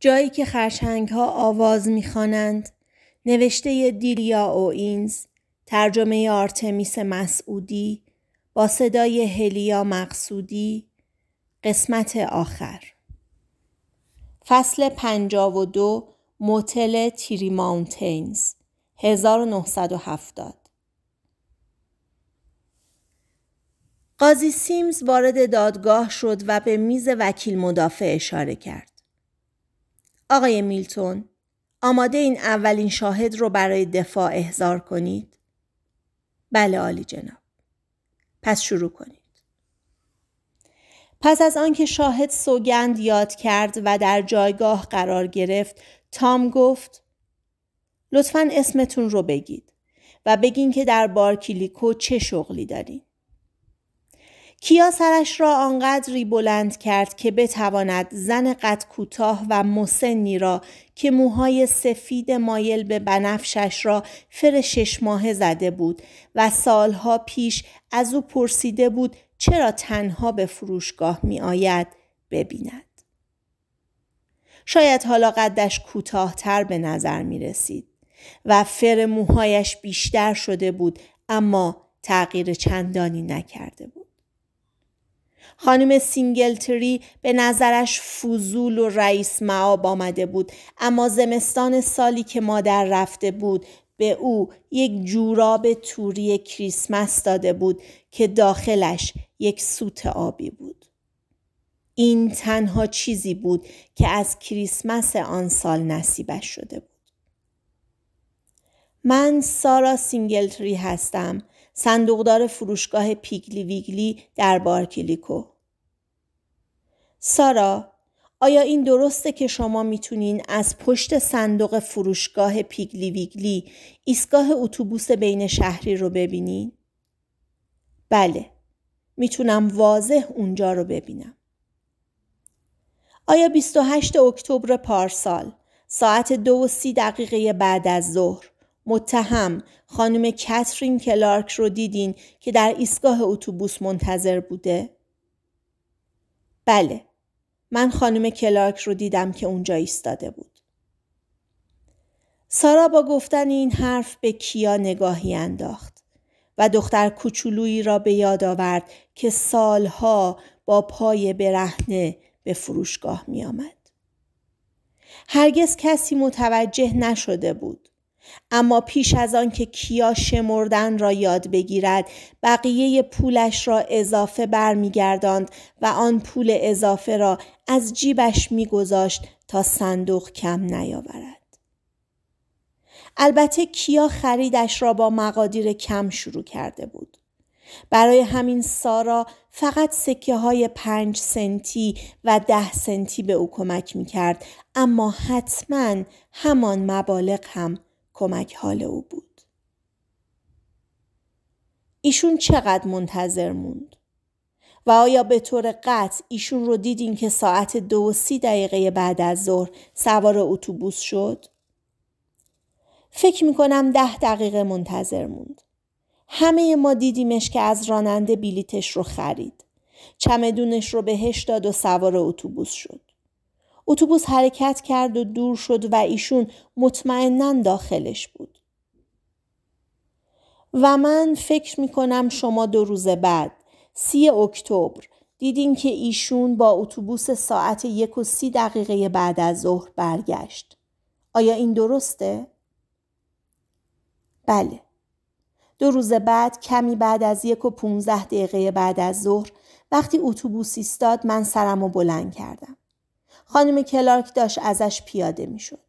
جایی که خرشنگ ها آواز میخوانند نوشته دیلیا اوینز ترجمه آرتمیس مسعودی با صدای هلیا مقصودی قسمت آخر فصل 52 موتل تیری ماونتینز 1970 قاضی سیمز وارد دادگاه شد و به میز وکیل مدافع اشاره کرد. آقای میلتون آماده این اولین شاهد رو برای دفاع احضار کنید؟ بله عالی جناب. پس شروع کنید. پس از آنکه شاهد سوگند یاد کرد و در جایگاه قرار گرفت تام گفت لطفا اسمتون رو بگید و بگین که در بارکیلیکو چه شغلی دارین. کیا سرش را آنقدری بلند کرد که بتواند زن قد کوتاه و مسنی را که موهای سفید مایل به بنفشش را فر شش ماهه زده بود و سالها پیش از او پرسیده بود چرا تنها به فروشگاه می آید ببیند. شاید حالا قدش تر به نظر می رسید و فر موهایش بیشتر شده بود اما تغییر چندانی نکرده بود. خانم سینگلتری به نظرش فضول و رئیس معاب آمده بود اما زمستان سالی که مادر رفته بود به او یک جوراب توری کریسمس داده بود که داخلش یک سوت آبی بود. این تنها چیزی بود که از کریسمس آن سال نصیبش شده بود. من سارا سینگلتری هستم صندوقدار فروشگاه پیگلی ویگلی در بارکلیکو سارا آیا این درسته که شما میتونین از پشت صندوق فروشگاه پیگلی ویگلی ایستگاه اتوبوس بین شهری رو ببینین؟ بله میتونم واضح اونجا رو ببینم. آیا 28 اکتبر پارسال ساعت دو و سی دقیقه بعد از ظهر متهم خانم کترین کلارک رو دیدین که در ایستگاه اتوبوس منتظر بوده؟ بله. من خانم کلارک رو دیدم که اونجا ایستاده بود. سارا با گفتن این حرف به کیا نگاهی انداخت و دختر کوچولویی را به یاد آورد که سالها با پای برهنه به فروشگاه می آمد. هرگز کسی متوجه نشده بود اما پیش از آن که کیا شمردن را یاد بگیرد بقیه پولش را اضافه برمیگرداند و آن پول اضافه را از جیبش میگذاشت تا صندوق کم نیاورد البته کیا خریدش را با مقادیر کم شروع کرده بود برای همین سارا فقط سکه های پنج سنتی و ده سنتی به او کمک می کرد اما حتما همان مبالغ هم کمک حال او بود. ایشون چقدر منتظر موند؟ و آیا به طور قطع ایشون رو دیدین که ساعت دو و سی دقیقه بعد از ظهر سوار اتوبوس شد؟ فکر میکنم ده دقیقه منتظر موند. همه ما دیدیمش که از راننده بیلیتش رو خرید. چمدونش رو بهش داد و سوار اتوبوس شد. اتوبوس حرکت کرد و دور شد و ایشون مطمئنا داخلش بود. و من فکر می کنم شما دو روز بعد سی اکتبر دیدین که ایشون با اتوبوس ساعت یک و سی دقیقه بعد از ظهر برگشت. آیا این درسته؟ بله. دو روز بعد کمی بعد از یک و پونزه دقیقه بعد از ظهر وقتی اتوبوس ایستاد من سرم و بلند کردم. خانم کلارک داشت ازش پیاده میشد.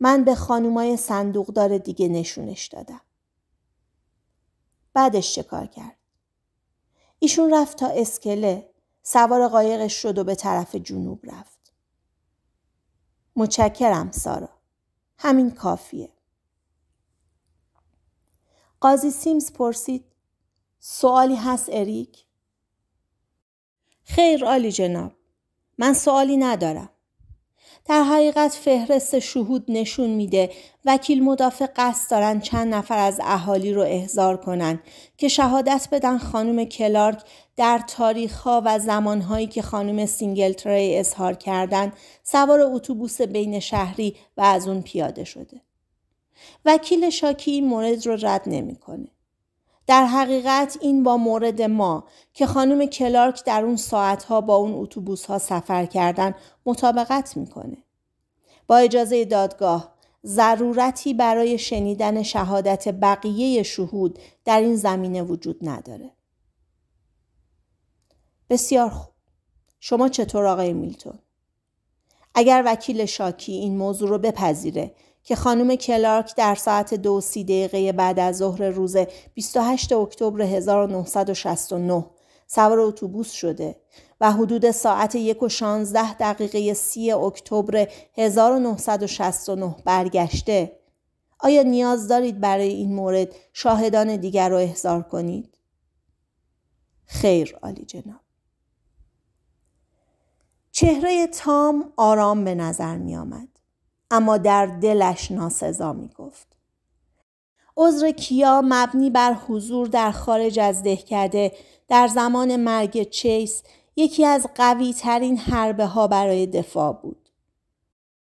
من به خانومای صندوقدار دیگه نشونش دادم. بعدش چه کار کرد؟ ایشون رفت تا اسکله سوار قایقش شد و به طرف جنوب رفت. متشکرم سارا. همین کافیه. قاضی سیمز پرسید سوالی هست اریک؟ خیر آلی جناب. من سوالی ندارم. در حقیقت فهرست شهود نشون میده وکیل مدافع قصد دارن چند نفر از اهالی رو احضار کنن که شهادت بدن خانم کلارک در تاریخها و زمانهایی که خانم سینگل اظهار کردن سوار اتوبوس بین شهری و از اون پیاده شده. وکیل شاکی این مورد رو رد نمیکنه. در حقیقت این با مورد ما که خانم کلارک در اون ساعتها با اون ها سفر کردن مطابقت میکنه. با اجازه دادگاه ضرورتی برای شنیدن شهادت بقیه شهود در این زمینه وجود نداره. بسیار خوب. شما چطور آقای میلتون؟ اگر وکیل شاکی این موضوع رو بپذیره که خانم کلارک در ساعت دو سی دقیقه بعد از ظهر روز 28 اکتبر 1969 سوار اتوبوس شده و حدود ساعت یک و شانزده دقیقه سی اکتبر 1969 برگشته آیا نیاز دارید برای این مورد شاهدان دیگر را احضار کنید؟ خیر آلی جناب. چهره تام آرام به نظر می آمد. اما در دلش ناسزا می گفت. عذر کیا مبنی بر حضور در خارج از دهکده در زمان مرگ چیس یکی از قوی ترین حربه ها برای دفاع بود.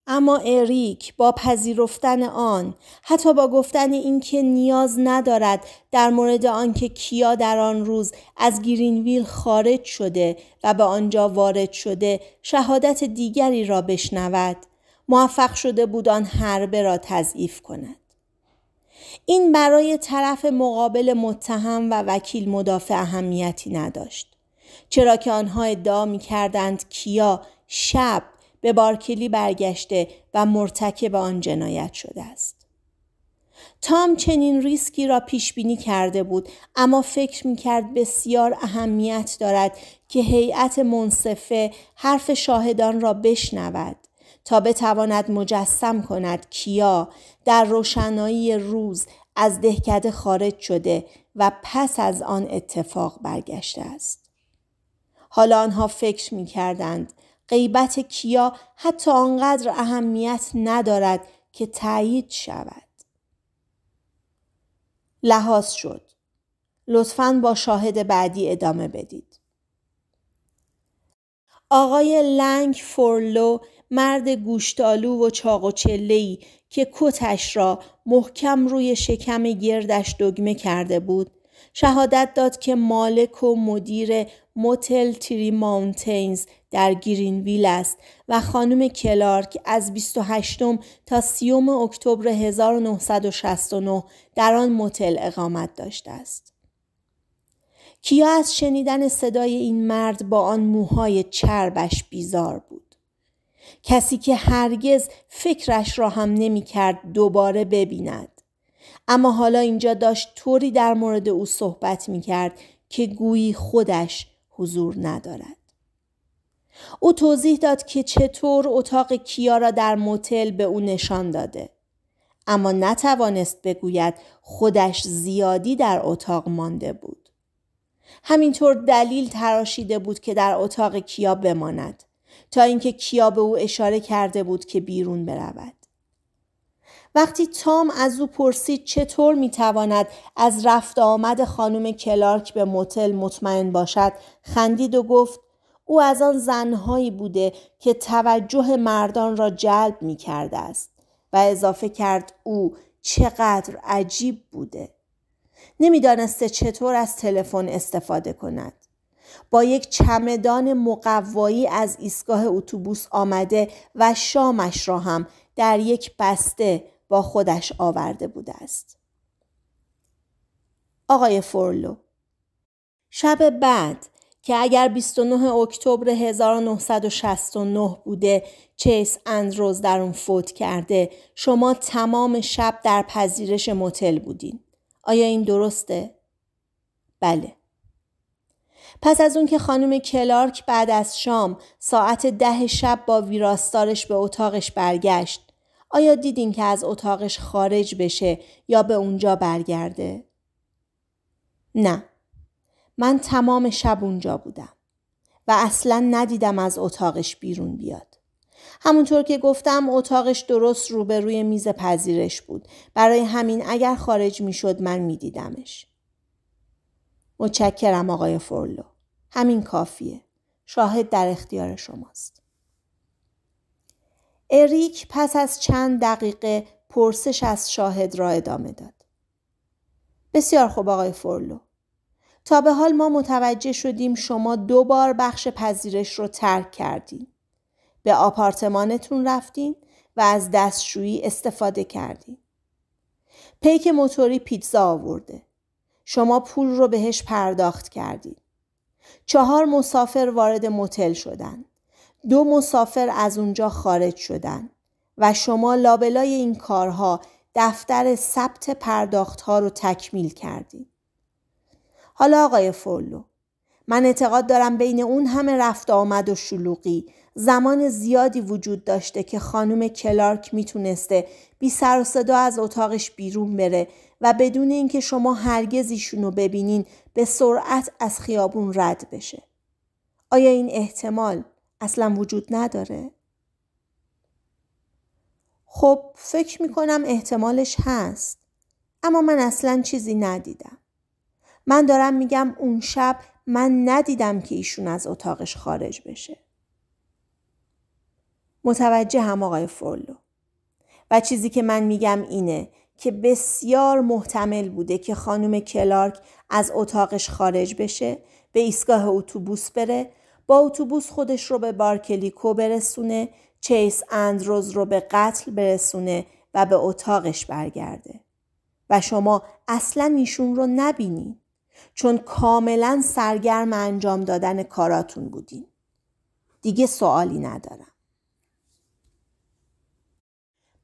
اما اریک با پذیرفتن آن حتی با گفتن اینکه نیاز ندارد در مورد آنکه کیا در آن روز از گرینویل خارج شده و به آنجا وارد شده شهادت دیگری را بشنود موفق شده بود آن حربه را تضعیف کند این برای طرف مقابل متهم و وکیل مدافع اهمیتی نداشت چرا که آنها ادعا می کردند کیا شب به بارکلی برگشته و مرتکب آن جنایت شده است. تام چنین ریسکی را پیش بینی کرده بود اما فکر می کرد بسیار اهمیت دارد که هیئت منصفه حرف شاهدان را بشنود تا بتواند مجسم کند کیا در روشنایی روز از دهکده خارج شده و پس از آن اتفاق برگشته است. حالا آنها فکر می کردند غیبت کیا حتی آنقدر اهمیت ندارد که تایید شود. لحاظ شد. لطفا با شاهد بعدی ادامه بدید. آقای لنگ فورلو مرد گوشتالو و چاق و چلهی که کتش را محکم روی شکم گردش دگمه کرده بود. شهادت داد که مالک و مدیر موتل تری ماونتینز در گرینویل است و خانم کلارک از 28 تا 30 اکتبر 1969 در آن موتل اقامت داشته است. کیا از شنیدن صدای این مرد با آن موهای چربش بیزار بود. کسی که هرگز فکرش را هم نمی کرد دوباره ببیند. اما حالا اینجا داشت طوری در مورد او صحبت می کرد که گویی خودش حضور ندارد. او توضیح داد که چطور اتاق کیا را در موتل به او نشان داده. اما نتوانست بگوید خودش زیادی در اتاق مانده بود. همینطور دلیل تراشیده بود که در اتاق کیا بماند تا اینکه کیا به او اشاره کرده بود که بیرون برود وقتی تام از او پرسید چطور میتواند از رفت آمد خانم کلارک به موتل مطمئن باشد خندید و گفت او از آن زنهایی بوده که توجه مردان را جلب می کرده است و اضافه کرد او چقدر عجیب بوده. نمیدانسته چطور از تلفن استفاده کند. با یک چمدان مقوایی از ایستگاه اتوبوس آمده و شامش را هم در یک بسته با خودش آورده بوده است. آقای فورلو شب بعد که اگر 29 اکتبر 1969 بوده چیس اندروز در اون فوت کرده شما تمام شب در پذیرش موتل بودین. آیا این درسته؟ بله. پس از اون که خانم کلارک بعد از شام ساعت ده شب با ویراستارش به اتاقش برگشت آیا دیدین که از اتاقش خارج بشه یا به اونجا برگرده؟ نه. من تمام شب اونجا بودم و اصلا ندیدم از اتاقش بیرون بیاد. همونطور که گفتم اتاقش درست روبروی میز پذیرش بود. برای همین اگر خارج میشد من میدیدمش. متشکرم آقای فرلو. همین کافیه. شاهد در اختیار شماست. اریک پس از چند دقیقه پرسش از شاهد را ادامه داد. بسیار خوب آقای فرلو. تا به حال ما متوجه شدیم شما دو بار بخش پذیرش رو ترک کردین. به آپارتمانتون رفتین و از دستشویی استفاده کردین. پیک موتوری پیتزا آورده. شما پول رو بهش پرداخت کردید. چهار مسافر وارد موتل شدند. دو مسافر از اونجا خارج شدند و شما لابلای این کارها دفتر ثبت پرداخت ها رو تکمیل کردید. حالا آقای فولو من اعتقاد دارم بین اون همه رفت آمد و شلوغی زمان زیادی وجود داشته که خانم کلارک میتونسته بی سر و صدا از اتاقش بیرون بره و بدون اینکه شما هرگز ایشون رو ببینین به سرعت از خیابون رد بشه. آیا این احتمال اصلا وجود نداره؟ خب فکر میکنم احتمالش هست. اما من اصلا چیزی ندیدم. من دارم میگم اون شب من ندیدم که ایشون از اتاقش خارج بشه. متوجه هم آقای فرلو و چیزی که من میگم اینه که بسیار محتمل بوده که خانم کلارک از اتاقش خارج بشه به ایستگاه اتوبوس بره با اتوبوس خودش رو به بارکلیکو برسونه چیس اندروز رو به قتل برسونه و به اتاقش برگرده و شما اصلا ایشون رو نبینین چون کاملا سرگرم انجام دادن کاراتون بودین دیگه سوالی ندارم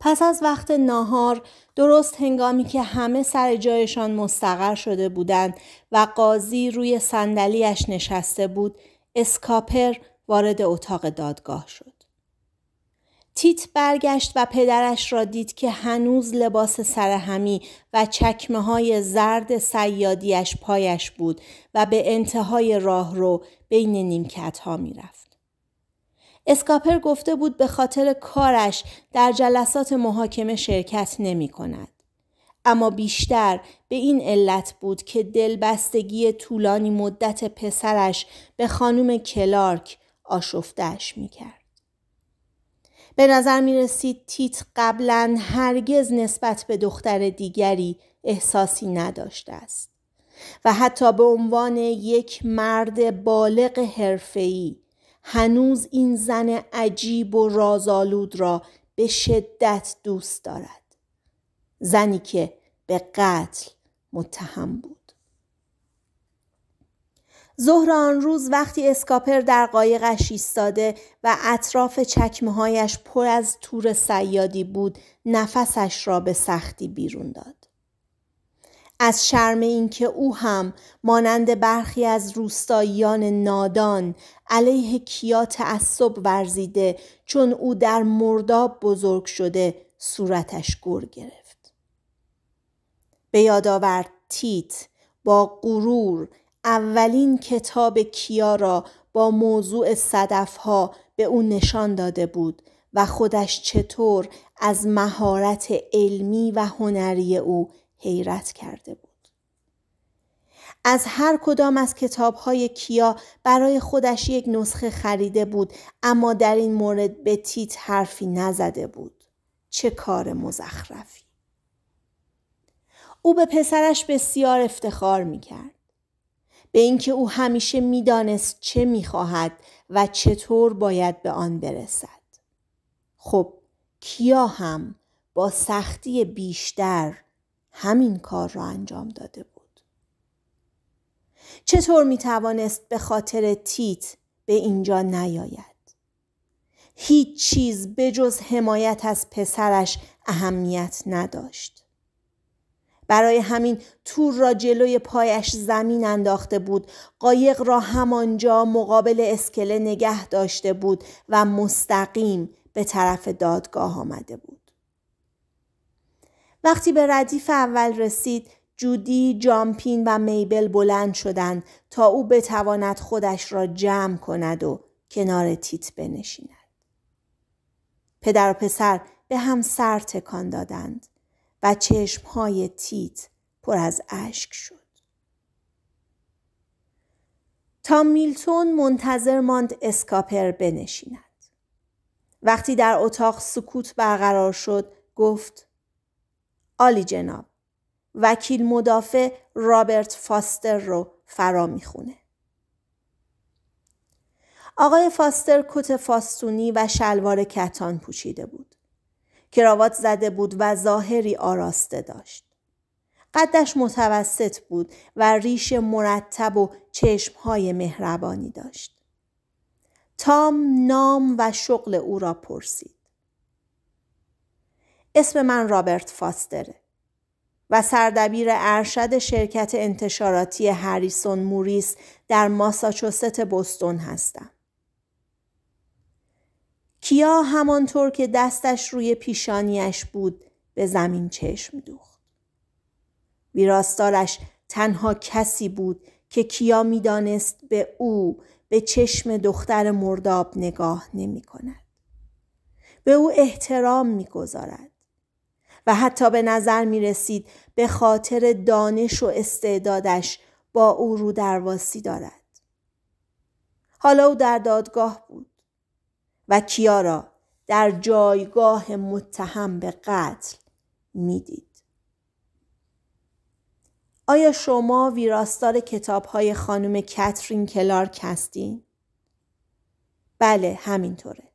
پس از وقت ناهار درست هنگامی که همه سر جایشان مستقر شده بودند و قاضی روی صندلیاش نشسته بود اسکاپر وارد اتاق دادگاه شد تیت برگشت و پدرش را دید که هنوز لباس سرهمی و چکمه های زرد سیادیش پایش بود و به انتهای راه رو بین نیمکت ها می اسکاپر گفته بود به خاطر کارش در جلسات محاکمه شرکت نمی کند. اما بیشتر به این علت بود که دلبستگی طولانی مدت پسرش به خانم کلارک آشفتش می کرد. به نظر می رسید تیت قبلا هرگز نسبت به دختر دیگری احساسی نداشته است و حتی به عنوان یک مرد بالغ حرفه‌ای هنوز این زن عجیب و رازآلود را به شدت دوست دارد زنی که به قتل متهم بود ظهر آن روز وقتی اسکاپر در قایقش ایستاده و اطراف چکمه هایش پر از تور سیادی بود نفسش را به سختی بیرون داد از شرم اینکه او هم مانند برخی از روستاییان نادان علیه کیا تعصب ورزیده چون او در مرداب بزرگ شده صورتش گر گرفت به یاد آورد تیت با غرور اولین کتاب کیا را با موضوع صدفها به او نشان داده بود و خودش چطور از مهارت علمی و هنری او حیرت کرده بود. از هر کدام از کتاب های کیا برای خودش یک نسخه خریده بود اما در این مورد به تیت حرفی نزده بود. چه کار مزخرفی. او به پسرش بسیار افتخار می کرد. به اینکه او همیشه میدانست چه میخواهد و چطور باید به آن برسد. خب کیا هم با سختی بیشتر همین کار را انجام داده بود. چطور می توانست به خاطر تیت به اینجا نیاید؟ هیچ چیز جز حمایت از پسرش اهمیت نداشت. برای همین تور را جلوی پایش زمین انداخته بود قایق را همانجا مقابل اسکله نگه داشته بود و مستقیم به طرف دادگاه آمده بود وقتی به ردیف اول رسید جودی، جامپین و میبل بلند شدند تا او بتواند خودش را جمع کند و کنار تیت بنشیند. پدر و پسر به هم سر تکان دادند و چشمهای تیت پر از اشک شد. تا میلتون منتظر ماند اسکاپر بنشیند. وقتی در اتاق سکوت برقرار شد گفت آلی جناب وکیل مدافع رابرت فاستر رو فرا میخونه. آقای فاستر کت فاستونی و شلوار کتان پوشیده بود. کراوات زده بود و ظاهری آراسته داشت. قدش متوسط بود و ریش مرتب و چشمهای مهربانی داشت. تام نام و شغل او را پرسید. اسم من رابرت فاستره و سردبیر ارشد شرکت انتشاراتی هریسون موریس در ماساچوست بوستون هستم. کیا همانطور که دستش روی پیشانیش بود به زمین چشم دوخت. ویراستارش تنها کسی بود که کیا میدانست به او به چشم دختر مرداب نگاه نمی کند. به او احترام میگذارد. و حتی به نظر می رسید به خاطر دانش و استعدادش با او رو درواسی دارد. حالا او در دادگاه بود و کیارا در جایگاه متهم به قتل میدید. آیا شما ویراستار کتاب های خانم کترین کلارک هستین؟ بله همینطوره.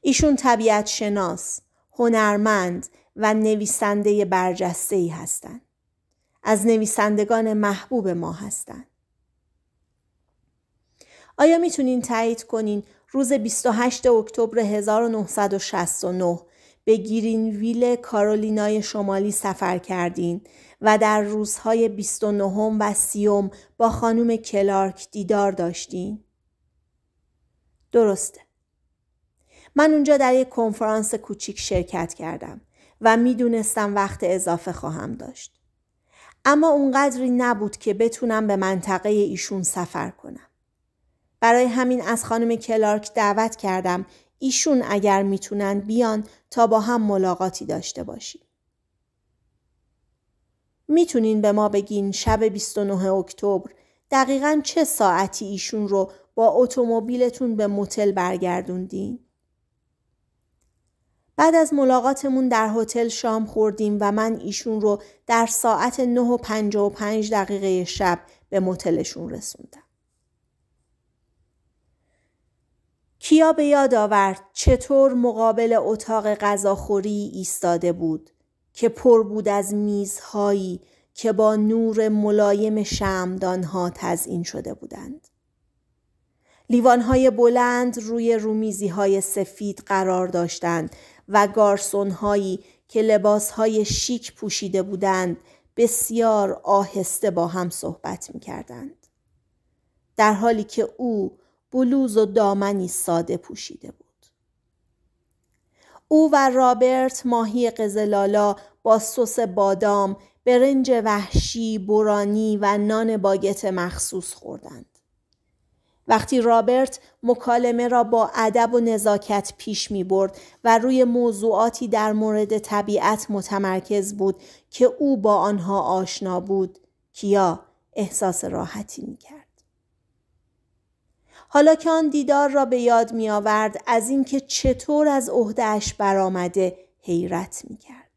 ایشون طبیعت شناس، هنرمند، و نویسنده برجسته ای هستند. از نویسندگان محبوب ما هستند. آیا میتونین تایید کنین روز 28 اکتبر 1969 به ویل کارولینای شمالی سفر کردین و در روزهای 29 و 30 با خانم کلارک دیدار داشتین؟ درسته. من اونجا در یک کنفرانس کوچیک شرکت کردم. و میدونستم وقت اضافه خواهم داشت. اما اونقدری نبود که بتونم به منطقه ایشون سفر کنم. برای همین از خانم کلارک دعوت کردم ایشون اگر میتونن بیان تا با هم ملاقاتی داشته باشیم. میتونین به ما بگین شب 29 اکتبر دقیقا چه ساعتی ایشون رو با اتومبیلتون به موتل برگردوندین؟ بعد از ملاقاتمون در هتل شام خوردیم و من ایشون رو در ساعت 9 و 55 دقیقه شب به متلشون رسوندم. کیا به یاد آورد چطور مقابل اتاق غذاخوری ایستاده بود که پر بود از میزهایی که با نور ملایم شمدانها تزئین شده بودند. لیوانهای بلند روی رومیزیهای سفید قرار داشتند و گارسون هایی که لباس های شیک پوشیده بودند بسیار آهسته با هم صحبت می کردند. در حالی که او بلوز و دامنی ساده پوشیده بود. او و رابرت ماهی قزلالا با سس بادام برنج وحشی، برانی و نان باگت مخصوص خوردند. وقتی رابرت مکالمه را با ادب و نزاکت پیش می برد و روی موضوعاتی در مورد طبیعت متمرکز بود که او با آنها آشنا بود کیا احساس راحتی می کرد. حالا که آن دیدار را به یاد می آورد از اینکه چطور از عهدهاش برآمده حیرت می کرد.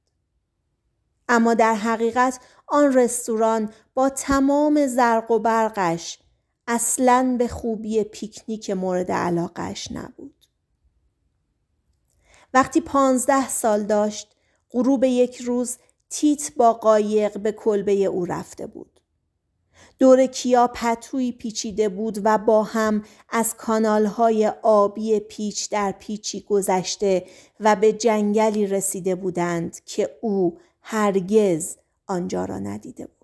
اما در حقیقت آن رستوران با تمام زرق و برقش اصلا به خوبی پیکنیک مورد علاقهش نبود. وقتی پانزده سال داشت غروب یک روز تیت با قایق به کلبه او رفته بود. دور کیا پتوی پیچیده بود و با هم از کانالهای آبی پیچ در پیچی گذشته و به جنگلی رسیده بودند که او هرگز آنجا را ندیده بود.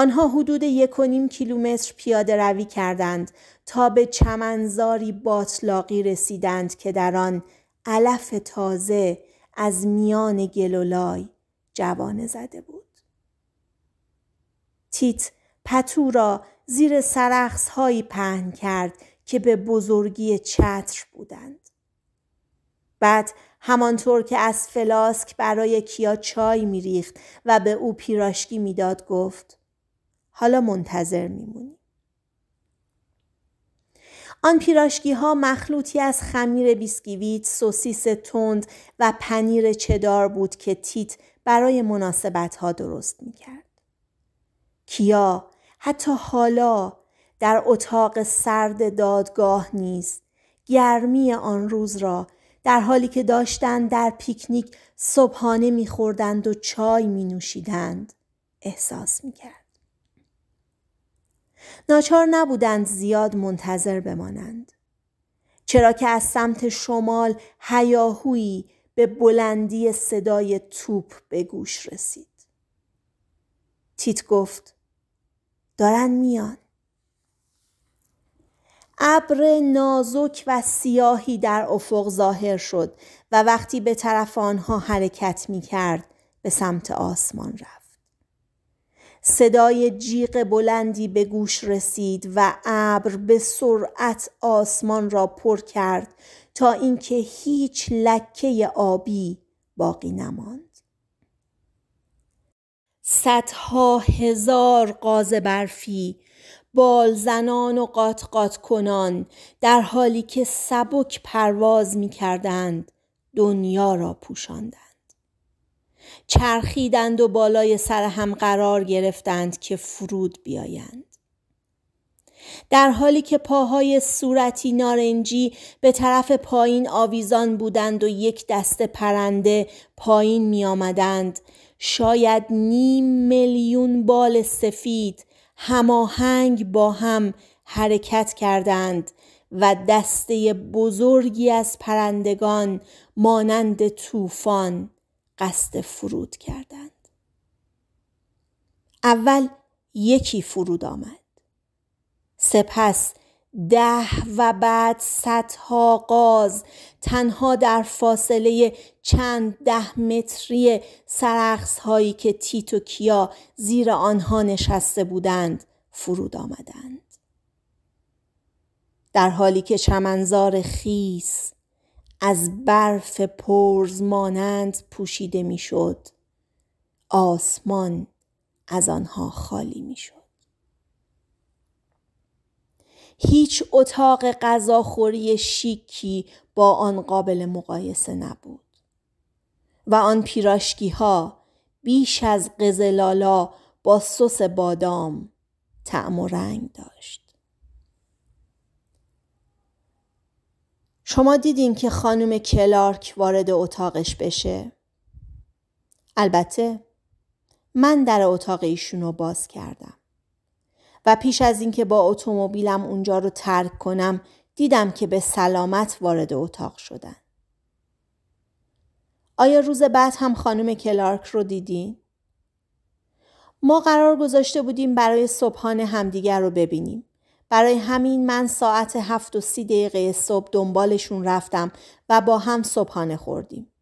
آنها حدود یک کیلومتر پیاده روی کردند تا به چمنزاری باطلاقی رسیدند که در آن علف تازه از میان گلولای جوانه زده بود. تیت پتو را زیر سرخص هایی پهن کرد که به بزرگی چتر بودند. بعد همانطور که از فلاسک برای کیا چای میریخت و به او پیراشکی میداد گفت حالا منتظر میمونیم. آن پیراشگی ها مخلوطی از خمیر بیسکویت، سوسیس تند و پنیر چدار بود که تیت برای مناسبت ها درست میکرد. کیا حتی حالا در اتاق سرد دادگاه نیز گرمی آن روز را در حالی که داشتند در پیکنیک صبحانه میخوردند و چای می نوشیدند احساس می کرد. ناچار نبودند زیاد منتظر بمانند چرا که از سمت شمال هیاهویی به بلندی صدای توپ به گوش رسید تیت گفت دارن میان ابر نازک و سیاهی در افق ظاهر شد و وقتی به طرف آنها حرکت می کرد به سمت آسمان رفت. صدای جیغ بلندی به گوش رسید و ابر به سرعت آسمان را پر کرد تا اینکه هیچ لکه آبی باقی نماند صدها هزار قاز برفی بال زنان و قاتقات کنان در حالی که سبک پرواز می کردند دنیا را پوشاندند چرخیدند و بالای سر هم قرار گرفتند که فرود بیایند در حالی که پاهای صورتی نارنجی به طرف پایین آویزان بودند و یک دسته پرنده پایین می آمدند شاید نیم میلیون بال سفید هماهنگ با هم حرکت کردند و دسته بزرگی از پرندگان مانند طوفان قصد فرود کردند اول یکی فرود آمد سپس ده و بعد صدها قاز تنها در فاصله چند ده متری سرخص هایی که تیت و کیا زیر آنها نشسته بودند فرود آمدند در حالی که چمنزار خیس از برف پرز مانند پوشیده میشد آسمان از آنها خالی میشد هیچ اتاق غذاخوری شیکی با آن قابل مقایسه نبود و آن پیراشکی ها بیش از قزلالا با سس بادام طعم و رنگ داشت شما دیدین که خانم کلارک وارد اتاقش بشه؟ البته من در اتاق ایشون رو باز کردم و پیش از اینکه با اتومبیلم اونجا رو ترک کنم دیدم که به سلامت وارد اتاق شدن. آیا روز بعد هم خانم کلارک رو دیدین؟ ما قرار گذاشته بودیم برای صبحانه همدیگر رو ببینیم. برای همین من ساعت هفت و سی دقیقه صبح دنبالشون رفتم و با هم صبحانه خوردیم.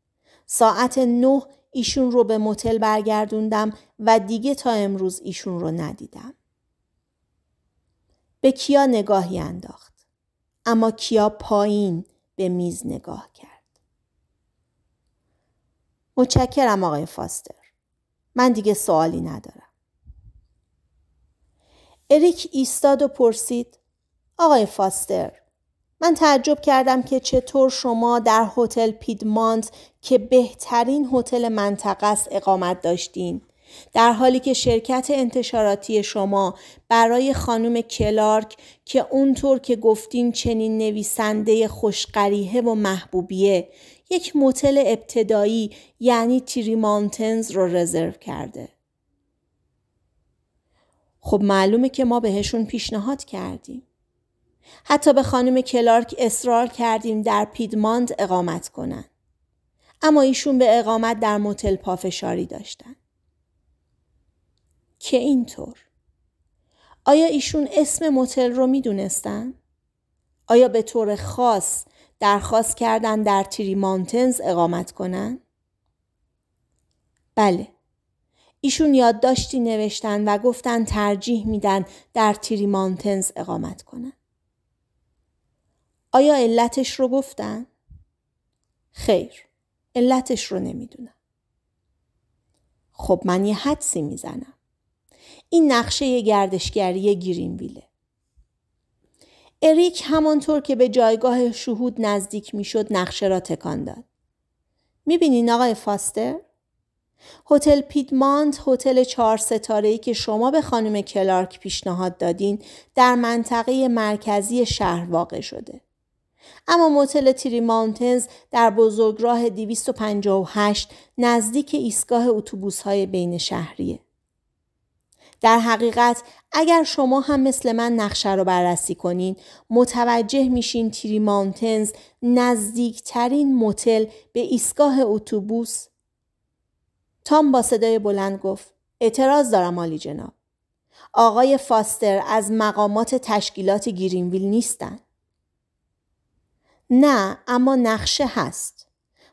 ساعت نه ایشون رو به متل برگردوندم و دیگه تا امروز ایشون رو ندیدم. به کیا نگاهی انداخت. اما کیا پایین به میز نگاه کرد. متشکرم آقای فاستر. من دیگه سوالی ندارم. اریک ایستاد و پرسید آقای فاستر من تعجب کردم که چطور شما در هتل پیدمانت که بهترین هتل منطقه است اقامت داشتین در حالی که شرکت انتشاراتی شما برای خانم کلارک که اونطور که گفتین چنین نویسنده خوشقریه و محبوبیه یک موتل ابتدایی یعنی تیری مانتنز رو رزرو کرده خب معلومه که ما بهشون پیشنهاد کردیم. حتی به خانم کلارک اصرار کردیم در پیدماند اقامت کنن. اما ایشون به اقامت در موتل پافشاری داشتن. که اینطور. آیا ایشون اسم موتل رو دونستن؟ آیا به طور خاص درخواست کردن در تیری مانتنز اقامت کنن؟ بله. ایشون یادداشتی نوشتن و گفتن ترجیح میدن در تیری مانتنز اقامت کنن. آیا علتش رو گفتن؟ خیر. علتش رو نمیدونم. خب من یه حدسی میزنم. این نقشه گردشگری گیرینویله. اریک همانطور که به جایگاه شهود نزدیک میشد نقشه را تکان داد. میبینین آقای فاستر؟ هتل پیدمانت هتل چهار ستاره که شما به خانم کلارک پیشنهاد دادین در منطقه مرکزی شهر واقع شده. اما موتل تری ماونتنز در بزرگراه 258 نزدیک ایستگاه های بین شهریه. در حقیقت اگر شما هم مثل من نقشه رو بررسی کنین متوجه میشین تری ماونتنز نزدیکترین موتل به ایستگاه اتوبوس تام با صدای بلند گفت اعتراض دارم آلی جناب. آقای فاستر از مقامات تشکیلات گیرینویل نیستند. نه اما نقشه هست.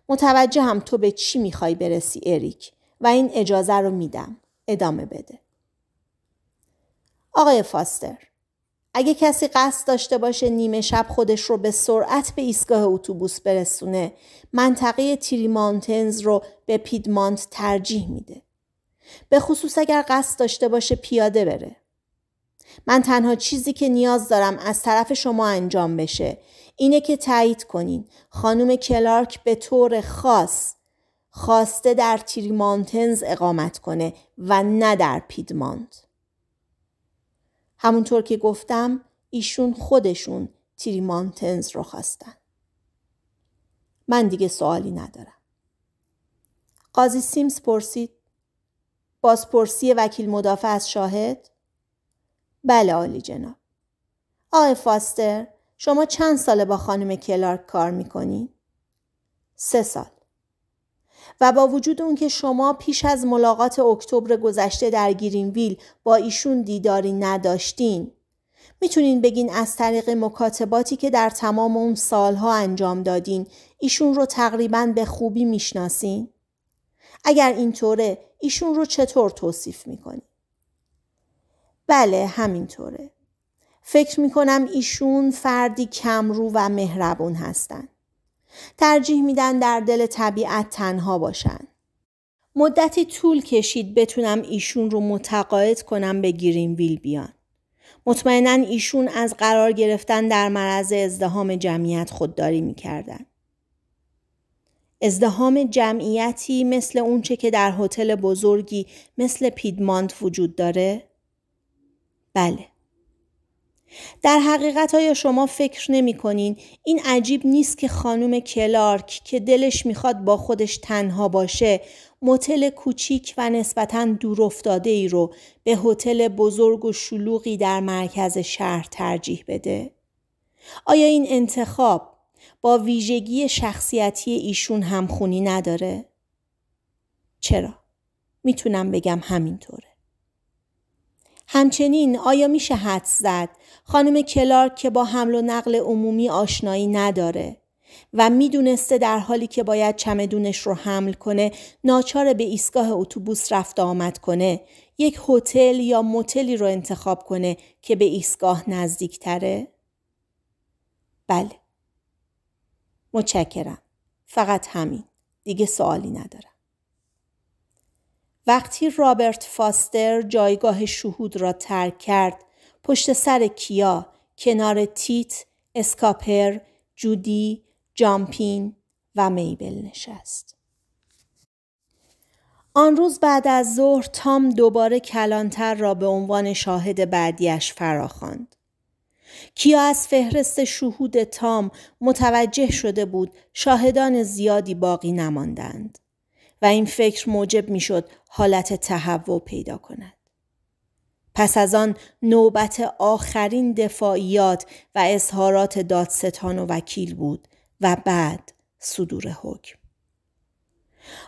متوجه هم تو به چی میخوای برسی اریک و این اجازه رو میدم. ادامه بده. آقای فاستر اگه کسی قصد داشته باشه نیمه شب خودش رو به سرعت به ایستگاه اتوبوس برسونه منطقه تیری مانتنز رو به پیدمانت ترجیح میده به خصوص اگر قصد داشته باشه پیاده بره من تنها چیزی که نیاز دارم از طرف شما انجام بشه اینه که تایید کنین خانم کلارک به طور خاص خواسته در تیری مانتنز اقامت کنه و نه در پیدمانت همونطور که گفتم ایشون خودشون تیری مانتنز رو خواستن. من دیگه سوالی ندارم. قاضی سیمز پرسید بازپرسی وکیل مدافع از شاهد؟ بله عالی جناب. آقای فاستر شما چند ساله با خانم کلارک کار میکنی؟ سه سال. و با وجود اون که شما پیش از ملاقات اکتبر گذشته در ویل با ایشون دیداری نداشتین میتونین بگین از طریق مکاتباتی که در تمام اون سالها انجام دادین ایشون رو تقریبا به خوبی میشناسین اگر اینطوره ایشون رو چطور توصیف میکنی؟ بله همینطوره فکر میکنم ایشون فردی کمرو و مهربون هستند ترجیح میدن در دل طبیعت تنها باشن. مدتی طول کشید بتونم ایشون رو متقاعد کنم به گیرین ویل بیان. مطمئنا ایشون از قرار گرفتن در معرض ازدهام جمعیت خودداری میکردن. ازدهام جمعیتی مثل اونچه که در هتل بزرگی مثل پیدمانت وجود داره؟ بله. در حقیقت های شما فکر نمی کنین این عجیب نیست که خانم کلارک که دلش میخواد با خودش تنها باشه متل کوچیک و نسبتا دور افتاده ای رو به هتل بزرگ و شلوغی در مرکز شهر ترجیح بده؟ آیا این انتخاب با ویژگی شخصیتی ایشون همخونی نداره؟ چرا؟ میتونم بگم همینطوره. همچنین آیا میشه حد زد خانم کلارک که با حمل و نقل عمومی آشنایی نداره و میدونسته در حالی که باید چمدونش رو حمل کنه ناچار به ایستگاه اتوبوس رفت آمد کنه یک هتل یا موتلی رو انتخاب کنه که به ایستگاه نزدیک تره؟ بله متشکرم فقط همین دیگه سوالی ندارم وقتی رابرت فاستر جایگاه شهود را ترک کرد پشت سر کیا، کنار تیت، اسکاپر، جودی، جامپین و میبل نشست. آن روز بعد از ظهر تام دوباره کلانتر را به عنوان شاهد بعدیش فراخواند. کیا از فهرست شهود تام متوجه شده بود شاهدان زیادی باقی نماندند و این فکر موجب میشد حالت تهوع پیدا کند. پس از آن نوبت آخرین دفاعیات و اظهارات دادستان و وکیل بود و بعد صدور حکم.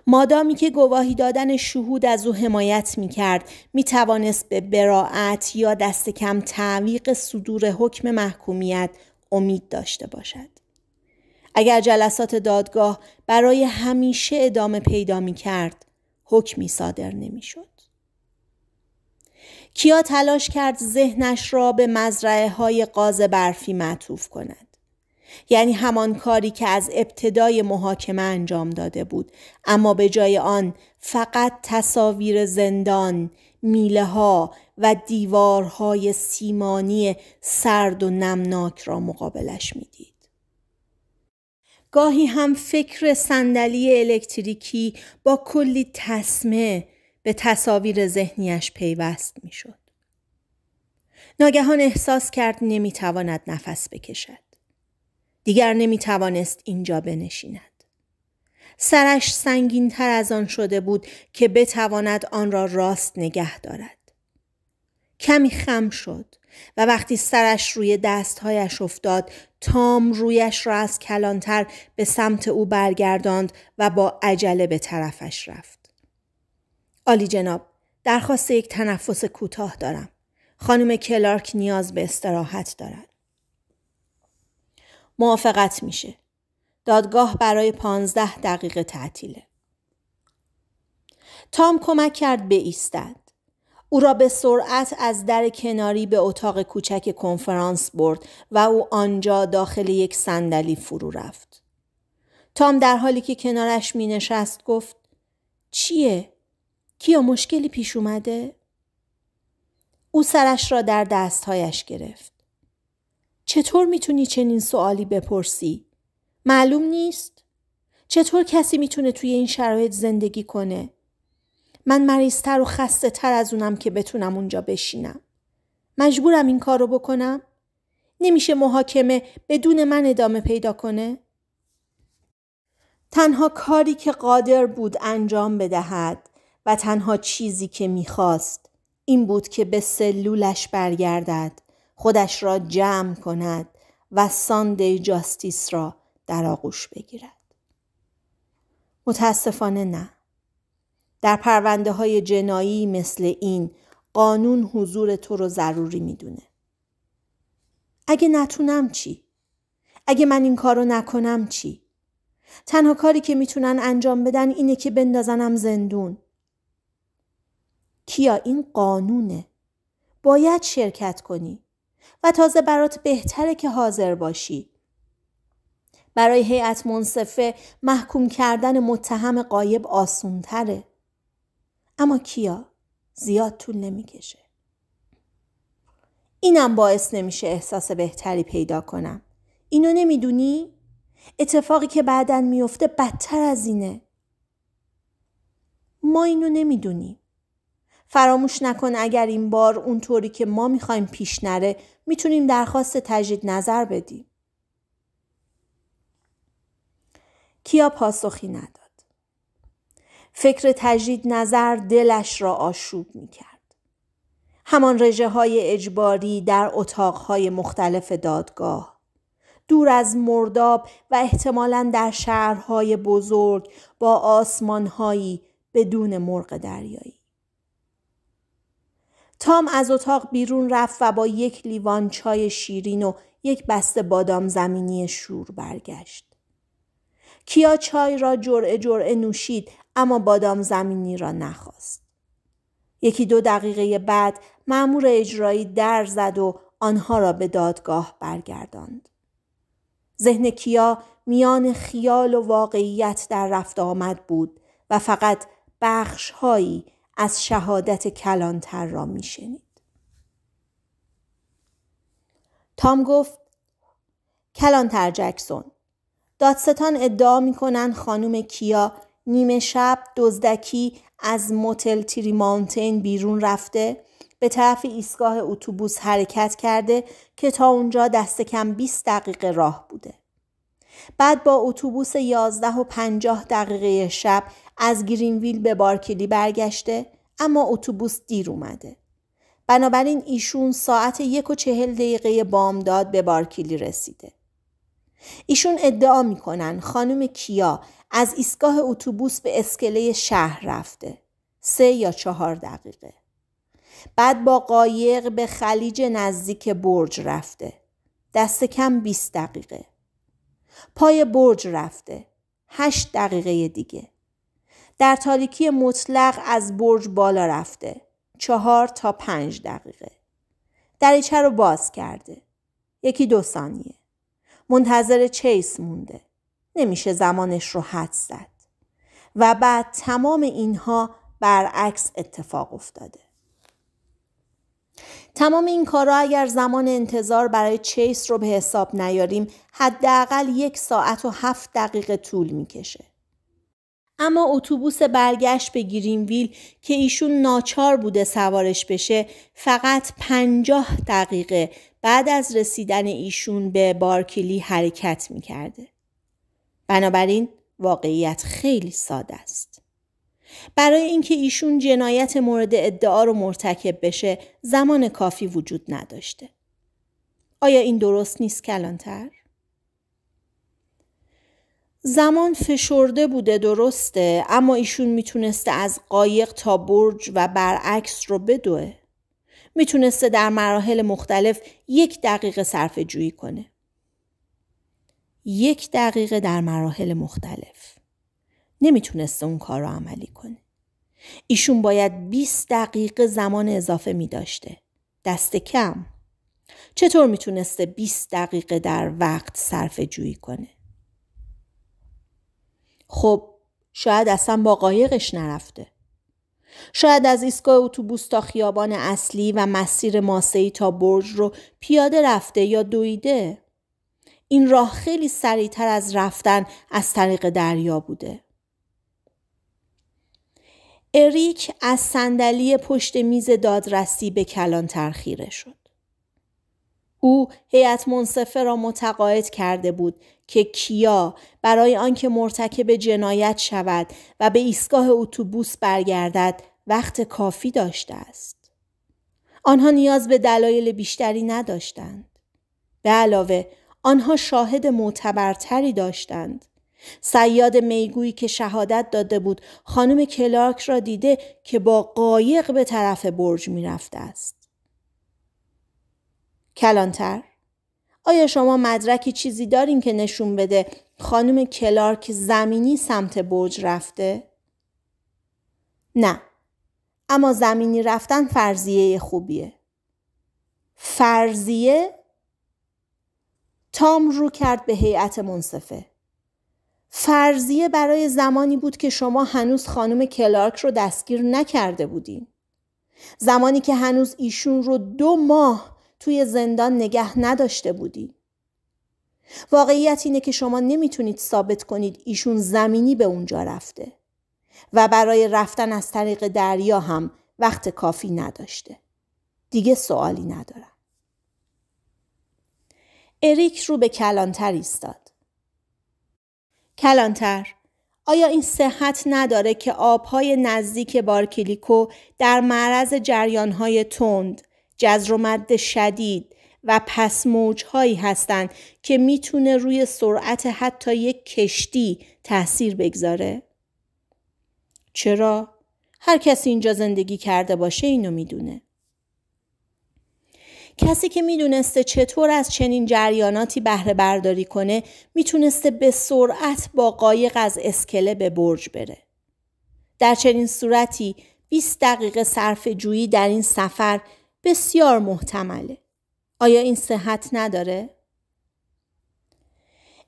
مادامی که گواهی دادن شهود از او حمایت می کرد می توانست به براعت یا دست کم تعویق صدور حکم محکومیت امید داشته باشد. اگر جلسات دادگاه برای همیشه ادامه پیدا می کرد حکمی صادر نمی شد. کیا تلاش کرد ذهنش را به مزرعه های قاز برفی معطوف کند. یعنی همان کاری که از ابتدای محاکمه انجام داده بود اما به جای آن فقط تصاویر زندان، میله ها و دیوارهای سیمانی سرد و نمناک را مقابلش میدید. گاهی هم فکر صندلی الکتریکی با کلی تسمه به تصاویر ذهنیش پیوست میشد. ناگهان احساس کرد نمیتواند نفس بکشد. دیگر نمی توانست اینجا بنشیند. سرش سنگین تر از آن شده بود که بتواند آن را راست نگه دارد. کمی خم شد و وقتی سرش روی دستهایش افتاد تام رویش را از کلانتر به سمت او برگرداند و با عجله به طرفش رفت. آلی جناب درخواست یک تنفس کوتاه دارم خانم کلارک نیاز به استراحت دارد موافقت میشه دادگاه برای پانزده دقیقه تعطیله تام کمک کرد ایستد. او را به سرعت از در کناری به اتاق کوچک کنفرانس برد و او آنجا داخل یک صندلی فرو رفت تام در حالی که کنارش می نشست گفت چیه؟ کیا مشکلی پیش اومده؟ او سرش را در دستهایش گرفت. چطور میتونی چنین سوالی بپرسی؟ معلوم نیست؟ چطور کسی میتونه توی این شرایط زندگی کنه؟ من مریضتر و خسته تر از اونم که بتونم اونجا بشینم. مجبورم این کار رو بکنم؟ نمیشه محاکمه بدون من ادامه پیدا کنه؟ تنها کاری که قادر بود انجام بدهد و تنها چیزی که میخواست این بود که به سلولش برگردد خودش را جمع کند و ساندی جاستیس را در آغوش بگیرد متاسفانه نه در پرونده های جنایی مثل این قانون حضور تو رو ضروری میدونه اگه نتونم چی؟ اگه من این کارو نکنم چی؟ تنها کاری که میتونن انجام بدن اینه که بندازنم زندون کیا این قانونه باید شرکت کنی و تازه برات بهتره که حاضر باشی برای هیئت منصفه محکوم کردن متهم قایب آسونتره اما کیا زیاد طول نمیکشه اینم باعث نمیشه احساس بهتری پیدا کنم اینو نمیدونی اتفاقی که بعدن میفته بدتر از اینه ما اینو نمیدونیم فراموش نکن اگر این بار اونطوری که ما میخوایم پیش نره میتونیم درخواست تجدید نظر بدیم. کیا پاسخی نداد. فکر تجدید نظر دلش را آشوب میکرد. همان رژه های اجباری در اتاقهای مختلف دادگاه. دور از مرداب و احتمالا در شهرهای بزرگ با آسمانهایی بدون مرغ دریایی. تام از اتاق بیرون رفت و با یک لیوان چای شیرین و یک بسته بادام زمینی شور برگشت. کیا چای را جرعه جرعه نوشید اما بادام زمینی را نخواست. یکی دو دقیقه بعد مأمور اجرایی در زد و آنها را به دادگاه برگرداند. ذهن کیا میان خیال و واقعیت در رفت آمد بود و فقط هایی از شهادت کلانتر را میشنید تام گفت کلانتر جکسون دادستان ادعا میکنن خانم کیا نیمه شب دزدکی از موتل تری مانتین بیرون رفته به طرف ایستگاه اتوبوس حرکت کرده که تا اونجا دست کم 20 دقیقه راه بوده. بعد با اتوبوس 11 و 50 دقیقه شب از گرینویل به بارکلی برگشته اما اتوبوس دیر اومده. بنابراین ایشون ساعت یک و چهل دقیقه بامداد به بارکلی رسیده. ایشون ادعا میکنن خانم کیا از ایستگاه اتوبوس به اسکله شهر رفته. سه یا چهار دقیقه. بعد با قایق به خلیج نزدیک برج رفته. دست کم 20 دقیقه. پای برج رفته. هشت دقیقه دیگه. در تاریکی مطلق از برج بالا رفته. چهار تا پنج دقیقه. دریچه رو باز کرده. یکی دو ثانیه. منتظر چیس مونده. نمیشه زمانش رو حد زد. و بعد تمام اینها برعکس اتفاق افتاده. تمام این کارا اگر زمان انتظار برای چیس رو به حساب نیاریم حداقل یک ساعت و هفت دقیقه طول میکشه. اما اتوبوس برگشت به گرینویل که ایشون ناچار بوده سوارش بشه فقط پنجاه دقیقه بعد از رسیدن ایشون به بارکلی حرکت میکرده. بنابراین واقعیت خیلی ساده است. برای اینکه ایشون جنایت مورد ادعا رو مرتکب بشه زمان کافی وجود نداشته. آیا این درست نیست کلانتر؟ زمان فشرده بوده درسته اما ایشون میتونسته از قایق تا برج و برعکس رو بدوه. میتونسته در مراحل مختلف یک دقیقه صرف جویی کنه. یک دقیقه در مراحل مختلف. نمیتونسته اون کار رو عملی کنه. ایشون باید 20 دقیقه زمان اضافه می دست کم. چطور میتونسته 20 دقیقه در وقت صرف جویی کنه؟ خب شاید اصلا با قایقش نرفته. شاید از ایستگاه اتوبوس تا خیابان اصلی و مسیر ماسه تا برج رو پیاده رفته یا دویده. این راه خیلی سریعتر از رفتن از طریق دریا بوده. اریک از صندلی پشت میز دادرسی به کلان ترخیره شد. او هیئت منصفه را متقاعد کرده بود که کیا برای آنکه مرتکب جنایت شود و به ایستگاه اتوبوس برگردد وقت کافی داشته است آنها نیاز به دلایل بیشتری نداشتند به علاوه آنها شاهد معتبرتری داشتند سیاد میگویی که شهادت داده بود خانم کلارک را دیده که با قایق به طرف برج می است. کلانتر آیا شما مدرکی چیزی دارین که نشون بده خانم کلارک زمینی سمت برج رفته؟ نه. اما زمینی رفتن فرضیه خوبیه. فرضیه؟ تام رو کرد به هیئت منصفه. فرضیه برای زمانی بود که شما هنوز خانم کلارک رو دستگیر نکرده بودین. زمانی که هنوز ایشون رو دو ماه توی زندان نگه نداشته بودی واقعیت اینه که شما نمیتونید ثابت کنید ایشون زمینی به اونجا رفته و برای رفتن از طریق دریا هم وقت کافی نداشته دیگه سوالی ندارم اریک رو به کلانتر ایستاد کلانتر آیا این صحت نداره که آبهای نزدیک بارکلیکو در معرض جریانهای تند جزر و مد شدید و پس موجهایی هستند که میتونه روی سرعت حتی یک کشتی تاثیر بگذاره؟ چرا؟ هر کسی اینجا زندگی کرده باشه اینو میدونه. کسی که میدونسته چطور از چنین جریاناتی بهره برداری کنه میتونسته به سرعت با قایق از اسکله به برج بره. در چنین صورتی 20 دقیقه صرف جویی در این سفر بسیار محتمله. آیا این صحت نداره؟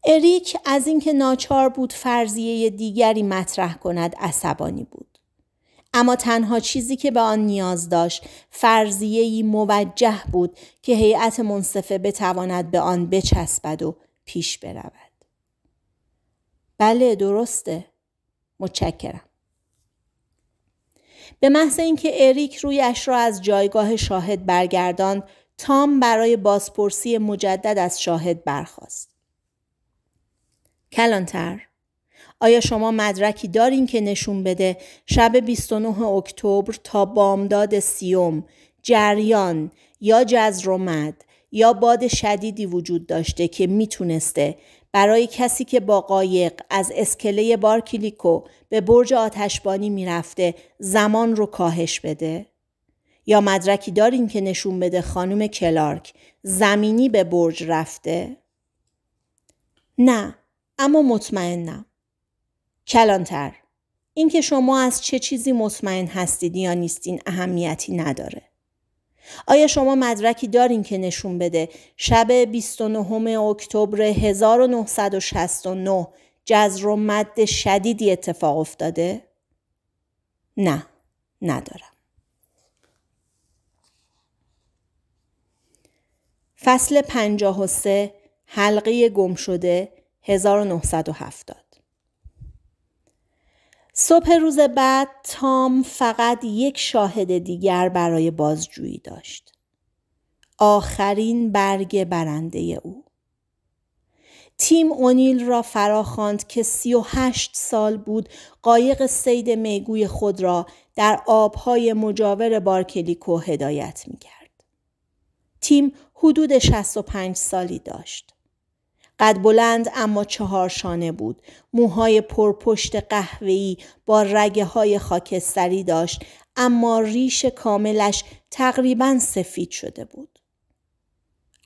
اریک از اینکه ناچار بود فرضیه دیگری مطرح کند عصبانی بود. اما تنها چیزی که به آن نیاز داشت فرضیه‌ای موجه بود که هیئت منصفه بتواند به آن بچسبد و پیش برود. بله درسته. متشکرم. به محض اینکه اریک رویش را از جایگاه شاهد برگرداند تام برای بازپرسی مجدد از شاهد برخاست کلانتر آیا شما مدرکی دارین که نشون بده شب 29 اکتبر تا بامداد سیوم جریان یا جزر و مد یا باد شدیدی وجود داشته که میتونسته برای کسی که با قایق از اسکله بارکیلیکو به برج آتشبانی میرفته زمان رو کاهش بده؟ یا مدرکی دارین که نشون بده خانم کلارک زمینی به برج رفته؟ نه، اما مطمئنم. کلانتر، اینکه شما از چه چیزی مطمئن هستید یا نیستین اهمیتی نداره. آیا شما مدرکی دارین که نشون بده شب 29 اکتبر 1969 جزر و مد شدیدی اتفاق افتاده؟ نه، ندارم. فصل 53 حلقه گم شده 1970 صبح روز بعد تام فقط یک شاهد دیگر برای بازجویی داشت. آخرین برگ برنده او. تیم اونیل را فراخواند که سی و هشت سال بود قایق سید میگوی خود را در آبهای مجاور بارکلیکو هدایت می کرد. تیم حدود 65 سالی داشت. قد بلند اما چهار شانه بود. موهای پرپشت قهوه‌ای با رگه های خاکستری داشت اما ریش کاملش تقریبا سفید شده بود.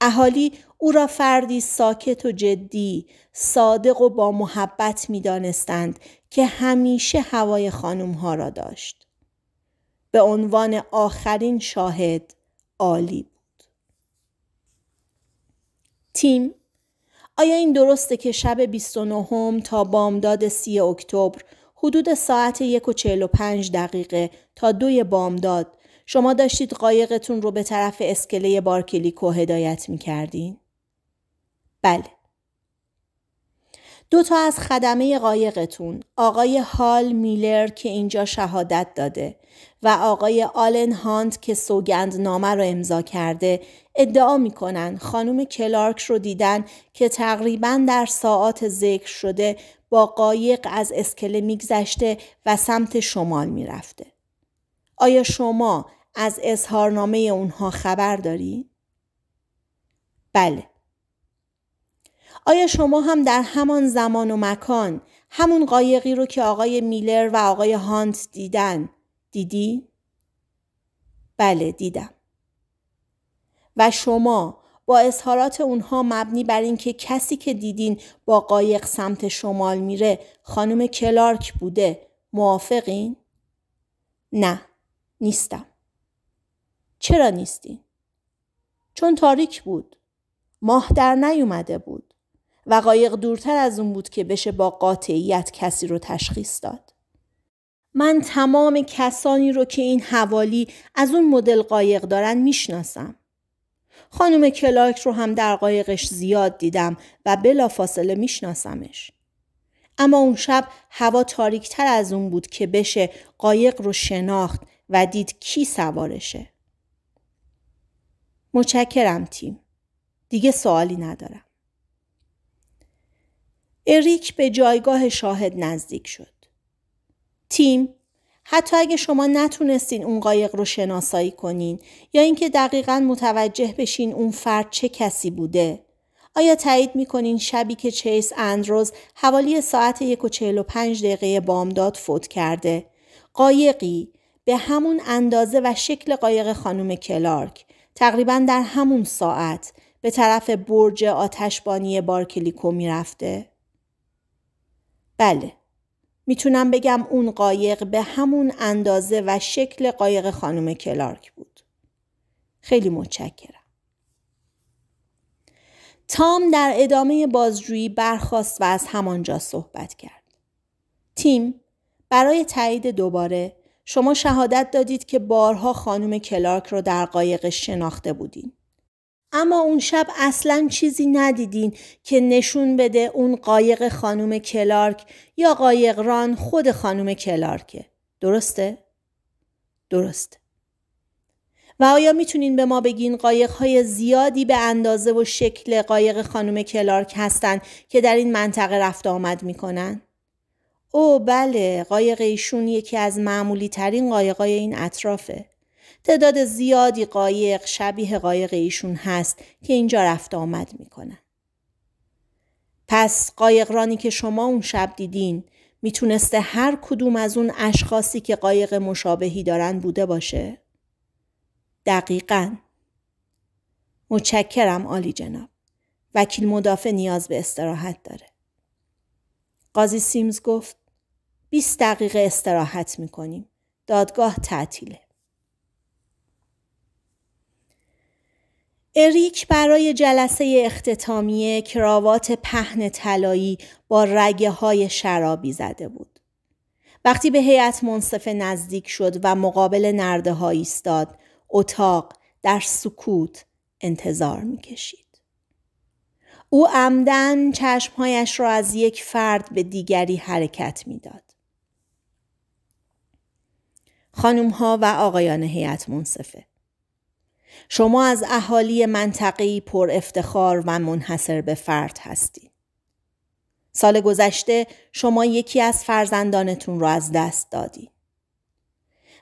اهالی او را فردی ساکت و جدی، صادق و با محبت می دانستند که همیشه هوای خانم ها را داشت. به عنوان آخرین شاهد عالی بود. تیم آیا این درسته که شب 29 تا بامداد 30 اکتبر حدود ساعت یک و دقیقه تا دوی بامداد شما داشتید قایقتون رو به طرف اسکله بارکلیکو هدایت می کردین؟ بله. دو تا از خدمه قایقتون آقای هال میلر که اینجا شهادت داده و آقای آلن هانت که سوگند نامه را امضا کرده ادعا می کنن خانم کلارک رو دیدن که تقریبا در ساعات ذکر شده با قایق از اسکله میگذشته و سمت شمال میرفته. آیا شما از اظهارنامه اونها خبر داری؟ بله. آیا شما هم در همان زمان و مکان همون قایقی رو که آقای میلر و آقای هانت دیدن دیدی؟ بله دیدم. و شما با اظهارات اونها مبنی بر اینکه کسی که دیدین با قایق سمت شمال میره خانم کلارک بوده موافقین؟ نه نیستم. چرا نیستین؟ چون تاریک بود. ماه در نیومده بود و قایق دورتر از اون بود که بشه با قاطعیت کسی رو تشخیص داد. من تمام کسانی رو که این حوالی از اون مدل قایق دارن میشناسم. خانم کلاک رو هم در قایقش زیاد دیدم و بلافاصله میشناسمش. اما اون شب هوا تر از اون بود که بشه قایق رو شناخت و دید کی سوارشه. متشکرم تیم. دیگه سوالی ندارم. اریک به جایگاه شاهد نزدیک شد. تیم حتی اگه شما نتونستین اون قایق رو شناسایی کنین یا اینکه دقیقا متوجه بشین اون فرد چه کسی بوده آیا تایید میکنین شبی که چیس اندروز حوالی ساعت 1 و پنج دقیقه بامداد فوت کرده قایقی به همون اندازه و شکل قایق خانم کلارک تقریبا در همون ساعت به طرف برج آتشبانی بارکلیکو میرفته بله میتونم بگم اون قایق به همون اندازه و شکل قایق خانم کلارک بود. خیلی متشکرم. تام در ادامه بازجویی برخاست و از همانجا صحبت کرد. تیم برای تایید دوباره شما شهادت دادید که بارها خانم کلارک رو در قایق شناخته بودین. اما اون شب اصلا چیزی ندیدین که نشون بده اون قایق خانم کلارک یا قایقران خود خانم کلارکه. درسته؟ درست. و آیا میتونین به ما بگین قایق های زیادی به اندازه و شکل قایق خانم کلارک هستن که در این منطقه رفت آمد میکنن؟ او بله قایق ایشون یکی از معمولی ترین قایقای این اطرافه. تعداد زیادی قایق شبیه قایق ایشون هست که اینجا رفت آمد میکنن. پس قایقرانی که شما اون شب دیدین میتونسته هر کدوم از اون اشخاصی که قایق مشابهی دارن بوده باشه؟ دقیقا. متشکرم عالی جناب. وکیل مدافع نیاز به استراحت داره. قاضی سیمز گفت 20 دقیقه استراحت میکنیم. دادگاه تعطیله. اریک برای جلسه اختتامیه کراوات پهن طلایی با رگه های شرابی زده بود. وقتی به هیئت منصفه نزدیک شد و مقابل نرده ها ایستاد، اتاق در سکوت انتظار کشید. او عمدن چشمهایش را از یک فرد به دیگری حرکت میداد. خانم ها و آقایان هیئت منصفه شما از اهالی منطقی پر افتخار و منحصر به فرد هستید. سال گذشته شما یکی از فرزندانتون را از دست دادی.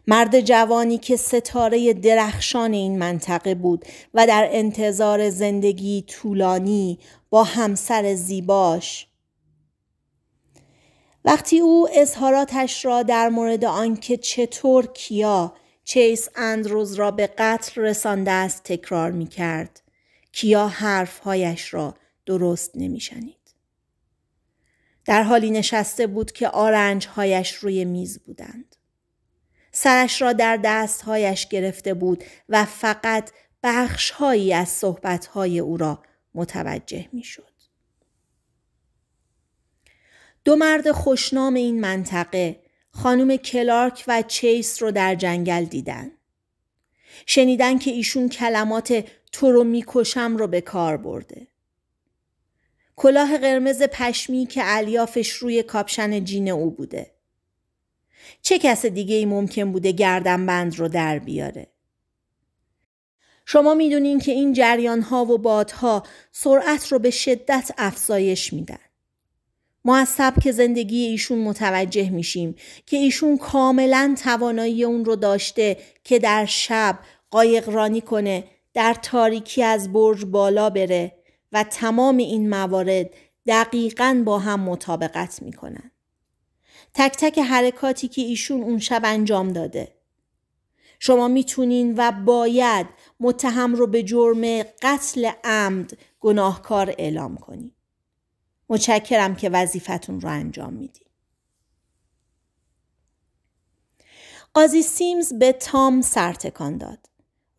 مرد جوانی که ستاره درخشان این منطقه بود و در انتظار زندگی طولانی با همسر زیباش وقتی او اظهاراتش را در مورد آنکه چطور کیا چیس اندروز را به قتل رسانده است تکرار می کرد. کیا حرفهایش را درست نمی شنید. در حالی نشسته بود که آرنجهایش روی میز بودند. سرش را در دستهایش گرفته بود و فقط بخشهایی از صحبتهای او را متوجه می شد. دو مرد خوشنام این منطقه خانم کلارک و چیس رو در جنگل دیدن. شنیدن که ایشون کلمات تو رو میکشم رو به کار برده. کلاه قرمز پشمی که الیافش روی کاپشن جین او بوده. چه کس دیگه ای ممکن بوده گردن بند رو در بیاره؟ شما میدونین که این جریان ها و بادها سرعت رو به شدت افزایش میدن. از سبک زندگی ایشون متوجه میشیم که ایشون کاملا توانایی اون رو داشته که در شب قایق رانی کنه در تاریکی از برج بالا بره و تمام این موارد دقیقا با هم مطابقت میکنن. تک تک حرکاتی که ایشون اون شب انجام داده. شما میتونین و باید متهم رو به جرم قتل عمد گناهکار اعلام کنید. متشکرم که وظیفتون رو انجام میدی. قاضی سیمز به تام سرتکان داد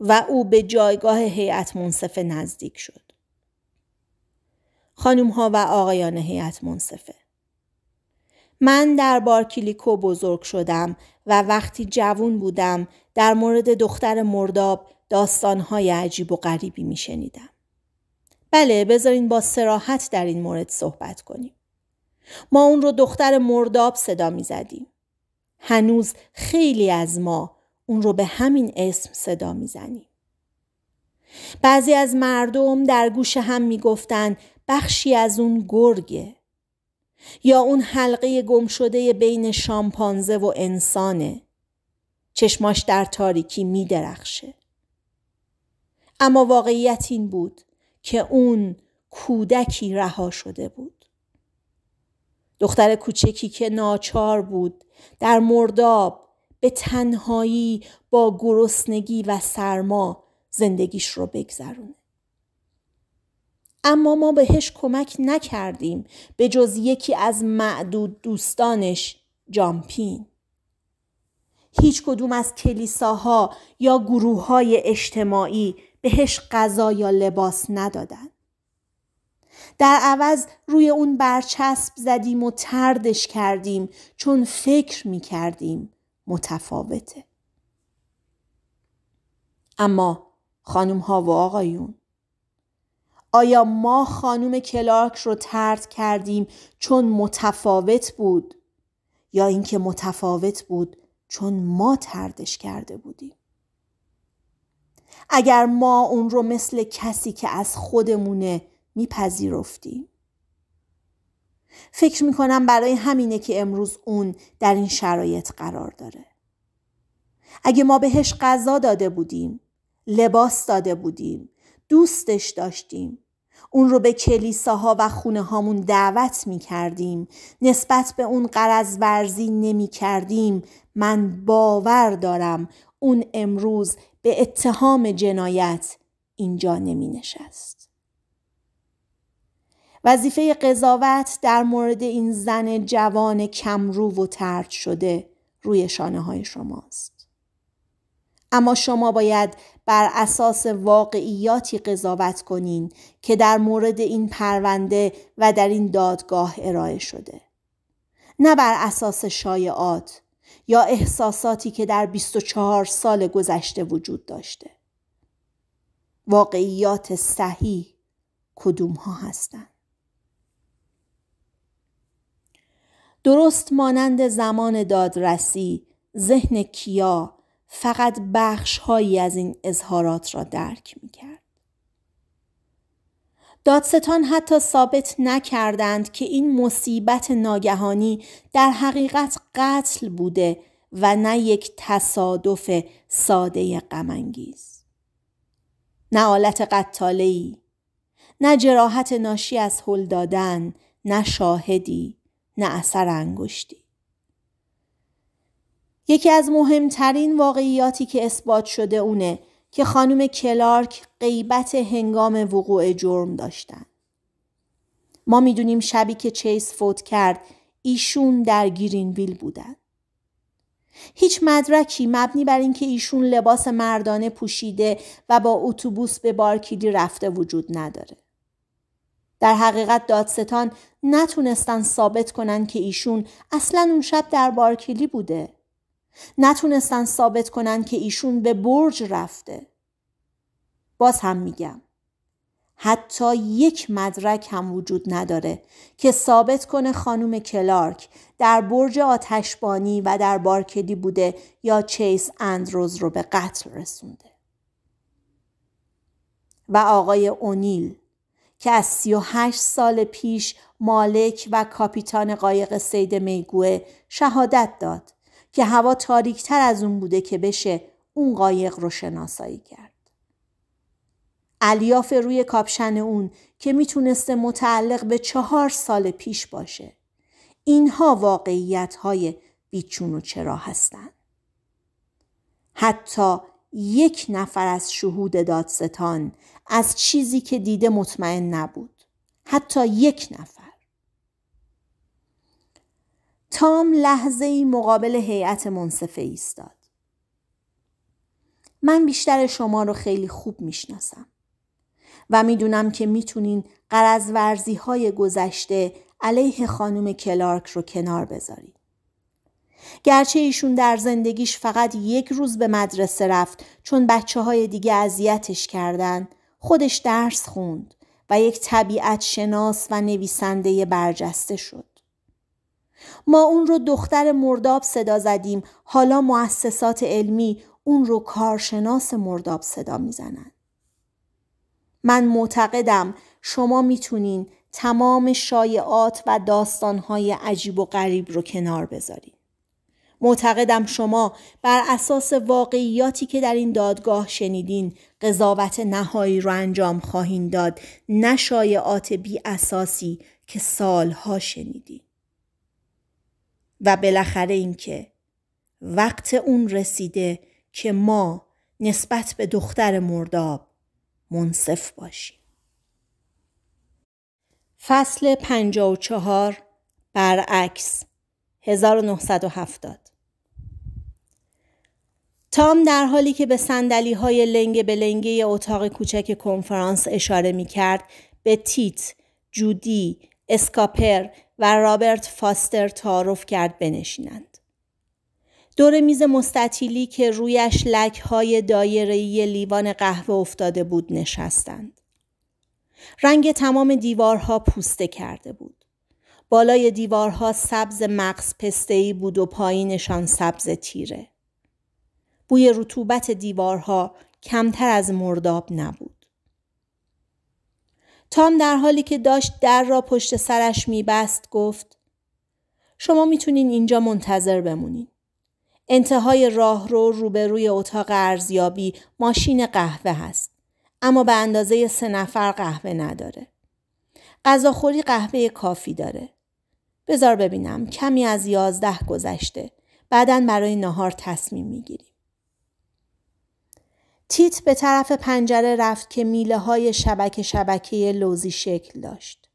و او به جایگاه هیئت منصفه نزدیک شد. خانم ها و آقایان هیئت منصفه من در بارکلیکو بزرگ شدم و وقتی جوون بودم در مورد دختر مرداب داستانهای عجیب و غریبی می شنیدم. بله بذارین با سراحت در این مورد صحبت کنیم. ما اون رو دختر مرداب صدا می زدیم. هنوز خیلی از ما اون رو به همین اسم صدا می زنیم. بعضی از مردم در گوش هم می گفتن بخشی از اون گرگه یا اون حلقه گم شده بین شامپانزه و انسانه چشماش در تاریکی می درخشه. اما واقعیت این بود که اون کودکی رها شده بود دختر کوچکی که ناچار بود در مرداب به تنهایی با گرسنگی و سرما زندگیش رو بگذرونه اما ما بهش کمک نکردیم به جز یکی از معدود دوستانش جامپین هیچ کدوم از کلیساها یا گروه های اجتماعی بهش غذا یا لباس ندادن. در عوض روی اون برچسب زدیم و تردش کردیم چون فکر می کردیم متفاوته. اما خانم ها و آقایون آیا ما خانم کلارک رو ترد کردیم چون متفاوت بود یا اینکه متفاوت بود چون ما تردش کرده بودیم اگر ما اون رو مثل کسی که از خودمونه میپذیرفتیم فکر میکنم برای همینه که امروز اون در این شرایط قرار داره اگه ما بهش غذا داده بودیم لباس داده بودیم دوستش داشتیم اون رو به کلیساها و خونه هامون دعوت می کردیم نسبت به اون قرض ورزی نمی من باور دارم اون امروز به اتهام جنایت اینجا نمی نشست. وظیفه قضاوت در مورد این زن جوان کمرو و ترد شده روی شانه های شماست. اما شما باید بر اساس واقعیاتی قضاوت کنین که در مورد این پرونده و در این دادگاه ارائه شده. نه بر اساس شایعات یا احساساتی که در 24 سال گذشته وجود داشته واقعیات صحیح کدوم ها هستند درست مانند زمان دادرسی ذهن کیا فقط بخش هایی از این اظهارات را درک می کرد. دادستان حتی ثابت نکردند که این مصیبت ناگهانی در حقیقت قتل بوده و نه یک تصادف ساده غمانگیز نه آلت ای، نه جراحت ناشی از هل دادن نه شاهدی نه اثر انگشتی یکی از مهمترین واقعیاتی که اثبات شده اونه که خانم کلارک غیبت هنگام وقوع جرم داشتن. ما میدونیم شبی که چیس فوت کرد ایشون در گیرین ویل بودند. هیچ مدرکی مبنی بر اینکه ایشون لباس مردانه پوشیده و با اتوبوس به بارکلی رفته وجود نداره. در حقیقت دادستان نتونستن ثابت کنن که ایشون اصلا اون شب در بارکلی بوده نتونستن ثابت کنن که ایشون به برج رفته باز هم میگم حتی یک مدرک هم وجود نداره که ثابت کنه خانم کلارک در برج آتشبانی و در بارکدی بوده یا چیس اندروز رو به قتل رسونده و آقای اونیل که از 38 سال پیش مالک و کاپیتان قایق سید میگوه شهادت داد که هوا تاریکتر از اون بوده که بشه اون قایق رو شناسایی کرد. الیاف روی کاپشن اون که میتونسته متعلق به چهار سال پیش باشه. اینها واقعیت های بیچون و چرا هستند حتی یک نفر از شهود دادستان از چیزی که دیده مطمئن نبود. حتی یک نفر. تام لحظه ای مقابل هیئت منصفه ایستاد. من بیشتر شما رو خیلی خوب میشناسم و میدونم که میتونین قرض ورزی های گذشته علیه خانم کلارک رو کنار بذارید. گرچه ایشون در زندگیش فقط یک روز به مدرسه رفت چون بچه های دیگه اذیتش کردن خودش درس خوند و یک طبیعت شناس و نویسنده برجسته شد. ما اون رو دختر مرداب صدا زدیم حالا مؤسسات علمی اون رو کارشناس مرداب صدا میزنن من معتقدم شما میتونین تمام شایعات و داستانهای عجیب و غریب رو کنار بذارین معتقدم شما بر اساس واقعیاتی که در این دادگاه شنیدین قضاوت نهایی رو انجام خواهین داد نه شایعات بی اساسی که سالها شنیدین و بالاخره اینکه وقت اون رسیده که ما نسبت به دختر مرداب منصف باشیم. فصل 54 برعکس 1970 تام در حالی که به سندلی های لنگ به لنگه اتاق کوچک کنفرانس اشاره می کرد به تیت، جودی، اسکاپر و رابرت فاستر تعارف کرد بنشینند. دور میز مستطیلی که رویش لکهای دایره‌ای لیوان قهوه افتاده بود نشستند. رنگ تمام دیوارها پوسته کرده بود. بالای دیوارها سبز مغز پستهی بود و پایینشان سبز تیره. بوی رطوبت دیوارها کمتر از مرداب نبود. تام در حالی که داشت در را پشت سرش میبست گفت شما میتونین اینجا منتظر بمونین. انتهای راه رو روبروی اتاق ارزیابی ماشین قهوه هست. اما به اندازه سه نفر قهوه نداره. غذاخوری قهوه کافی داره. بذار ببینم کمی از یازده گذشته. بعدا برای نهار تصمیم میگیریم. تیت به طرف پنجره رفت که میله های شبک شبکه لوزی شکل داشت.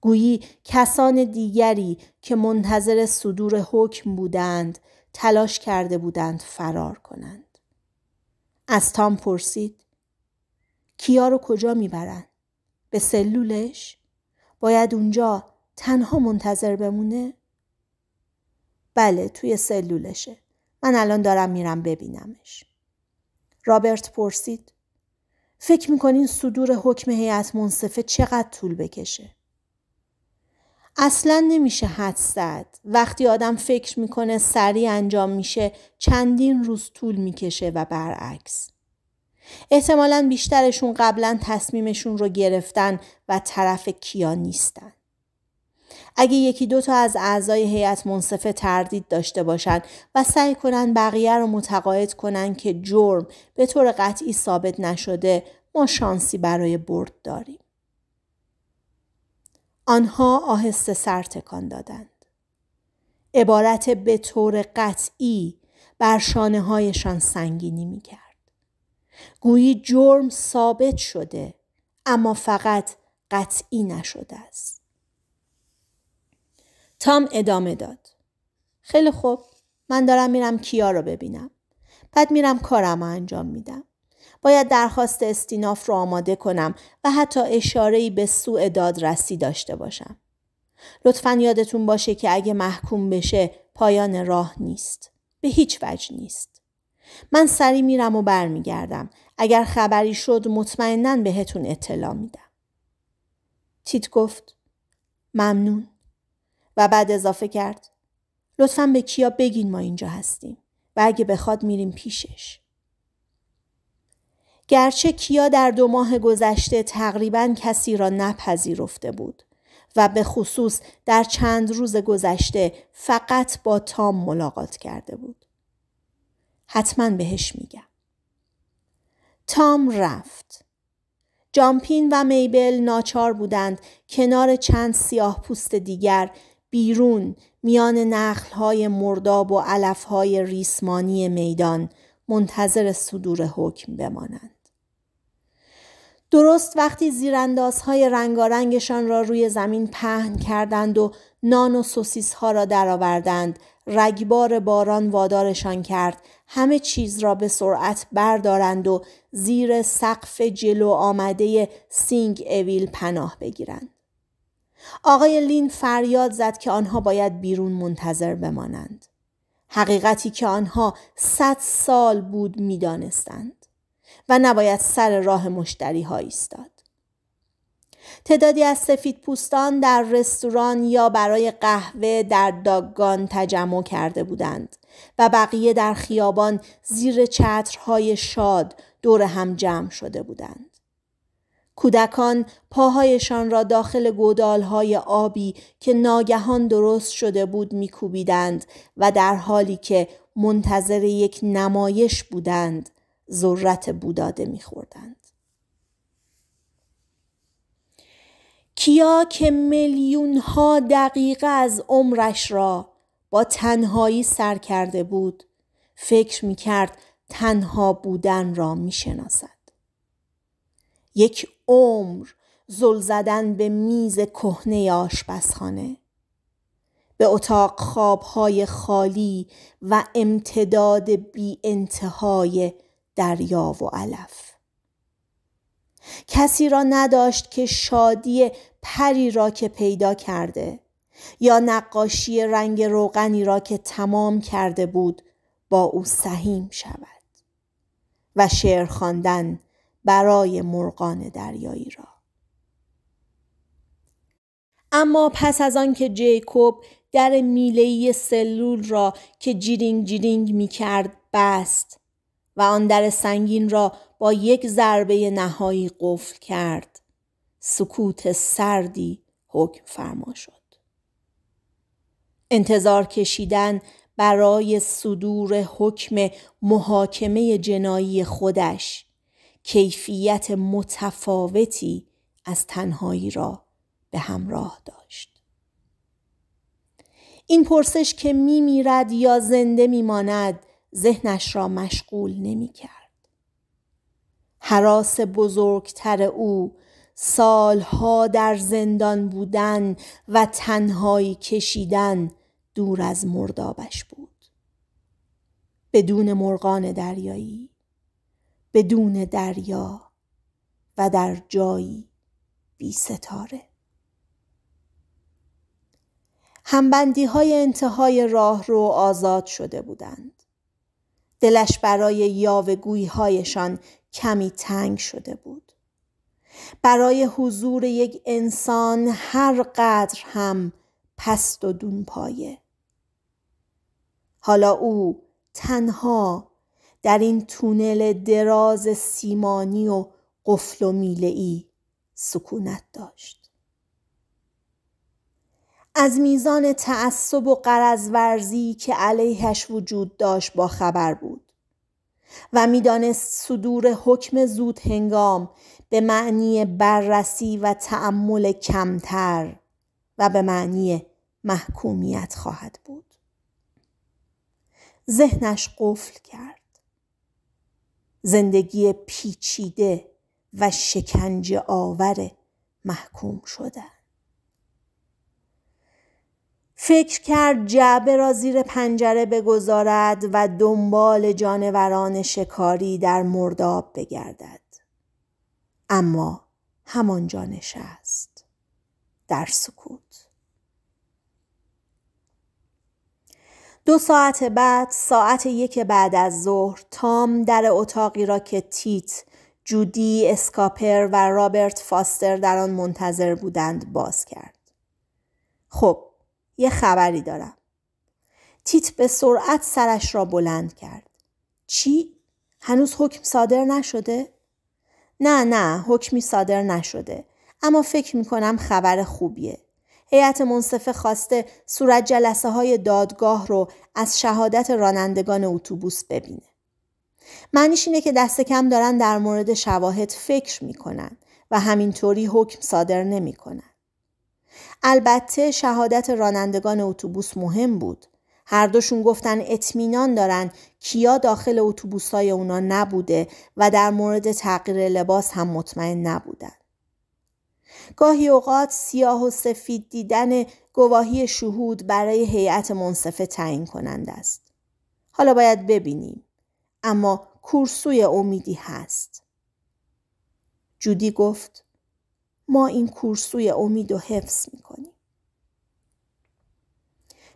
گویی کسان دیگری که منتظر صدور حکم بودند تلاش کرده بودند فرار کنند. از تام پرسید کیا رو کجا میبرن؟ به سلولش؟ باید اونجا تنها منتظر بمونه؟ بله توی سلولشه. من الان دارم میرم ببینمش. رابرت پرسید فکر میکنین صدور حکم هیئت منصفه چقدر طول بکشه اصلا نمیشه حد زد وقتی آدم فکر میکنه سریع انجام میشه چندین روز طول میکشه و برعکس احتمالا بیشترشون قبلا تصمیمشون رو گرفتن و طرف کیا نیستن اگه یکی دو تا از اعضای هیئت منصفه تردید داشته باشند و سعی کنند، بقیه رو متقاعد کنند که جرم به طور قطعی ثابت نشده ما شانسی برای برد داریم. آنها آهسته سر تکان دادند. عبارت به طور قطعی بر شانه هایشان سنگینی می کرد. گویی جرم ثابت شده اما فقط قطعی نشده است. تام ادامه داد. خیلی خوب من دارم میرم کیا رو ببینم. بعد میرم کارم رو انجام میدم. باید درخواست استیناف رو آماده کنم و حتی اشارهی به سوء دادرسی داشته باشم. لطفا یادتون باشه که اگه محکوم بشه پایان راه نیست. به هیچ وجه نیست. من سری میرم و برمیگردم. اگر خبری شد مطمئنا بهتون اطلاع میدم. تیت گفت ممنون. و بعد اضافه کرد لطفا به کیا بگین ما اینجا هستیم و اگه بخواد میریم پیشش گرچه کیا در دو ماه گذشته تقریبا کسی را نپذیرفته بود و به خصوص در چند روز گذشته فقط با تام ملاقات کرده بود. حتما بهش میگم. تام رفت. جامپین و میبل ناچار بودند کنار چند سیاه پوست دیگر بیرون میان نخلهای مرداب و علفهای ریسمانی میدان منتظر صدور حکم بمانند. درست وقتی زیراندازهای رنگارنگشان را روی زمین پهن کردند و نان و سوسیس ها را درآوردند رگبار باران وادارشان کرد همه چیز را به سرعت بردارند و زیر سقف جلو آمده سینگ اویل پناه بگیرند آقای لین فریاد زد که آنها باید بیرون منتظر بمانند. حقیقتی که آنها صد سال بود میدانستند و نباید سر راه مشتری ها ایستاد. تعدادی از سفید پوستان در رستوران یا برای قهوه در داگان تجمع کرده بودند و بقیه در خیابان زیر چترهای شاد دور هم جمع شده بودند. کودکان پاهایشان را داخل گودالهای آبی که ناگهان درست شده بود میکوبیدند و در حالی که منتظر یک نمایش بودند ذرت بوداده میخوردند. کیا که میلیون ها دقیقه از عمرش را با تنهایی سر کرده بود فکر می کرد تنها بودن را می شناسد. یک عمر زل زدن به میز کهنه آشپزخانه به اتاق خوابهای خالی و امتداد بی انتهای دریا و علف کسی را نداشت که شادی پری را که پیدا کرده یا نقاشی رنگ روغنی را که تمام کرده بود با او سهیم شود و شعر خواندن برای مرغان دریایی را اما پس از آنکه جیکوب در میله سلول را که جیرینگ جیرینگ می کرد بست و آن در سنگین را با یک ضربه نهایی قفل کرد سکوت سردی حکم فرما شد انتظار کشیدن برای صدور حکم محاکمه جنایی خودش کیفیت متفاوتی از تنهایی را به همراه داشت این پرسش که می میرد یا زنده می ماند ذهنش را مشغول نمی کرد حراس بزرگتر او سالها در زندان بودن و تنهایی کشیدن دور از مردابش بود بدون مرغان دریایی بدون دریا و در جایی بی ستاره همبندی های انتهای راه رو آزاد شده بودند. دلش برای یاوگوی هایشان کمی تنگ شده بود. برای حضور یک انسان هر قدر هم پست و دون پایه. حالا او تنها در این تونل دراز سیمانی و قفل و میله ای سکونت داشت از میزان تعصب و قرضورزی که علیهش وجود داشت با خبر بود و میدانست صدور حکم زود هنگام به معنی بررسی و تعمل کمتر و به معنی محکومیت خواهد بود ذهنش قفل کرد زندگی پیچیده و شکنج آور محکوم شده فکر کرد جعبه را زیر پنجره بگذارد و دنبال جانوران شکاری در مرداب بگردد اما همانجا نشست در سکوت دو ساعت بعد ساعت یک بعد از ظهر تام در اتاقی را که تیت جودی اسکاپر و رابرت فاستر در آن منتظر بودند باز کرد خب یه خبری دارم تیت به سرعت سرش را بلند کرد چی هنوز حکم صادر نشده نه نه حکمی صادر نشده اما فکر می کنم خبر خوبیه هیئت منصفه خواسته صورت جلسه های دادگاه رو از شهادت رانندگان اتوبوس ببینه. معنیش اینه که دست کم دارن در مورد شواهد فکر میکنن و همینطوری حکم صادر نمیکنن. البته شهادت رانندگان اتوبوس مهم بود. هر دوشون گفتن اطمینان دارن کیا داخل اتوبوسای اونا نبوده و در مورد تغییر لباس هم مطمئن نبودن. گاهی اوقات سیاه و سفید دیدن گواهی شهود برای هیئت منصفه تعیین کنند است. حالا باید ببینیم. اما کورسوی امیدی هست. جودی گفت ما این کورسوی امید و حفظ میکنیم.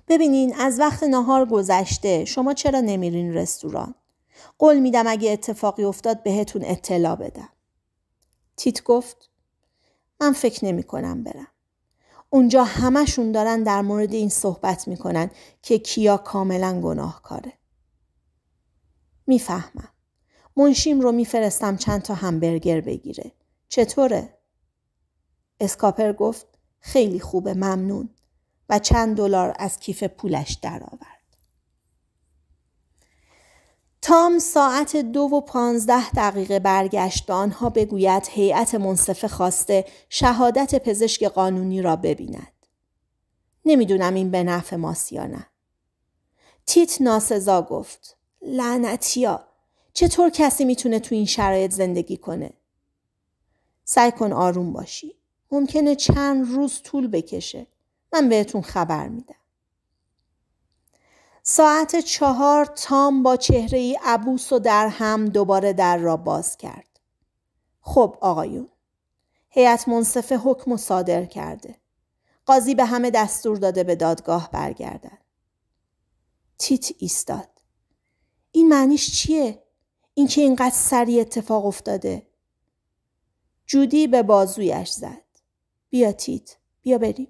ببینین از وقت نهار گذشته شما چرا نمیرین رستوران؟ قول میدم اگه اتفاقی افتاد بهتون اطلاع بدم. تیت گفت من فکر نمی کنم برم. اونجا همشون دارن در مورد این صحبت میکنن که کیا کاملا گناهکاره. میفهمم. منشیم رو میفرستم چند تا همبرگر بگیره. چطوره؟ اسکاپر گفت خیلی خوبه ممنون و چند دلار از کیف پولش درآورد. تام ساعت دو و پانزده دقیقه برگشت به آنها بگوید هیئت منصفه خواسته شهادت پزشک قانونی را ببیند. نمیدونم این به نفع ماست یا نه. تیت ناسزا گفت. لعنتیا چطور کسی میتونه تو این شرایط زندگی کنه؟ سعی کن آروم باشی. ممکنه چند روز طول بکشه. من بهتون خبر میدم. ساعت چهار تام با چهره ای عبوس و در هم دوباره در را باز کرد. خب آقایون. هیئت منصفه حکم صادر کرده. قاضی به همه دستور داده به دادگاه برگردن. تیت ایستاد. این معنیش چیه؟ اینکه اینقدر سریع اتفاق افتاده. جودی به بازویش زد. بیا تیت. بیا بریم.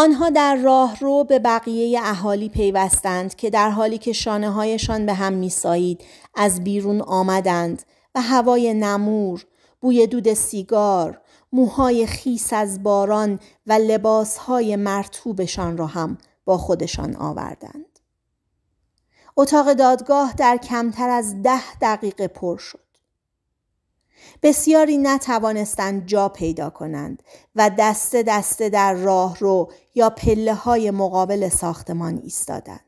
آنها در راه رو به بقیه اهالی پیوستند که در حالی که شانه هایشان به هم میسایید از بیرون آمدند و هوای نمور، بوی دود سیگار، موهای خیس از باران و های مرتوبشان را هم با خودشان آوردند. اتاق دادگاه در کمتر از ده دقیقه پر شد. بسیاری نتوانستند جا پیدا کنند و دسته دسته در راه رو یا پله های مقابل ساختمان ایستادند.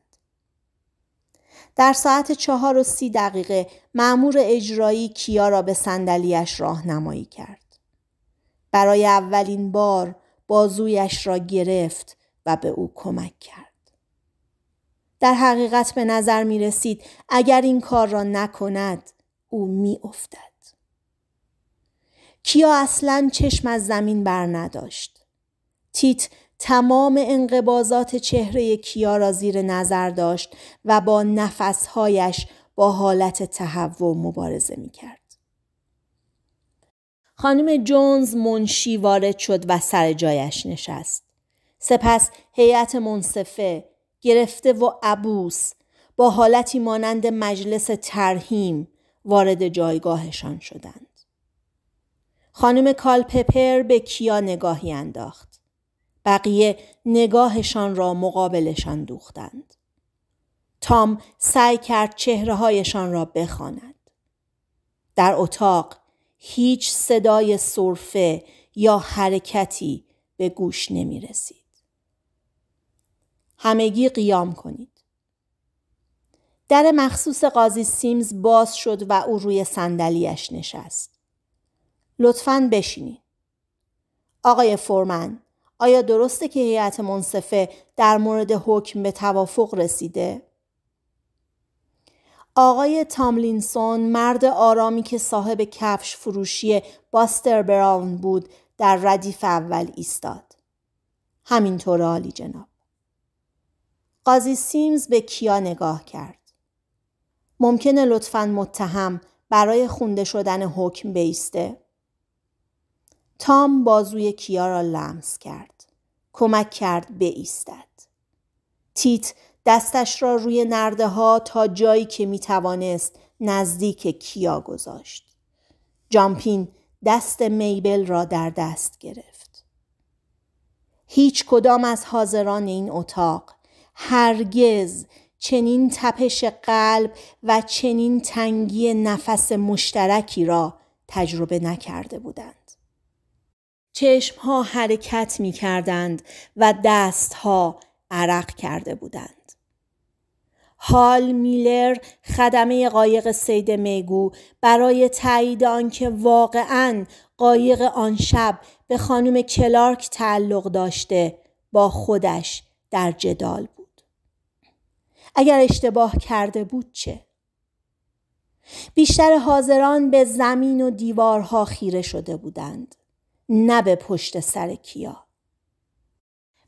در ساعت چهار و سی دقیقه معمور اجرایی کیا را به صندلیاش راهنمایی کرد. برای اولین بار بازویش را گرفت و به او کمک کرد. در حقیقت به نظر می رسید اگر این کار را نکند او می افتد. کیا اصلا چشم از زمین بر نداشت. تیت تمام انقبازات چهره کیا را زیر نظر داشت و با نفسهایش با حالت تهوع مبارزه می کرد. خانم جونز منشی وارد شد و سر جایش نشست. سپس هیئت منصفه گرفته و عبوس با حالتی مانند مجلس ترهیم وارد جایگاهشان شدند. خانم کالپپر به کیا نگاهی انداخت. بقیه نگاهشان را مقابلشان دوختند. تام سعی کرد چهره هایشان را بخواند. در اتاق هیچ صدای صرفه یا حرکتی به گوش نمی رسید. همگی قیام کنید. در مخصوص قاضی سیمز باز شد و او روی صندلیاش نشست. لطفا بشینید. آقای فورمن، آیا درسته که هیئت منصفه در مورد حکم به توافق رسیده؟ آقای تاملینسون مرد آرامی که صاحب کفش فروشی باستر براون بود در ردیف اول ایستاد. همینطور عالی جناب. قاضی سیمز به کیا نگاه کرد. ممکنه لطفا متهم برای خونده شدن حکم بیسته؟ تام بازوی کیا را لمس کرد. کمک کرد بایستد. تیت دستش را روی نرده ها تا جایی که می توانست نزدیک کیا گذاشت. جامپین دست میبل را در دست گرفت. هیچ کدام از حاضران این اتاق هرگز چنین تپش قلب و چنین تنگی نفس مشترکی را تجربه نکرده بودند. چشمها حرکت می کردند و دستها عرق کرده بودند. حال میلر خدمه قایق سید میگو برای تایید آنکه واقعا قایق آن شب به خانم کلارک تعلق داشته با خودش در جدال بود. اگر اشتباه کرده بود چه؟ بیشتر حاضران به زمین و دیوارها خیره شده بودند. نه به پشت سر کیا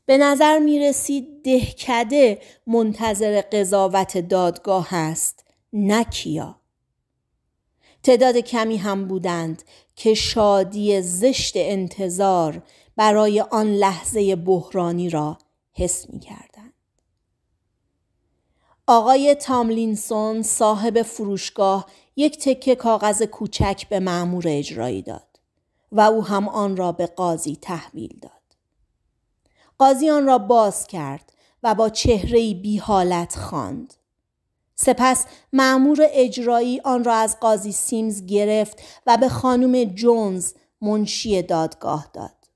به نظر می رسید دهکده منتظر قضاوت دادگاه است نه کیا تعداد کمی هم بودند که شادی زشت انتظار برای آن لحظه بحرانی را حس می کردند. آقای تاملینسون صاحب فروشگاه یک تکه کاغذ کوچک به معمور اجرایی داد. و او هم آن را به قاضی تحویل داد. قاضی آن را باز کرد و با چهره بی حالت خواند. سپس معمور اجرایی آن را از قاضی سیمز گرفت و به خانم جونز منشی دادگاه داد.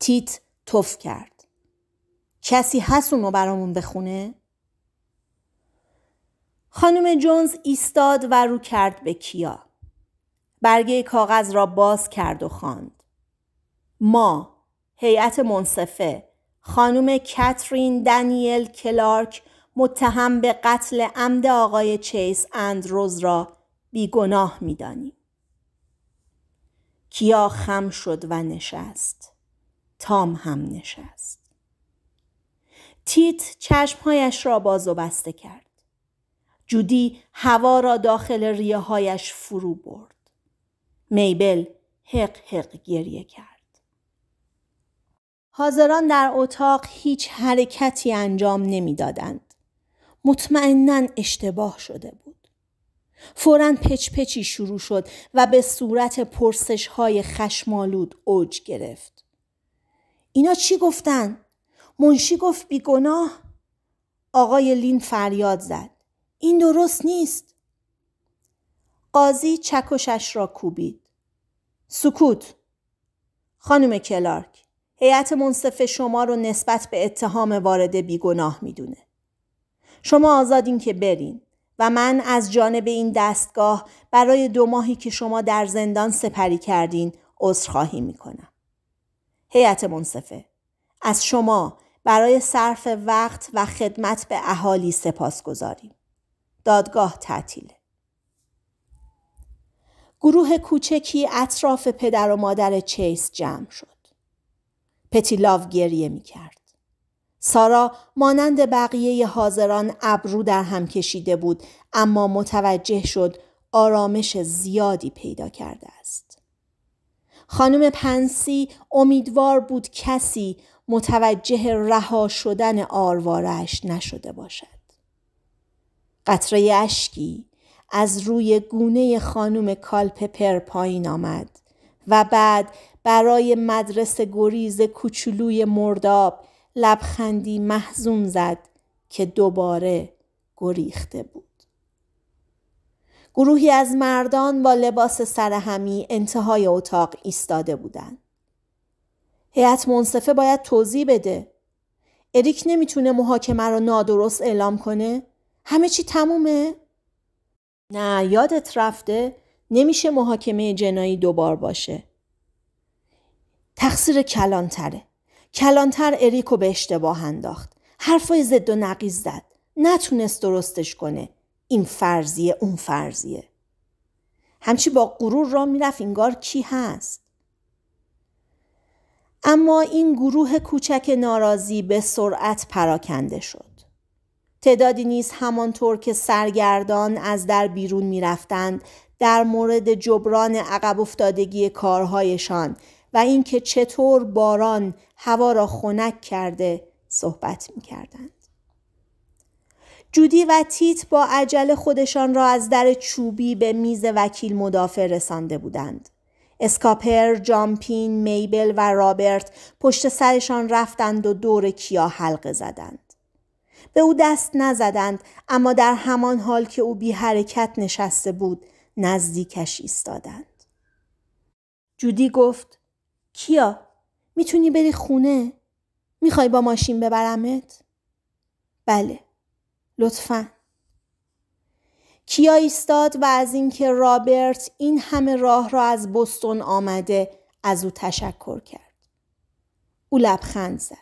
تیت توف کرد. کسی هست اونو برامون بخونه؟ خانم جونز ایستاد و رو کرد به کیا. برگه کاغذ را باز کرد و خواند. ما هیئت منصفه خانم کاترین دانیل کلارک متهم به قتل عمد آقای چیس اندروز را بیگناه میدانیم کیا خم شد و نشست تام هم نشست تیت چشمهایش را باز و بسته کرد جودی هوا را داخل ریه هایش فرو برد میبل حق حق گریه کرد. حاضران در اتاق هیچ حرکتی انجام نمیدادند. مطمئنا اشتباه شده بود. فورا پچی شروع شد و به صورت پرسش های خشمالود اوج گرفت. اینا چی گفتن؟ منشی گفت بیگناه؟ آقای لین فریاد زد. این درست نیست. قاضی چکشش را کوبید. سکوت خانم کلارک هیئت منصفه شما رو نسبت به اتهام وارده بیگناه میدونه شما آزادین که برین و من از جانب این دستگاه برای دو ماهی که شما در زندان سپری کردین عذرخواهی میکنم هیئت منصفه از شما برای صرف وقت و خدمت به اهالی سپاس گذاریم. دادگاه تعطیله. گروه کوچکی اطراف پدر و مادر چیس جمع شد. پتیلاو گریه می کرد. سارا مانند بقیه حاضران ابرو در هم کشیده بود اما متوجه شد آرامش زیادی پیدا کرده است. خانم پنسی امیدوار بود کسی متوجه رها شدن آروارش نشده باشد. قطره اشکی از روی گونه خانم کالپپر پایین آمد و بعد برای مدرسه گریز کوچولوی مرداب لبخندی محزون زد که دوباره گریخته بود. گروهی از مردان با لباس سرهمی انتهای اتاق ایستاده بودند. هیئت منصفه باید توضیح بده. اریک نمیتونه محاکمه را نادرست اعلام کنه؟ همه چی تمومه؟ نه یادت رفته نمیشه محاکمه جنایی دوبار باشه. تقصیر کلانتره. کلانتر اریکو به اشتباه انداخت. حرفای زد و نقیز زد. نتونست درستش کنه. این فرضیه اون فرضیه. همچی با غرور را میرفت انگار کی هست. اما این گروه کوچک ناراضی به سرعت پراکنده شد. تعدادی نیز همانطور که سرگردان از در بیرون میرفتند در مورد جبران عقب افتادگی کارهایشان و اینکه چطور باران هوا را خنک کرده صحبت میکردند. جودی و تیت با عجل خودشان را از در چوبی به میز وکیل مدافع رسانده بودند. اسکاپر، جامپین، میبل و رابرت پشت سرشان رفتند و دور کیا حلقه زدند. به او دست نزدند اما در همان حال که او بی حرکت نشسته بود نزدیکش ایستادند. جودی گفت کیا میتونی بری خونه؟ میخوای با ماشین ببرمت؟ بله لطفا کیا ایستاد و از اینکه رابرت این همه راه را از بستون آمده از او تشکر کرد. او لبخند زد.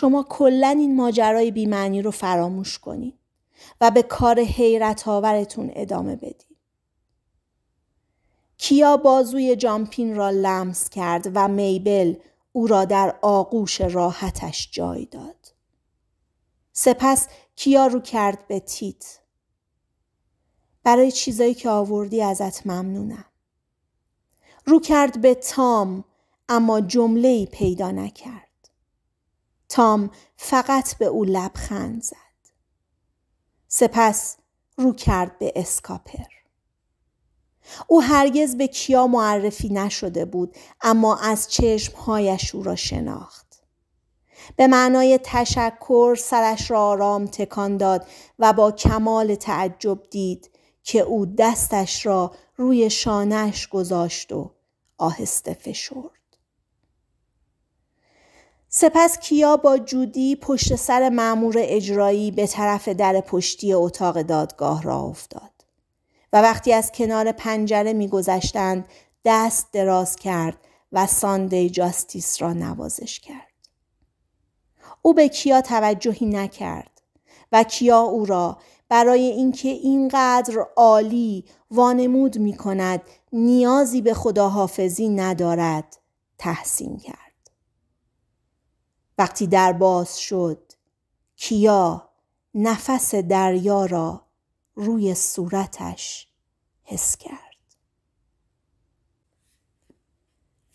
شما کلا این ماجرای بیمعنی رو فراموش کنید و به کار حیرت آورتون ادامه بدید. کیا بازوی جامپین را لمس کرد و میبل او را در آغوش راحتش جای داد. سپس کیا رو کرد به تیت. برای چیزایی که آوردی ازت ممنونم. رو کرد به تام اما جمله پیدا نکرد. تام فقط به او لبخند زد. سپس رو کرد به اسکاپر. او هرگز به کیا معرفی نشده بود اما از چشمهایش او را شناخت. به معنای تشکر سرش را آرام تکان داد و با کمال تعجب دید که او دستش را روی شانهش گذاشت و آهسته فشرد. سپس کیا با جودی پشت سر معمور اجرایی به طرف در پشتی اتاق دادگاه را افتاد. و وقتی از کنار پنجره میگذشتند دست دراز کرد و ساندی جاستیس را نوازش کرد. او به کیا توجهی نکرد و کیا او را برای اینکه اینقدر عالی وانمود می کند نیازی به خداحافظی ندارد تحسین کرد. وقتی در باز شد کیا نفس دریا را روی صورتش حس کرد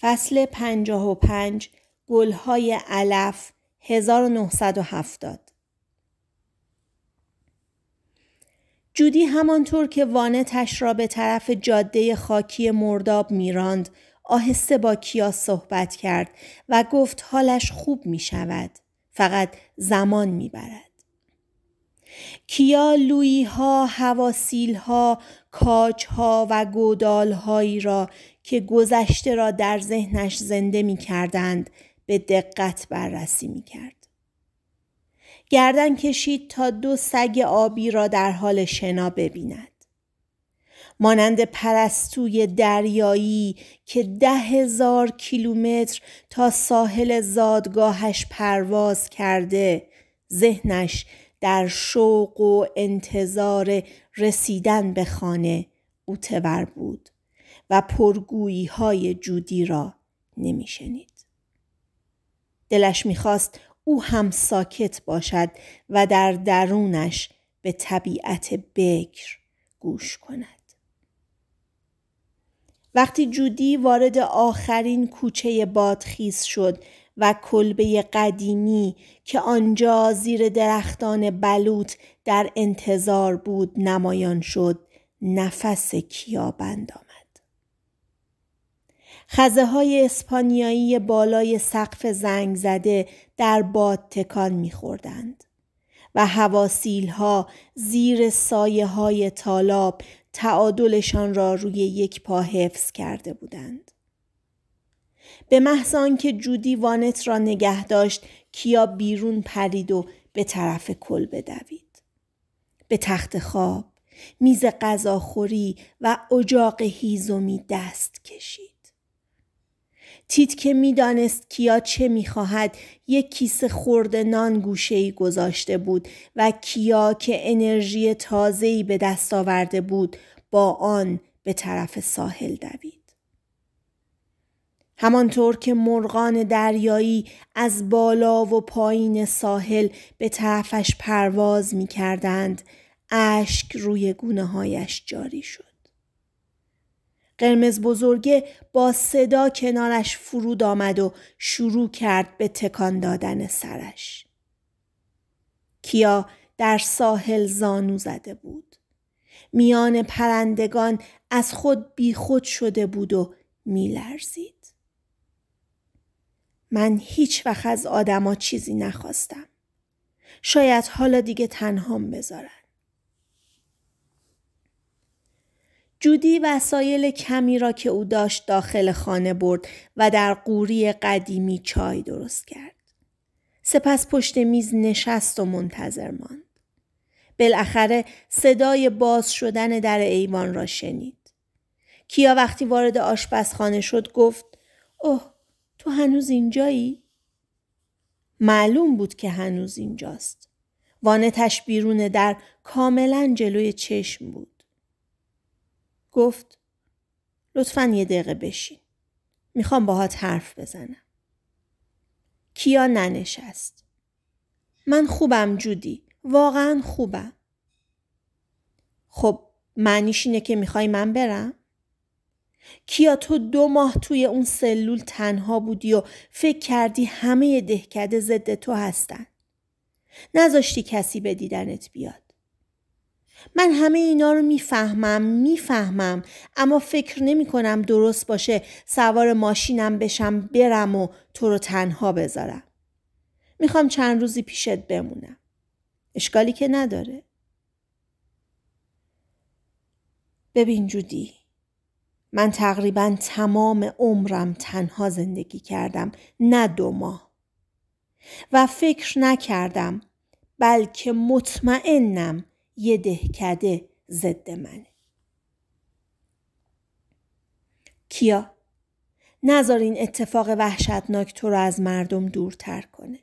فصل پنجاه و پنج گلهای علف 1970 جودی همانطور که وانتش را به طرف جاده خاکی مرداب میراند آهسته با کیا صحبت کرد و گفت حالش خوب می شود. فقط زمان می برد. کیا لویی ها، هواسیل ها، کاج ها و گودال هایی را که گذشته را در ذهنش زنده می کردند به دقت بررسی می کرد. گردن کشید تا دو سگ آبی را در حال شنا ببیند. مانند پرستوی دریایی که ده هزار کیلومتر تا ساحل زادگاهش پرواز کرده ذهنش در شوق و انتظار رسیدن به خانه اوتور بود و پرگویی های جودی را نمیشنید. دلش میخواست او هم ساکت باشد و در درونش به طبیعت بکر گوش کند. وقتی جودی وارد آخرین کوچه بادخیز شد و کلبه قدیمی که آنجا زیر درختان بلوط در انتظار بود نمایان شد نفس کیابند آمد خزه های اسپانیایی بالای سقف زنگ زده در باد تکان میخوردند و هواسیل ها زیر سایه های تالاب تعادلشان را روی یک پا حفظ کرده بودند. به محض آنکه جودی وانت را نگه داشت کیا بیرون پرید و به طرف کل بدوید. به تخت خواب، میز غذاخوری و اجاق هیزومی دست کشید. تیت که میدانست کیا چه میخواهد یک کیسه خورده نان گوشه گذاشته بود و کیا که انرژی تازه به دست آورده بود با آن به طرف ساحل دوید. همانطور که مرغان دریایی از بالا و پایین ساحل به طرفش پرواز می کردند، اشک روی گونه هایش جاری شد. قرمز بزرگه با صدا کنارش فرود آمد و شروع کرد به تکان دادن سرش. کیا در ساحل زانو زده بود. میان پرندگان از خود بیخود شده بود و میلرزید. من هیچ وقت از آدما چیزی نخواستم. شاید حالا دیگه تنهام بذارن. جودی وسایل کمی را که او داشت داخل خانه برد و در قوری قدیمی چای درست کرد. سپس پشت میز نشست و منتظر ماند. بالاخره صدای باز شدن در ایوان را شنید. کیا وقتی وارد آشپزخانه شد گفت اوه تو هنوز اینجایی؟ معلوم بود که هنوز اینجاست. وانتش بیرون در کاملا جلوی چشم بود. گفت لطفا یه دقیقه بشین. میخوام باهات حرف بزنم. کیا ننشست. من خوبم جودی. واقعا خوبم. خب معنیش اینه که میخوای من برم؟ کیا تو دو ماه توی اون سلول تنها بودی و فکر کردی همه دهکده ضد تو هستن. نذاشتی کسی به دیدنت بیاد. من همه اینا رو میفهمم میفهمم اما فکر نمی کنم درست باشه سوار ماشینم بشم برم و تو رو تنها بذارم. میخوام چند روزی پیشت بمونم. اشکالی که نداره. ببین جودی من تقریبا تمام عمرم تنها زندگی کردم نه دو ماه و فکر نکردم بلکه مطمئنم یه دهکده ضد منه کیا نزار این اتفاق وحشتناک تو رو از مردم دورتر کنه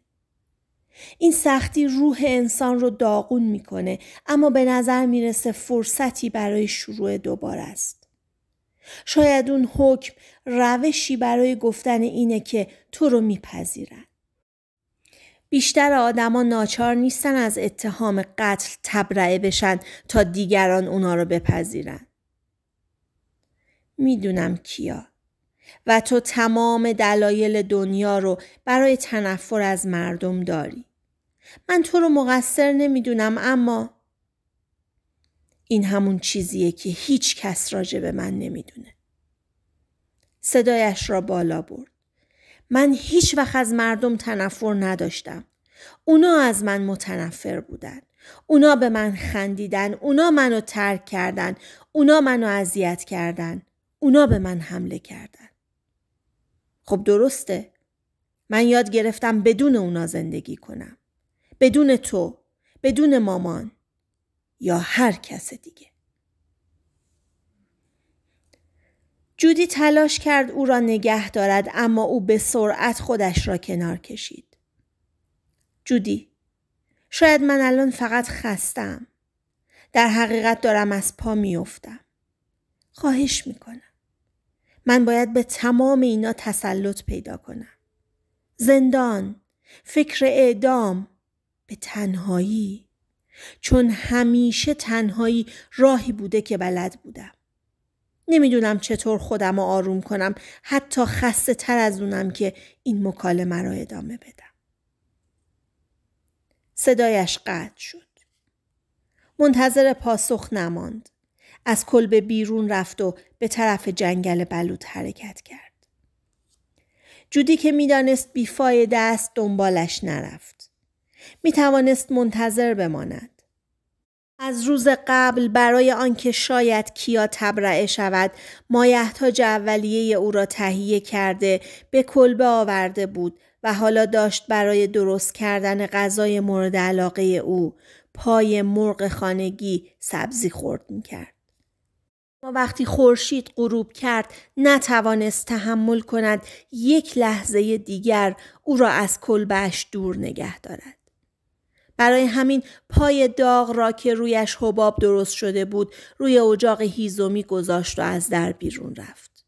این سختی روح انسان رو داغون میکنه اما به نظر میرسه فرصتی برای شروع دوباره است شاید اون حکم روشی برای گفتن اینه که تو رو میپذیرن بیشتر آدما ناچار نیستن از اتهام قتل تبرئه بشن تا دیگران اونا رو بپذیرن. میدونم کیا و تو تمام دلایل دنیا رو برای تنفر از مردم داری. من تو رو مقصر نمیدونم اما این همون چیزیه که هیچ کس راجع به من نمیدونه. صدایش را بالا برد. من هیچ وقت از مردم تنفر نداشتم. اونا از من متنفر بودن. اونا به من خندیدن. اونا منو ترک کردن. اونا منو اذیت کردن. اونا به من حمله کردن. خب درسته. من یاد گرفتم بدون اونا زندگی کنم. بدون تو. بدون مامان. یا هر کس دیگه. جودی تلاش کرد او را نگه دارد اما او به سرعت خودش را کنار کشید. جودی شاید من الان فقط خستم. در حقیقت دارم از پا میافتم. خواهش میکنم. من باید به تمام اینا تسلط پیدا کنم. زندان، فکر اعدام، به تنهایی. چون همیشه تنهایی راهی بوده که بلد بودم. نمیدونم چطور خودم رو آروم کنم حتی خسته تر از اونم که این مکالمه را ادامه بدم. صدایش قطع شد. منتظر پاسخ نماند. از به بیرون رفت و به طرف جنگل بلوط حرکت کرد. جودی که میدانست بیفای دست دنبالش نرفت. می توانست منتظر بماند. از روز قبل برای آنکه شاید کیا تبرعه شود مایحتاج اولیه او را تهیه کرده به کلبه آورده بود و حالا داشت برای درست کردن غذای مورد علاقه او پای مرغ خانگی سبزی خورد کرد. اما وقتی خورشید غروب کرد نتوانست تحمل کند یک لحظه دیگر او را از کلبهش دور نگه دارد. برای همین پای داغ را که رویش حباب درست شده بود روی اجاق هیزومی گذاشت و از در بیرون رفت.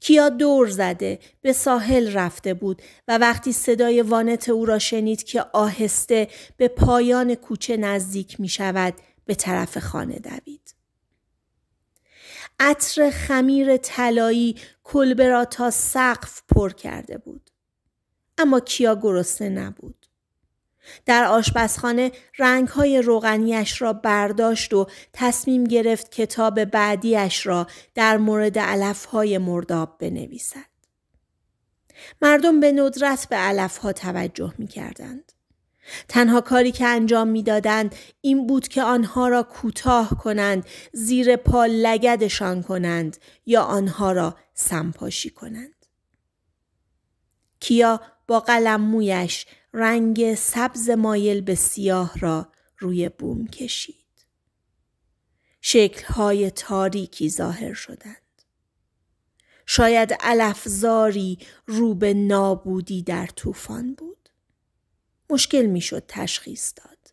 کیا دور زده به ساحل رفته بود و وقتی صدای وانت او را شنید که آهسته به پایان کوچه نزدیک می شود به طرف خانه دوید. عطر خمیر طلایی کلبه را تا سقف پر کرده بود. اما کیا گرسنه نبود. در آشپزخانه رنگهای روغنیش را برداشت و تصمیم گرفت کتاب بعدیش را در مورد علفهای مرداب بنویسد. مردم به ندرت به علفها توجه می کردند. تنها کاری که انجام میدادند این بود که آنها را کوتاه کنند زیر پا لگدشان کنند یا آنها را سمپاشی کنند کیا با قلم مویش رنگ سبز مایل به سیاه را روی بوم کشید. شکلهای تاریکی ظاهر شدند. شاید الفزاری رو به نابودی در طوفان بود. مشکل میشد تشخیص داد.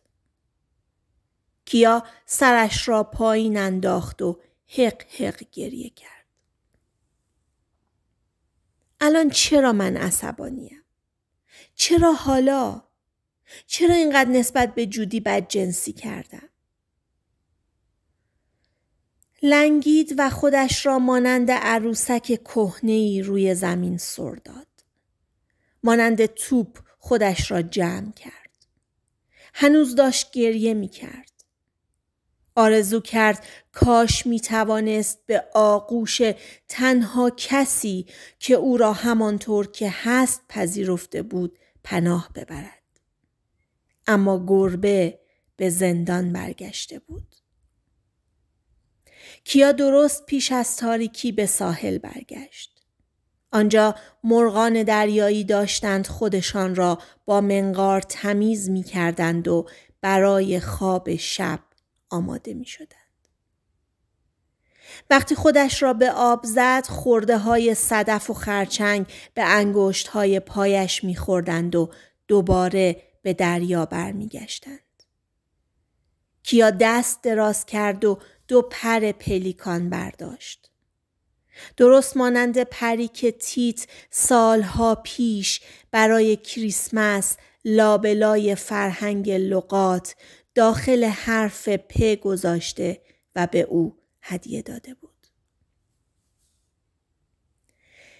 کیا سرش را پایین انداخت و حق حق گریه کرد. الان چرا من عصبانیم؟ چرا حالا؟ چرا اینقدر نسبت به جودی بد جنسی کردم؟ لنگید و خودش را مانند عروسک کهنه روی زمین سر داد. مانند توپ خودش را جمع کرد. هنوز داشت گریه می کرد. آرزو کرد کاش می توانست به آغوش تنها کسی که او را همانطور که هست پذیرفته بود پناه ببرد. اما گربه به زندان برگشته بود. کیا درست پیش از تاریکی به ساحل برگشت. آنجا مرغان دریایی داشتند خودشان را با منقار تمیز می کردند و برای خواب شب آماده می شدند. وقتی خودش را به آب زد خورده های صدف و خرچنگ به انگشت های پایش میخوردند و دوباره به دریا برمیگشتند. کیا دست دراز کرد و دو پر پلیکان برداشت. درست مانند پری که تیت سالها پیش برای کریسمس لابلای فرهنگ لغات داخل حرف پ گذاشته و به او هدیه داده بود.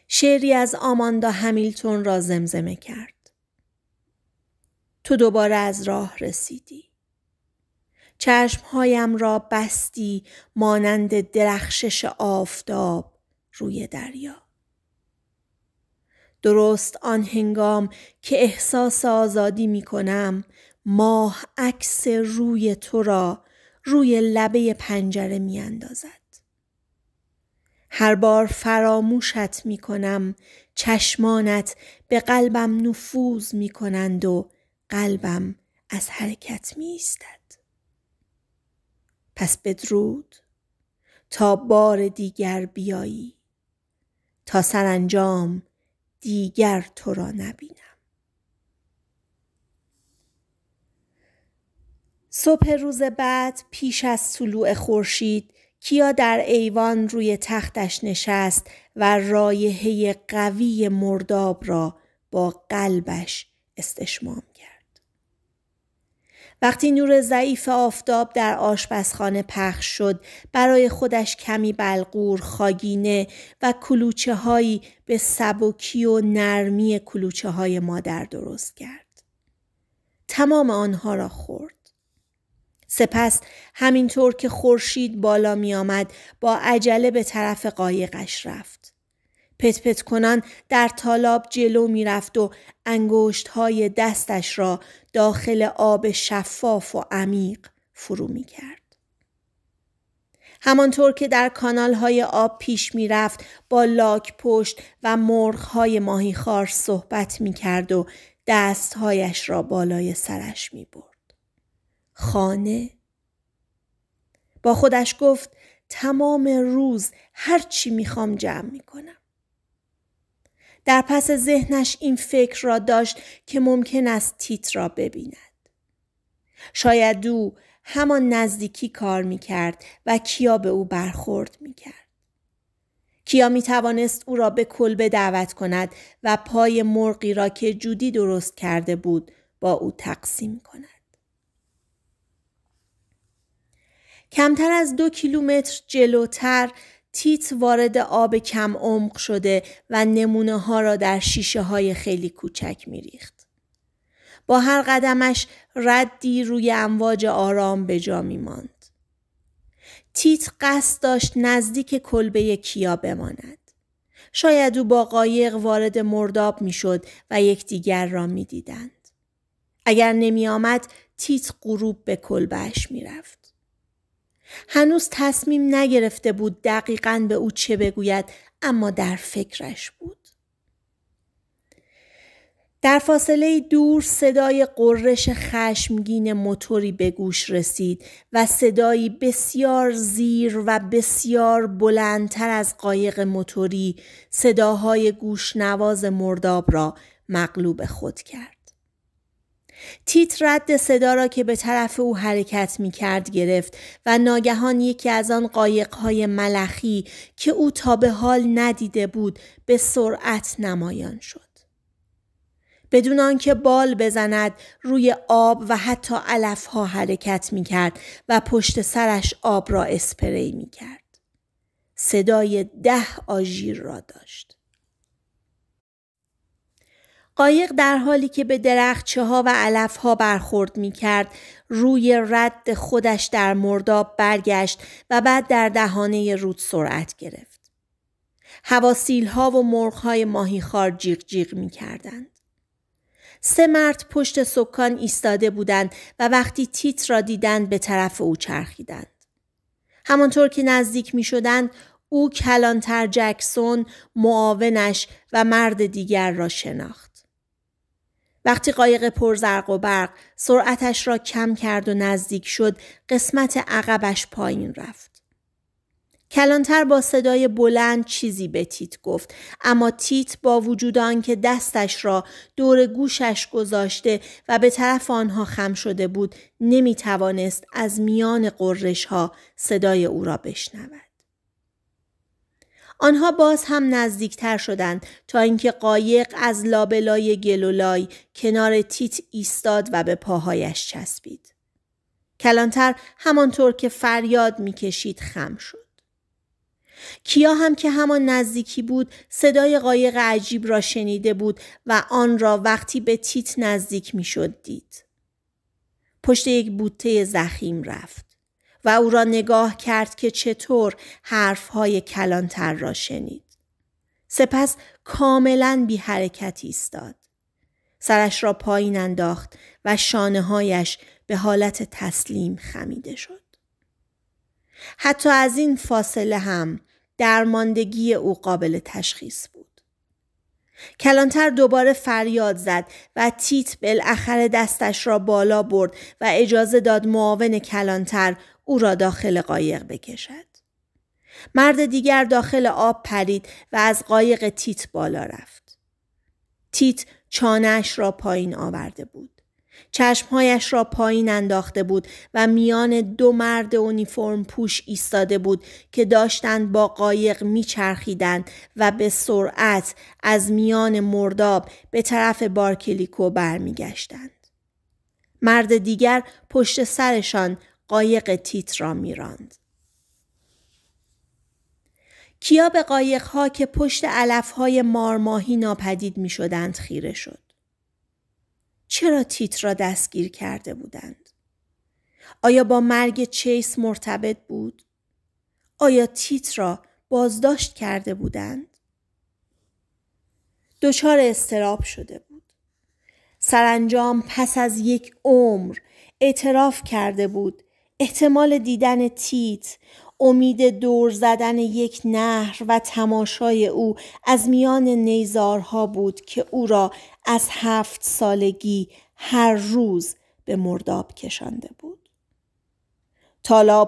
شعری از آماندا همیلتون را زمزمه کرد. تو دوباره از راه رسیدی. چشمهایم را بستی مانند درخشش آفتاب روی دریا. درست آن هنگام که احساس آزادی می کنم ماه عکس روی تو را روی لبه پنجره می اندازد. هر بار فراموشت می کنم چشمانت به قلبم نفوذ می کنند و قلبم از حرکت می ایستد. پس بدرود تا بار دیگر بیایی تا سرانجام دیگر تو را نبینم صبح روز بعد پیش از طلوع خورشید کیا در ایوان روی تختش نشست و رایحه قوی مرداب را با قلبش استشمام کرد. وقتی نور ضعیف آفتاب در آشپزخانه پخش شد برای خودش کمی بلغور، خاگینه و کلوچه هایی به سبکی و نرمی کلوچه های مادر درست کرد. تمام آنها را خورد. سپس همینطور که خورشید بالا می آمد با عجله به طرف قایقش رفت. پت پت کنان در تالاب جلو می رفت و انگشت های دستش را داخل آب شفاف و عمیق فرو می کرد. همانطور که در کانال های آب پیش می رفت با لاک پشت و مرغ های ماهی خار صحبت می کرد و دستهایش را بالای سرش می خانه با خودش گفت تمام روز هر چی میخوام جمع میکنم در پس ذهنش این فکر را داشت که ممکن است تیت را ببیند شاید او همان نزدیکی کار میکرد و کیا به او برخورد میکرد کیا میتوانست او را به کلبه دعوت کند و پای مرغی را که جودی درست کرده بود با او تقسیم کند. کمتر از دو کیلومتر جلوتر تیت وارد آب کم عمق شده و نمونه ها را در شیشه های خیلی کوچک می ریخت. با هر قدمش ردی روی امواج آرام به جا می ماند. تیت قصد داشت نزدیک کلبه کیا بماند. شاید او با قایق وارد مرداب میشد و یکدیگر را میدیدند. اگر نمی آمد، تیت غروب به کلبهش می رفت. هنوز تصمیم نگرفته بود دقیقا به او چه بگوید اما در فکرش بود. در فاصله دور صدای قررش خشمگین موتوری به گوش رسید و صدایی بسیار زیر و بسیار بلندتر از قایق موتوری صداهای گوشنواز مرداب را مغلوب خود کرد. تیت رد صدا را که به طرف او حرکت می کرد گرفت و ناگهان یکی از آن قایقهای ملخی که او تا به حال ندیده بود به سرعت نمایان شد. بدون آنکه بال بزند روی آب و حتی علفها حرکت می کرد و پشت سرش آب را اسپری می کرد. صدای ده آژیر را داشت. قایق در حالی که به درخچه ها و علف ها برخورد می کرد روی رد خودش در مرداب برگشت و بعد در دهانه رود سرعت گرفت. هواسیل ها و مرغ های خار جیغ جیغ می کردند. سه مرد پشت سکان ایستاده بودند و وقتی تیت را دیدند به طرف او چرخیدند. همانطور که نزدیک می شدند او کلانتر جکسون معاونش و مرد دیگر را شناخت. وقتی قایق پرزرق و برق سرعتش را کم کرد و نزدیک شد قسمت عقبش پایین رفت. کلانتر با صدای بلند چیزی به تیت گفت اما تیت با وجود آنکه دستش را دور گوشش گذاشته و به طرف آنها خم شده بود نمی توانست از میان قررش ها صدای او را بشنود. آنها باز هم نزدیکتر شدند تا اینکه قایق از لابلای گلولای کنار تیت ایستاد و به پاهایش چسبید. کلانتر همانطور که فریاد میکشید خم شد. کیا هم که همان نزدیکی بود صدای قایق عجیب را شنیده بود و آن را وقتی به تیت نزدیک میشد دید. پشت یک بوته زخیم رفت. و او را نگاه کرد که چطور حرفهای کلانتر را شنید. سپس کاملا بی حرکت ایستاد. سرش را پایین انداخت و شانه هایش به حالت تسلیم خمیده شد. حتی از این فاصله هم درماندگی او قابل تشخیص بود. کلانتر دوباره فریاد زد و تیت بالاخره دستش را بالا برد و اجازه داد معاون کلانتر او را داخل قایق بکشد. مرد دیگر داخل آب پرید و از قایق تیت بالا رفت. تیت چانش را پایین آورده بود. چشمهایش را پایین انداخته بود و میان دو مرد اونیفرم پوش ایستاده بود که داشتند با قایق میچرخیدند و به سرعت از میان مرداب به طرف بارکلیکو برمیگشتند. مرد دیگر پشت سرشان قایق تیت را میراند. کیا به قایق ها که پشت علف های مارماهی ناپدید می شدند خیره شد. چرا تیت را دستگیر کرده بودند؟ آیا با مرگ چیس مرتبط بود؟ آیا تیت را بازداشت کرده بودند؟ دچار استراب شده بود. سرانجام پس از یک عمر اعتراف کرده بود احتمال دیدن تیت، امید دور زدن یک نهر و تماشای او از میان نیزارها بود که او را از هفت سالگی هر روز به مرداب کشانده بود.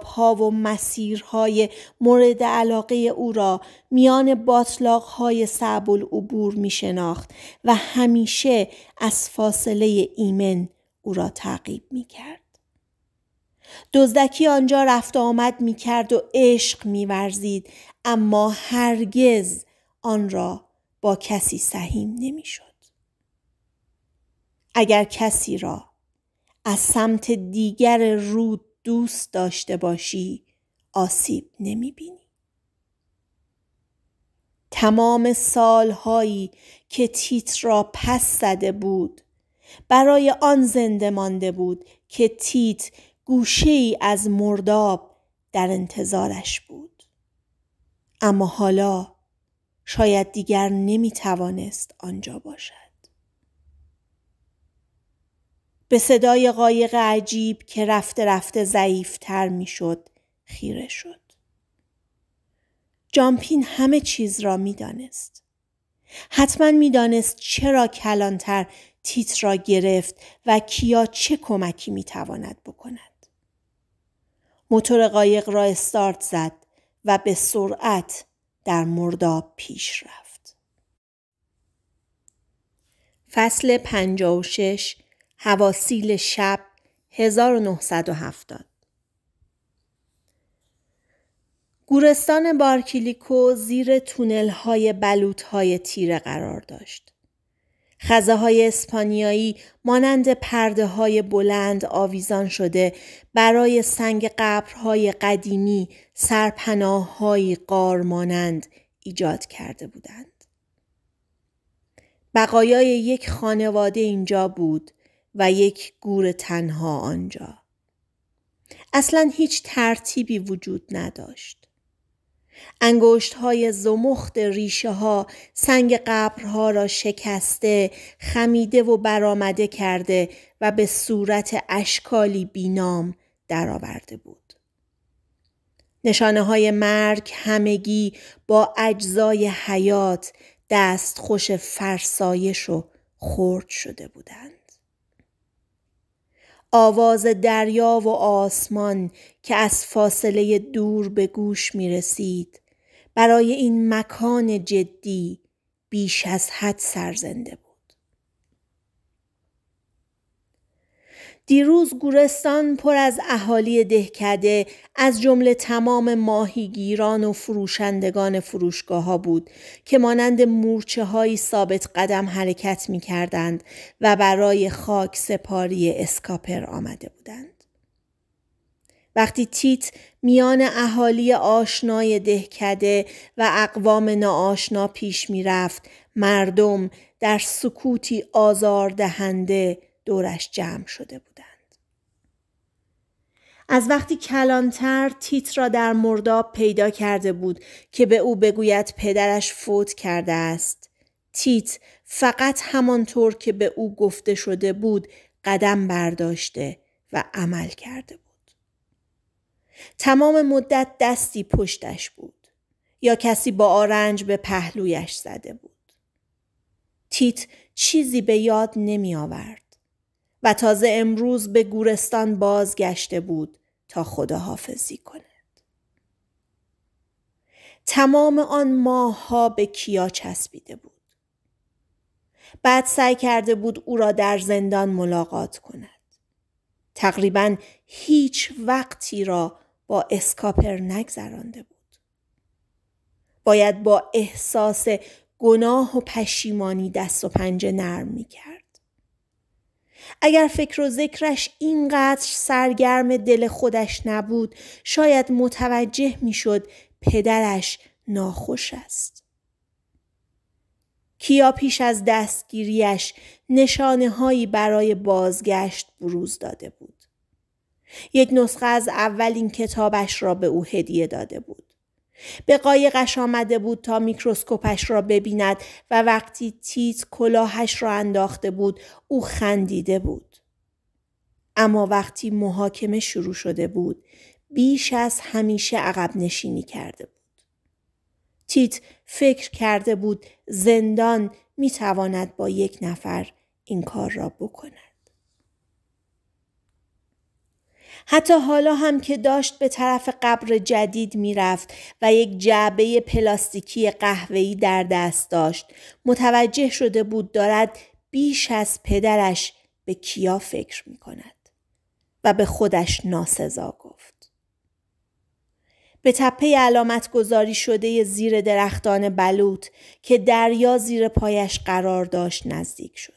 ها و مسیرهای مورد علاقه او را میان باطلاقهای سعب العبور می شناخت و همیشه از فاصله ایمن او را تعقیب می کرد. دزدکی آنجا رفت آمد می کرد و عشق می ورزید اما هرگز آن را با کسی سهیم نمی شد. اگر کسی را از سمت دیگر رود دوست داشته باشی آسیب نمی بینی. تمام سالهایی که تیت را پس زده بود برای آن زنده مانده بود که تیت گوشه ای از مرداب در انتظارش بود. اما حالا شاید دیگر نمی توانست آنجا باشد. به صدای قایق عجیب که رفته رفته ضعیفتر میشد خیره شد. جامپین همه چیز را دانست. حتما دانست چرا کلانتر تیت را گرفت و کیا چه کمکی می تواند بکند. موتور قایق را استارت زد و به سرعت در مرداب پیش رفت. فصل 56 هواسیل شب 1970 گورستان بارکیلیکو زیر تونل های بلوط های تیره قرار داشت. خزه های اسپانیایی مانند پرده های بلند آویزان شده برای سنگ قبرهای قدیمی سرپناه های قار مانند ایجاد کرده بودند. بقایای یک خانواده اینجا بود و یک گور تنها آنجا. اصلا هیچ ترتیبی وجود نداشت. انگشت های زمخت ریشه ها سنگ قبرها را شکسته خمیده و برآمده کرده و به صورت اشکالی بینام درآورده بود نشانه های مرگ همگی با اجزای حیات خوش فرسایش و خرد شده بودند آواز دریا و آسمان که از فاصله دور به گوش می رسید برای این مکان جدی بیش از حد سرزنده بود. دیروز گورستان پر از اهالی دهکده از جمله تمام ماهیگیران و فروشندگان فروشگاه ها بود که مانند مورچه هایی ثابت قدم حرکت می کردند و برای خاک سپاری اسکاپر آمده بودند. وقتی تیت میان اهالی آشنای دهکده و اقوام ناآشنا پیش میرفت مردم در سکوتی آزاردهنده دورش جمع شده بود. از وقتی کلانتر تیت را در مرداب پیدا کرده بود که به او بگوید پدرش فوت کرده است. تیت فقط همانطور که به او گفته شده بود قدم برداشته و عمل کرده بود. تمام مدت دستی پشتش بود یا کسی با آرنج به پهلویش زده بود. تیت چیزی به یاد نمی آورد. و تازه امروز به گورستان بازگشته بود تا خداحافظی کند. تمام آن ماهها به کیا چسبیده بود. بعد سعی کرده بود او را در زندان ملاقات کند. تقریبا هیچ وقتی را با اسکاپر نگذرانده بود. باید با احساس گناه و پشیمانی دست و پنجه نرم می کرد. اگر فکر و ذکرش اینقدر سرگرم دل خودش نبود شاید متوجه میشد پدرش ناخوش است. کیا پیش از دستگیریش نشانه هایی برای بازگشت بروز داده بود. یک نسخه از اولین کتابش را به او هدیه داده بود. به قایقش آمده بود تا میکروسکوپش را ببیند و وقتی تیت کلاهش را انداخته بود او خندیده بود. اما وقتی محاکمه شروع شده بود بیش از همیشه عقب نشینی کرده بود. تیت فکر کرده بود زندان میتواند با یک نفر این کار را بکند. حتی حالا هم که داشت به طرف قبر جدید میرفت و یک جعبه پلاستیکی قهوه‌ای در دست داشت متوجه شده بود دارد بیش از پدرش به کیا فکر می کند و به خودش ناسزا گفت. به تپه علامت گذاری شده زیر درختان بلوط که دریا زیر پایش قرار داشت نزدیک شد.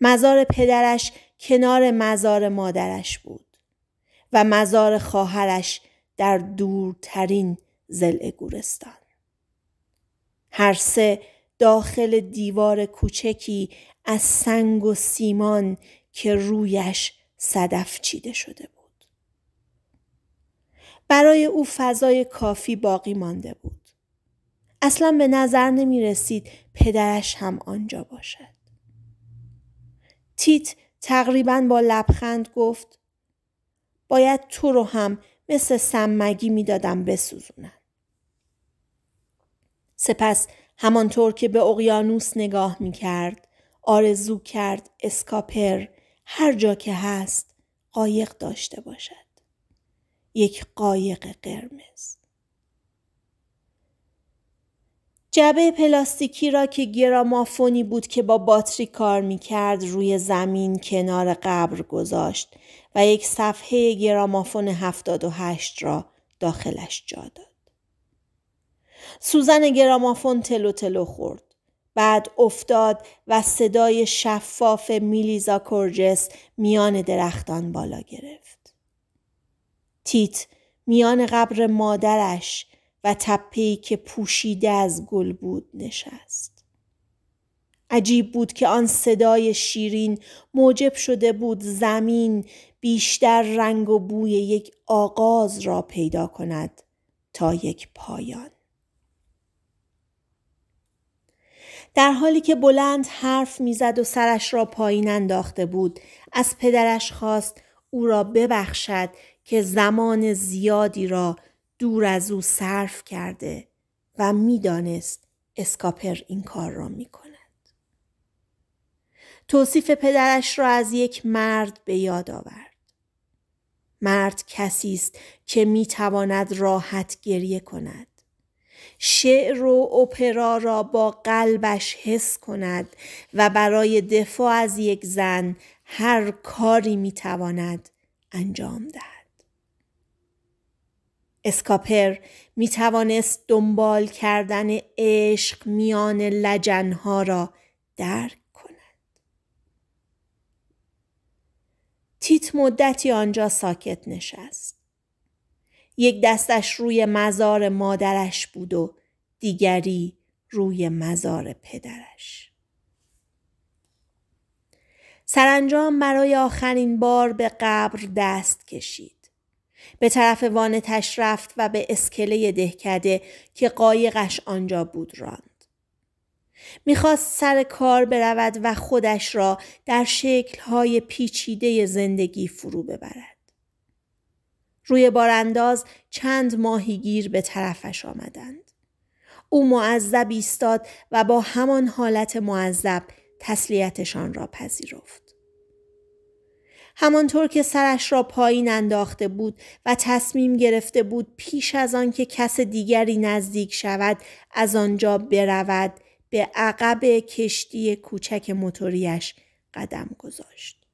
مزار پدرش کنار مزار مادرش بود و مزار خواهرش در دورترین زل گورستان. هر سه داخل دیوار کوچکی از سنگ و سیمان که رویش صدف چیده شده بود. برای او فضای کافی باقی مانده بود. اصلا به نظر نمی رسید پدرش هم آنجا باشد. تیت تقریبا با لبخند گفت باید تو رو هم مثل سمگی میدادم بسوزونم. سپس همانطور که به اقیانوس نگاه می کرد، آرزو کرد اسکاپر هر جا که هست قایق داشته باشد. یک قایق قرمز. جبه پلاستیکی را که گرامافونی بود که با باتری کار کرد روی زمین کنار قبر گذاشت و یک صفحه گرامافون 78 را داخلش جا داد. سوزن گرامافون تلو تلو خورد. بعد افتاد و صدای شفاف میلیزا کورجس میان درختان بالا گرفت. تیت میان قبر مادرش و تپهی که پوشیده از گل بود نشست. عجیب بود که آن صدای شیرین موجب شده بود زمین بیشتر رنگ و بوی یک آغاز را پیدا کند تا یک پایان. در حالی که بلند حرف میزد و سرش را پایین انداخته بود از پدرش خواست او را ببخشد که زمان زیادی را دور از او صرف کرده و میدانست اسکاپر این کار را می کند. توصیف پدرش را از یک مرد به یاد آورد. مرد کسی است که می تواند راحت گریه کند. شعر و اپرا را با قلبش حس کند و برای دفاع از یک زن هر کاری می تواند انجام دهد. اسکاپر می توانست دنبال کردن عشق میان لجنها را درک کند. تیت مدتی آنجا ساکت نشست. یک دستش روی مزار مادرش بود و دیگری روی مزار پدرش. سرانجام برای آخرین بار به قبر دست کشید. به طرف وان رفت و به اسکله دهکده که قایقش آنجا بود راند. میخواست سر کار برود و خودش را در شکلهای پیچیده زندگی فرو ببرد. روی بارانداز چند ماهی گیر به طرفش آمدند. او معذب ایستاد و با همان حالت معذب تسلیتشان را پذیرفت. همانطور که سرش را پایین انداخته بود و تصمیم گرفته بود پیش از آن که کس دیگری نزدیک شود از آنجا برود به عقب کشتی کوچک موتوریش قدم گذاشت.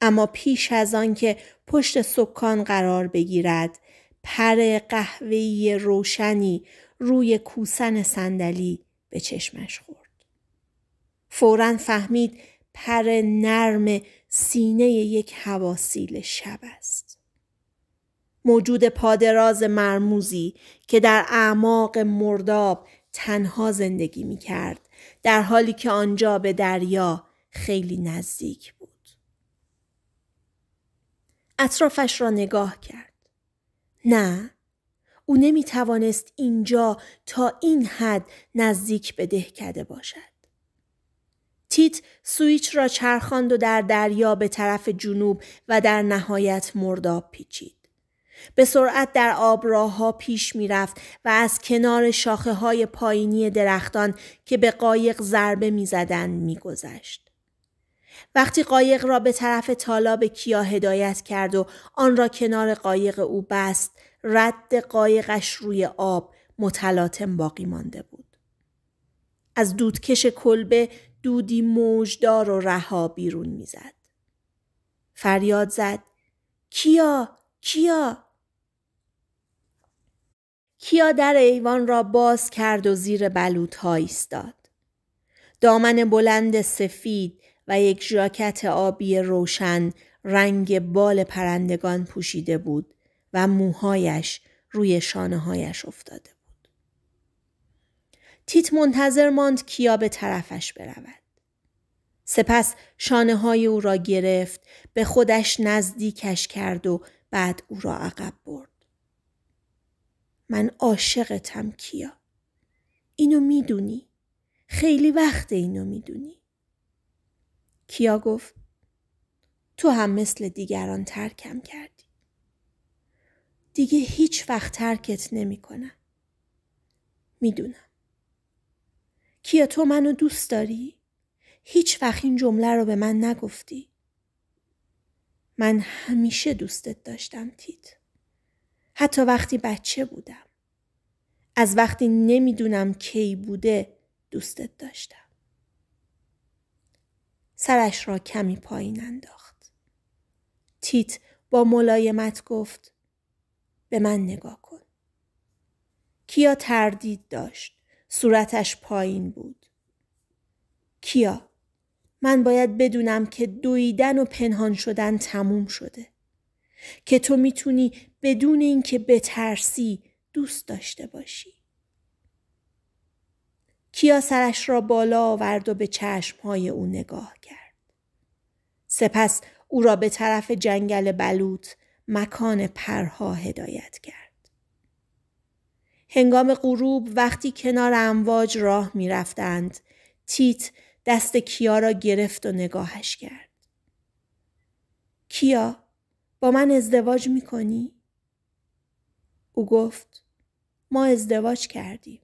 اما پیش از آن که پشت سکان قرار بگیرد پر قهوه‌ای روشنی روی کوسن صندلی به چشمش خورد. فورا فهمید پر نرم سینه یک هواسیل شب است. موجود پادراز مرموزی که در اعماق مرداب تنها زندگی می کرد در حالی که آنجا به دریا خیلی نزدیک بود. اطرافش را نگاه کرد. نه، او نمی توانست اینجا تا این حد نزدیک به دهکده باشد. تیت سویچ را چرخاند و در دریا به طرف جنوب و در نهایت مرداب پیچید. به سرعت در آبراه ها پیش می رفت و از کنار شاخه های پایینی درختان که به قایق ضربه می زدن می گذشت. وقتی قایق را به طرف تالاب کیا هدایت کرد و آن را کنار قایق او بست رد قایقش روی آب متلاطم باقی مانده بود. از دودکش کلبه دودی موجدار و رها بیرون میزد. فریاد زد کیا کیا کیا در ایوان را باز کرد و زیر بلوط ها ایستاد. دامن بلند سفید و یک ژاکت آبی روشن رنگ بال پرندگان پوشیده بود و موهایش روی شانه هایش افتاده تیت منتظر ماند کیا به طرفش برود. سپس شانه های او را گرفت به خودش نزدیکش کرد و بعد او را عقب برد. من عاشقتم کیا. اینو میدونی. خیلی وقت اینو میدونی. کیا گفت تو هم مثل دیگران ترکم کردی. دیگه هیچ وقت ترکت نمی کنم. میدونم. کیا تو منو دوست داری؟ هیچ وقت این جمله رو به من نگفتی. من همیشه دوستت داشتم تیت. حتی وقتی بچه بودم. از وقتی نمیدونم کی بوده دوستت داشتم. سرش را کمی پایین انداخت. تیت با ملایمت گفت به من نگاه کن. کیا تردید داشت. صورتش پایین بود. کیا من باید بدونم که دویدن و پنهان شدن تموم شده. که تو میتونی بدون اینکه بترسی دوست داشته باشی. کیا سرش را بالا آورد و به چشمهای او نگاه کرد. سپس او را به طرف جنگل بلوط مکان پرها هدایت کرد. هنگام غروب وقتی کنار امواج راه می رفتند. تیت دست کیا را گرفت و نگاهش کرد. کیا با من ازدواج می کنی؟ او گفت ما ازدواج کردیم.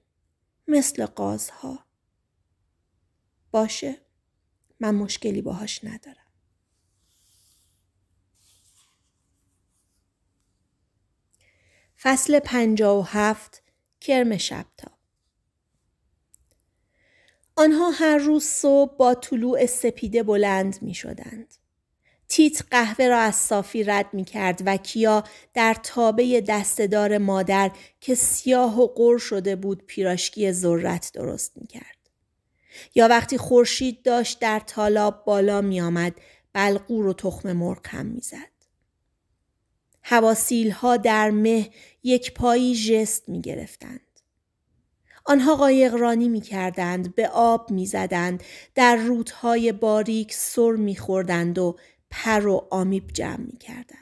مثل قازها. باشه من مشکلی باهاش ندارم. فصل پنجا و هفت کرم تا آنها هر روز صبح با طلوع سپیده بلند می شدند. تیت قهوه را از صافی رد می کرد و کیا در تابه دستدار مادر که سیاه و قر شده بود پیراشکی ذرت درست می کرد. یا وقتی خورشید داشت در تالاب بالا می آمد بلغور و تخم مرغ هم می زد. ها در مه یک پایی جست می گرفتند. آنها قایقرانی می کردند، به آب می زدند، در رودهای باریک سر می خوردند و پر و آمیب جمع می کردند.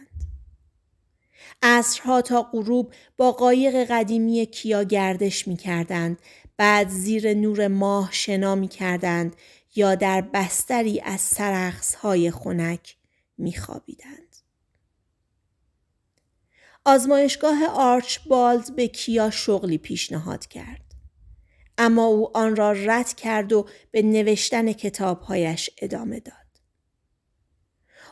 عصرها تا غروب با قایق قدیمی کیا گردش می کردند، بعد زیر نور ماه شنا می کردند یا در بستری از سرخصهای خنک می خوابیدند. آزمایشگاه آرچ بالد به کیا شغلی پیشنهاد کرد. اما او آن را رد کرد و به نوشتن کتابهایش ادامه داد.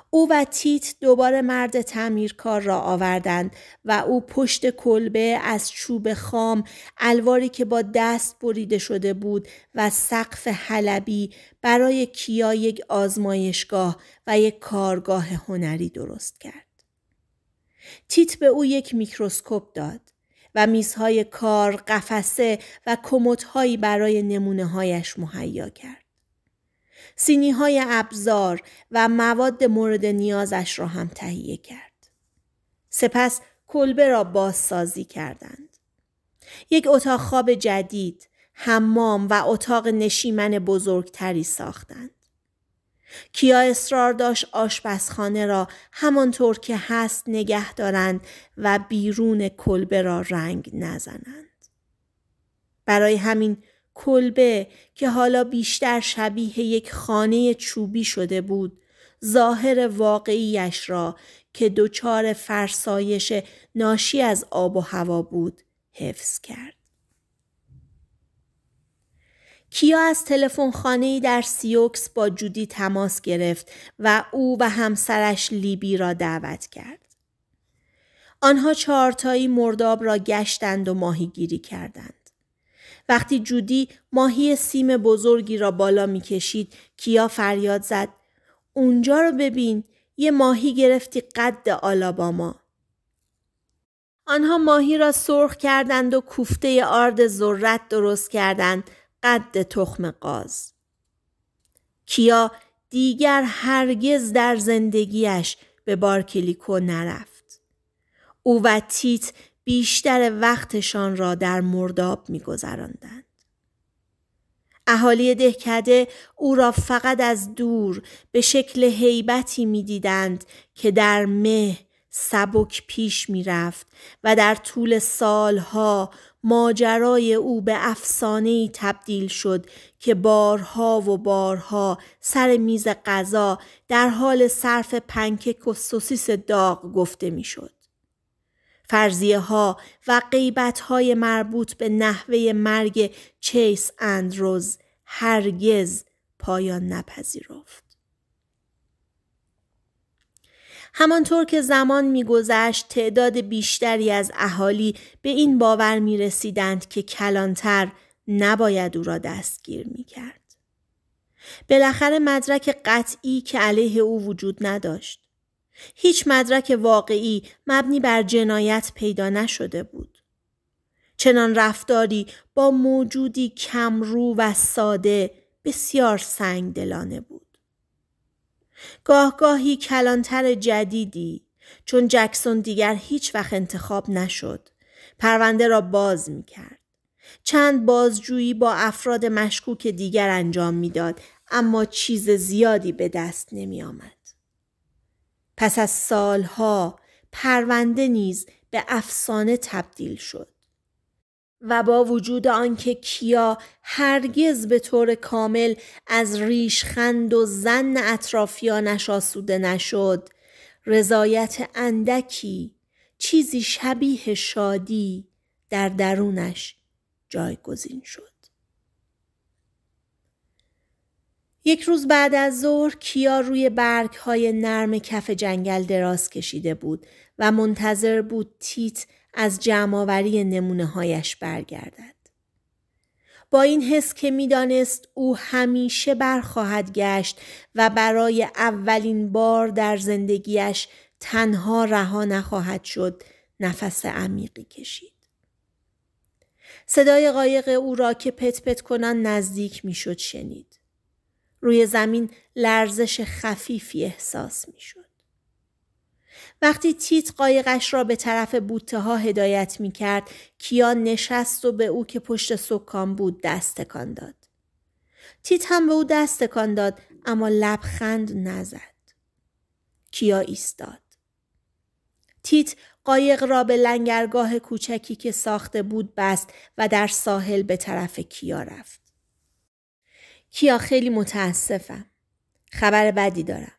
او و تیت دوباره مرد تعمیرکار را آوردند و او پشت کلبه از چوب خام الواری که با دست بریده شده بود و سقف حلبی برای کیا یک آزمایشگاه و یک کارگاه هنری درست کرد. تیت به او یک میکروسکوپ داد و میزهای کار، قفسه و کموتهایی برای نمونه هایش مهیا کرد. سینی های ابزار و مواد مورد نیازش را هم تهیه کرد. سپس کلبه را بازسازی کردند. یک اتاق خواب جدید، حمام و اتاق نشیمن بزرگتری ساختند. کیا اصرار داشت آشپزخانه را همانطور که هست نگه دارند و بیرون کلبه را رنگ نزنند. برای همین کلبه که حالا بیشتر شبیه یک خانه چوبی شده بود ظاهر واقعیش را که دچار فرسایش ناشی از آب و هوا بود حفظ کرد. کیا از تلفن خانه در سیوکس با جودی تماس گرفت و او و همسرش لیبی را دعوت کرد. آنها چهارتایی مرداب را گشتند و ماهیگیری کردند. وقتی جودی ماهی سیم بزرگی را بالا میکشید کیا فریاد زد اونجا رو ببین یه ماهی گرفتی قد آلاباما آنها ماهی را سرخ کردند و کوفته آرد ذرت درست کردند قد تخم قاز کیا دیگر هرگز در زندگیش به بارکلیکو نرفت او و تیت بیشتر وقتشان را در مرداب میگذراندند اهالی دهکده او را فقط از دور به شکل هیبتی میدیدند که در مه سبک پیش میرفت و در طول سالها ماجرای او به افسانه تبدیل شد که بارها و بارها سر میز غذا در حال صرف پنکک و سوسیس داغ گفته میشد. فرضیه ها و قیبت های مربوط به نحوه مرگ چیس اندروز هرگز پایان نپذیرفت. همانطور که زمان میگذشت تعداد بیشتری از اهالی به این باور می رسیدند که کلانتر نباید او را دستگیر می کرد. بالاخره مدرک قطعی که علیه او وجود نداشت. هیچ مدرک واقعی مبنی بر جنایت پیدا نشده بود. چنان رفتاری با موجودی کمرو و ساده بسیار سنگدلانه بود. گاهگاهی کلانتر جدیدی چون جکسون دیگر هیچ وقت انتخاب نشد. پرونده را باز می کرد. چند بازجویی با افراد مشکوک دیگر انجام میداد اما چیز زیادی به دست نمی آمد. پس از سالها پرونده نیز به افسانه تبدیل شد. و با وجود آنکه کیا هرگز به طور کامل از ریشخند و زن اطرافیانش آسوده نشد رضایت اندکی چیزی شبیه شادی در درونش جایگزین شد یک روز بعد از ظهر کیا روی برگ های نرم کف جنگل دراز کشیده بود و منتظر بود تیت از جمعآوری نمونه هایش برگردد. با این حس که میدانست او همیشه برخواهد گشت و برای اولین بار در زندگیش تنها رها نخواهد شد نفس عمیقی کشید. صدای قایق او را که پت پت نزدیک میشد شنید. روی زمین لرزش خفیفی احساس میشد. وقتی تیت قایقش را به طرف بوته ها هدایت می کرد کیان نشست و به او که پشت سکان بود دست تکان داد. تیت هم به او دست تکان داد اما لبخند نزد. کیا ایستاد. تیت قایق را به لنگرگاه کوچکی که ساخته بود بست و در ساحل به طرف کیا رفت. کیا خیلی متاسفم. خبر بدی دارم.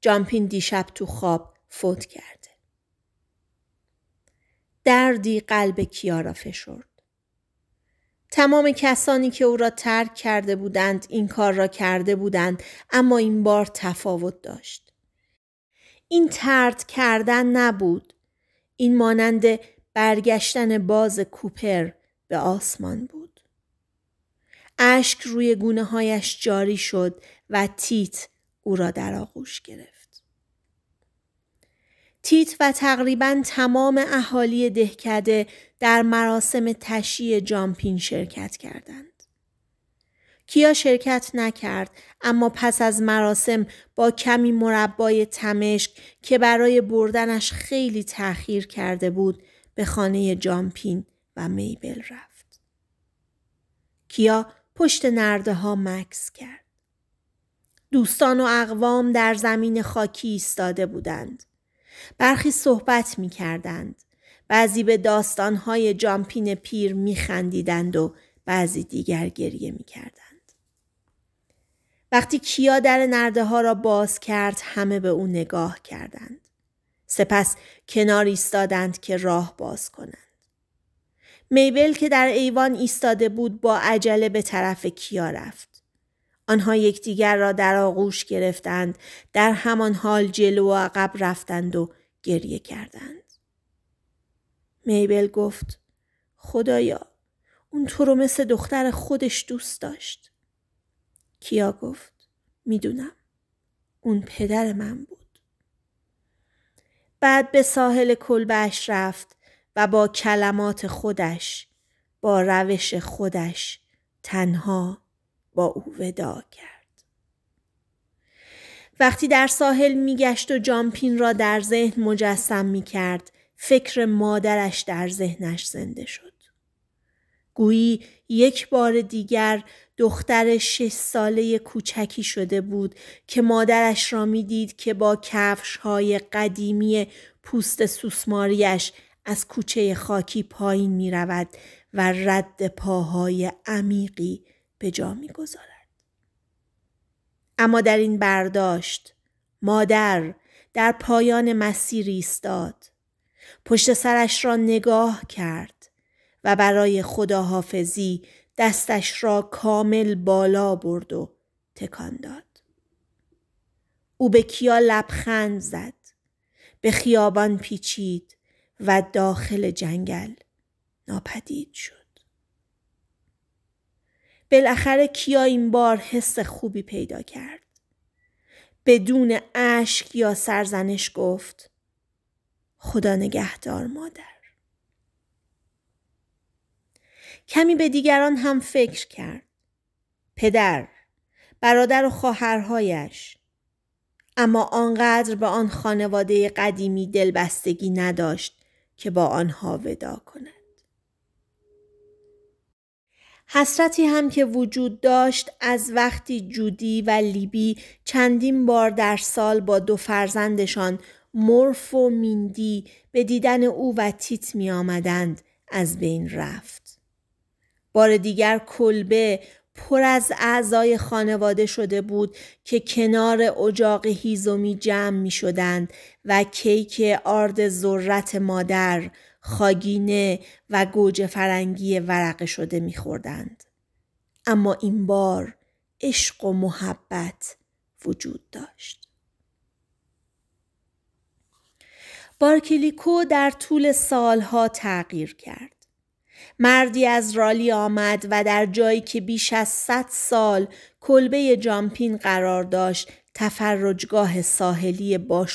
جامپین دیشب تو خواب فوت کرده. دردی قلب کیارا را فشرد. تمام کسانی که او را ترک کرده بودند این کار را کرده بودند اما این بار تفاوت داشت. این ترد کردن نبود. این مانند برگشتن باز کوپر به آسمان بود. اشک روی گونه هایش جاری شد و تیت او را در آغوش گرفت. تیت و تقریبا تمام اهالی دهکده در مراسم تشییع جامپین شرکت کردند. کیا شرکت نکرد اما پس از مراسم با کمی مربای تمشک که برای بردنش خیلی تأخیر کرده بود به خانه جامپین و میبل رفت. کیا پشت نرده ها مکس کرد. دوستان و اقوام در زمین خاکی ایستاده بودند. برخی صحبت می کردند. بعضی به داستانهای جامپین پیر می خندیدند و بعضی دیگر گریه می کردند. وقتی کیا در نرده ها را باز کرد همه به او نگاه کردند. سپس کنار ایستادند که راه باز کنند. میبل که در ایوان ایستاده بود با عجله به طرف کیا رفت. آنها یکدیگر را در آغوش گرفتند در همان حال جلو و عقب رفتند و گریه کردند میبل گفت خدایا اون تو رو مثل دختر خودش دوست داشت کیا گفت میدونم اون پدر من بود بعد به ساحل کلبش رفت و با کلمات خودش با روش خودش تنها با او ودا کرد. وقتی در ساحل میگشت و جامپین را در ذهن مجسم میکرد فکر مادرش در ذهنش زنده شد. گویی یک بار دیگر دختر شش ساله کوچکی شده بود که مادرش را میدید که با کفش های قدیمی پوست سوسماریش از کوچه خاکی پایین می رود و رد پاهای عمیقی به جا میگذارد اما در این برداشت مادر در پایان مسیر ایستاد پشت سرش را نگاه کرد و برای خداحافظی دستش را کامل بالا برد و تکان داد او به کیا لبخند زد به خیابان پیچید و داخل جنگل ناپدید شد بالاخره کیا این بار حس خوبی پیدا کرد. بدون اشک یا سرزنش گفت خدا نگهدار مادر. کمی به دیگران هم فکر کرد. پدر، برادر و خواهرهایش اما آنقدر به آن خانواده قدیمی دلبستگی نداشت که با آنها ودا کند. حسرتی هم که وجود داشت از وقتی جودی و لیبی چندین بار در سال با دو فرزندشان مورف و میندی به دیدن او و تیت می آمدند از بین رفت. بار دیگر کلبه پر از اعضای خانواده شده بود که کنار اجاق هیزومی جمع می شدند و کیک آرد ذرت مادر، خاگینه و گوجه فرنگی ورقه شده میخوردند. اما این بار عشق و محبت وجود داشت. بارکلیکو در طول سالها تغییر کرد. مردی از رالی آمد و در جایی که بیش از 100 سال کلبه جامپین قرار داشت تفرجگاه ساحلی با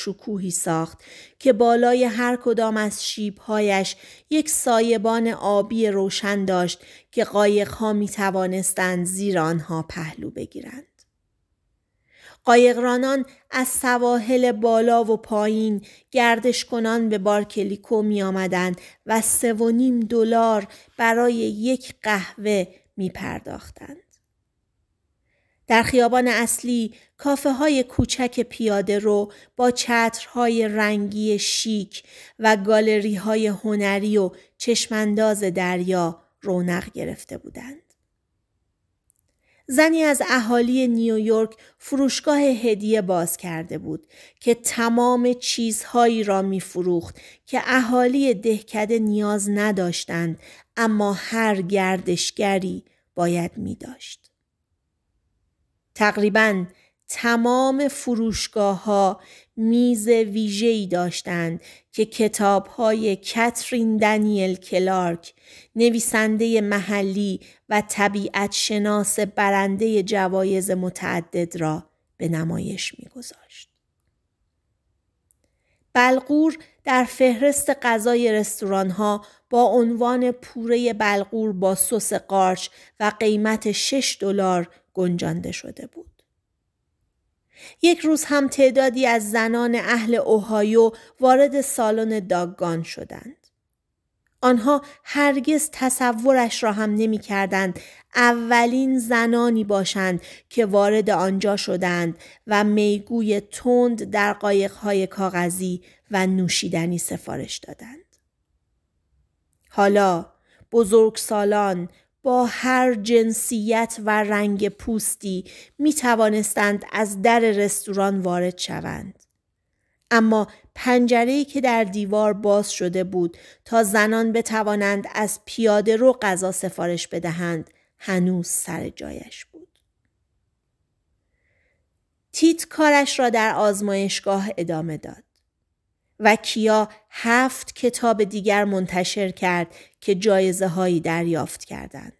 ساخت که بالای هر کدام از شیبهایش یک سایبان آبی روشن داشت که قایقها می توانستند زیر آنها پهلو بگیرند. قایقرانان از سواحل بالا و پایین گردش کنان به بارکلیکو می و سو و نیم دلار برای یک قهوه می پرداختند. در خیابان اصلی کافه های کوچک پیاده رو با چترهای رنگی شیک و گالری های هنری و چشمانداز دریا رونق گرفته بودند. زنی از اهالی نیویورک فروشگاه هدیه باز کرده بود که تمام چیزهایی را میفروخت که اهالی دهکده نیاز نداشتند اما هر گردشگری باید می داشت. تقریبا تمام فروشگاه ها میز ویژه‌ای داشتند که کتاب های کترین دنیل کلارک نویسنده محلی و طبیعت شناس برنده جوایز متعدد را به نمایش میگذاشت. بلغور در فهرست غذای رستوران ها با عنوان پوره بلغور با سس قارچ و قیمت 6 دلار گنجانده شده بود. یک روز هم تعدادی از زنان اهل اوهایو وارد سالن داگان شدند. آنها هرگز تصورش را هم نمی کردند. اولین زنانی باشند که وارد آنجا شدند و میگوی تند در قایقهای کاغذی و نوشیدنی سفارش دادند. حالا بزرگ سالان، با هر جنسیت و رنگ پوستی می توانستند از در رستوران وارد شوند. اما پنجره‌ای که در دیوار باز شده بود تا زنان بتوانند از پیاده رو غذا سفارش بدهند هنوز سر جایش بود. تیت کارش را در آزمایشگاه ادامه داد. و کیا هفت کتاب دیگر منتشر کرد که جایزه هایی دریافت کردند.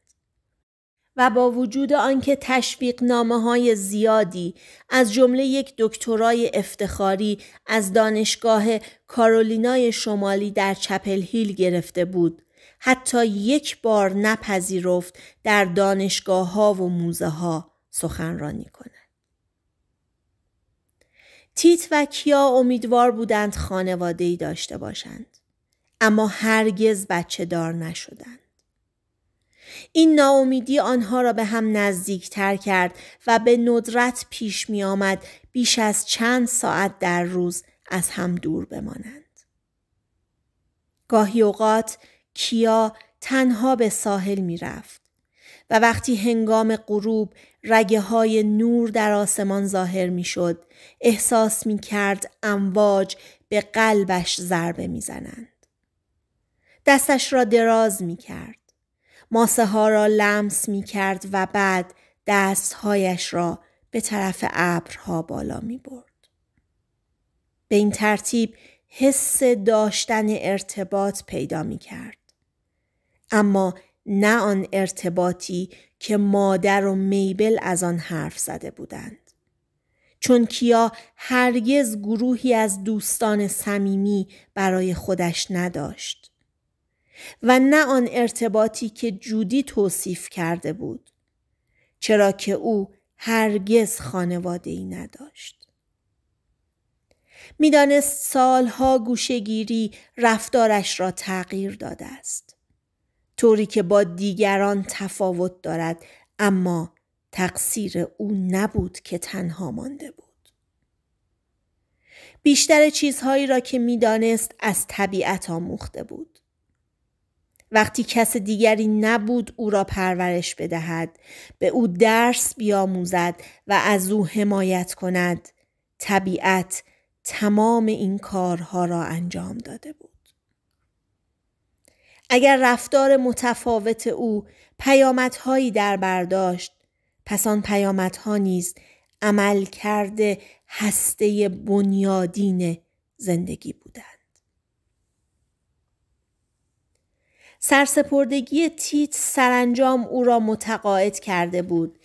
و با وجود آنکه تشویق نامه های زیادی از جمله یک دکترای افتخاری از دانشگاه کارولینای شمالی در چپل هیل گرفته بود حتی یک بار نپذیرفت در دانشگاه ها و موزه ها سخنرانی کند. تیت و کیا امیدوار بودند ای داشته باشند. اما هرگز بچه دار نشدند. این ناامیدی آنها را به هم نزدیک تر کرد و به ندرت پیش می آمد بیش از چند ساعت در روز از هم دور بمانند. گاهی اوقات کیا تنها به ساحل می رفت. و وقتی هنگام غروب رگه های نور در آسمان ظاهر می شد احساس می کرد امواج به قلبش ضربه می زنند. دستش را دراز می کرد. ماسه ها را لمس می کرد و بعد دستهایش را به طرف ابرها بالا می برد. به این ترتیب حس داشتن ارتباط پیدا می کرد. اما نه آن ارتباطی که مادر و میبل از آن حرف زده بودند. چون کیا هرگز گروهی از دوستان صمیمی برای خودش نداشت و نه آن ارتباطی که جودی توصیف کرده بود چرا که او هرگز خانواده ای نداشت میدانست سالها گوشگیری رفتارش را تغییر داده است طوری که با دیگران تفاوت دارد اما تقصیر او نبود که تنها مانده بود. بیشتر چیزهایی را که میدانست از طبیعت آموخته بود. وقتی کس دیگری نبود او را پرورش بدهد، به او درس بیاموزد و از او حمایت کند، طبیعت تمام این کارها را انجام داده بود. اگر رفتار متفاوت او پیامدهایی در برداشت پس آن پیامدها نیز عمل کرده هسته بنیادین زندگی بودند. سرسپردگی تیت سرانجام او را متقاعد کرده بود.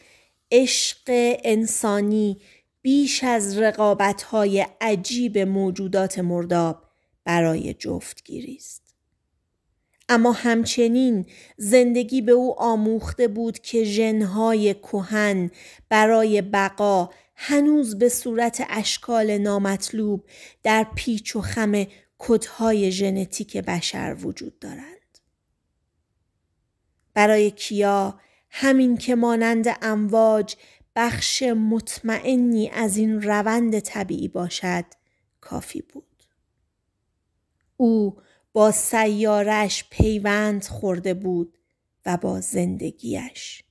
عشق انسانی بیش از رقابتهای عجیب موجودات مرداب برای جفتگیری است. اما همچنین زندگی به او آموخته بود که ژنهای کهن برای بقا هنوز به صورت اشکال نامطلوب در پیچ و خم کدهای ژنتیک بشر وجود دارند. برای کیا همین که مانند امواج بخش مطمئنی از این روند طبیعی باشد کافی بود. او با سیارش پیوند خورده بود و با زندگیش.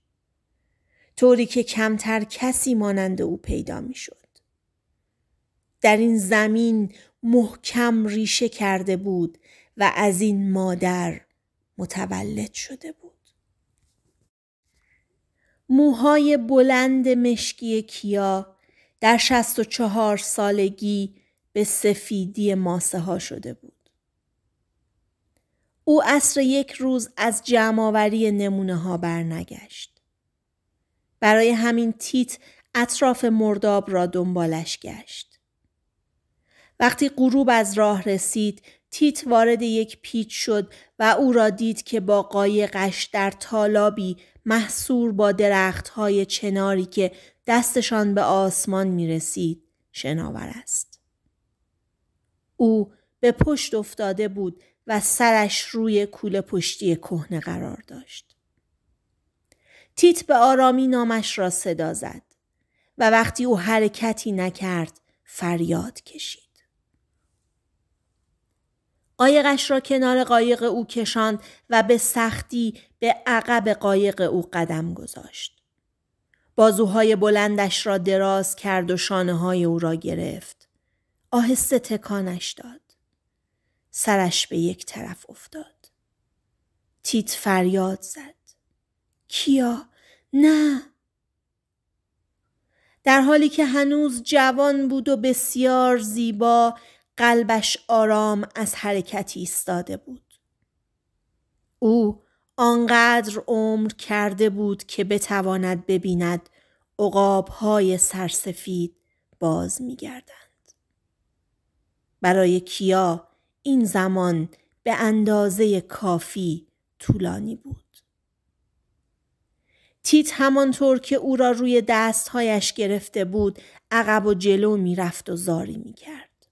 طوری که کمتر کسی مانند او پیدا میشد. در این زمین محکم ریشه کرده بود و از این مادر متولد شده بود. موهای بلند مشکی کیا در 64 سالگی به سفیدی ماسه ها شده بود. او اصر یک روز از جمعآوری نمونه ها برنگشت. برای همین تیت اطراف مرداب را دنبالش گشت. وقتی غروب از راه رسید، تیت وارد یک پیچ شد و او را دید که با قایقش در تالابی محصور با درختهای چناری که دستشان به آسمان می رسید شناور است. او به پشت افتاده بود و سرش روی کول پشتی کهنه قرار داشت. تیت به آرامی نامش را صدا زد و وقتی او حرکتی نکرد فریاد کشید. قایقش را کنار قایق او کشاند و به سختی به عقب قایق او قدم گذاشت. بازوهای بلندش را دراز کرد و شانه های او را گرفت. آهسته تکانش داد. سرش به یک طرف افتاد. تیت فریاد زد. کیا؟ نه. در حالی که هنوز جوان بود و بسیار زیبا قلبش آرام از حرکتی ایستاده بود. او آنقدر عمر کرده بود که بتواند ببیند عقابهای سرسفید باز گردند. برای کیا این زمان به اندازه کافی طولانی بود. تیت همانطور که او را روی دستهایش گرفته بود عقب و جلو میرفت و زاری کرد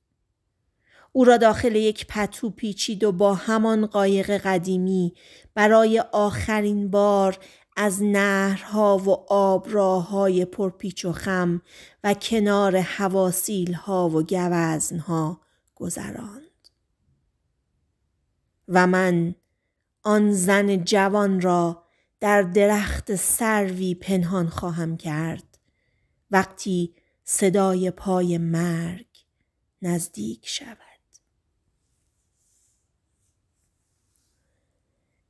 او را داخل یک پتو پیچید و با همان قایق قدیمی برای آخرین بار از نهرها و آبراهای پرپیچ و خم و کنار هواسیلها و گوزنها گذران. و من آن زن جوان را در درخت سروی پنهان خواهم کرد وقتی صدای پای مرگ نزدیک شود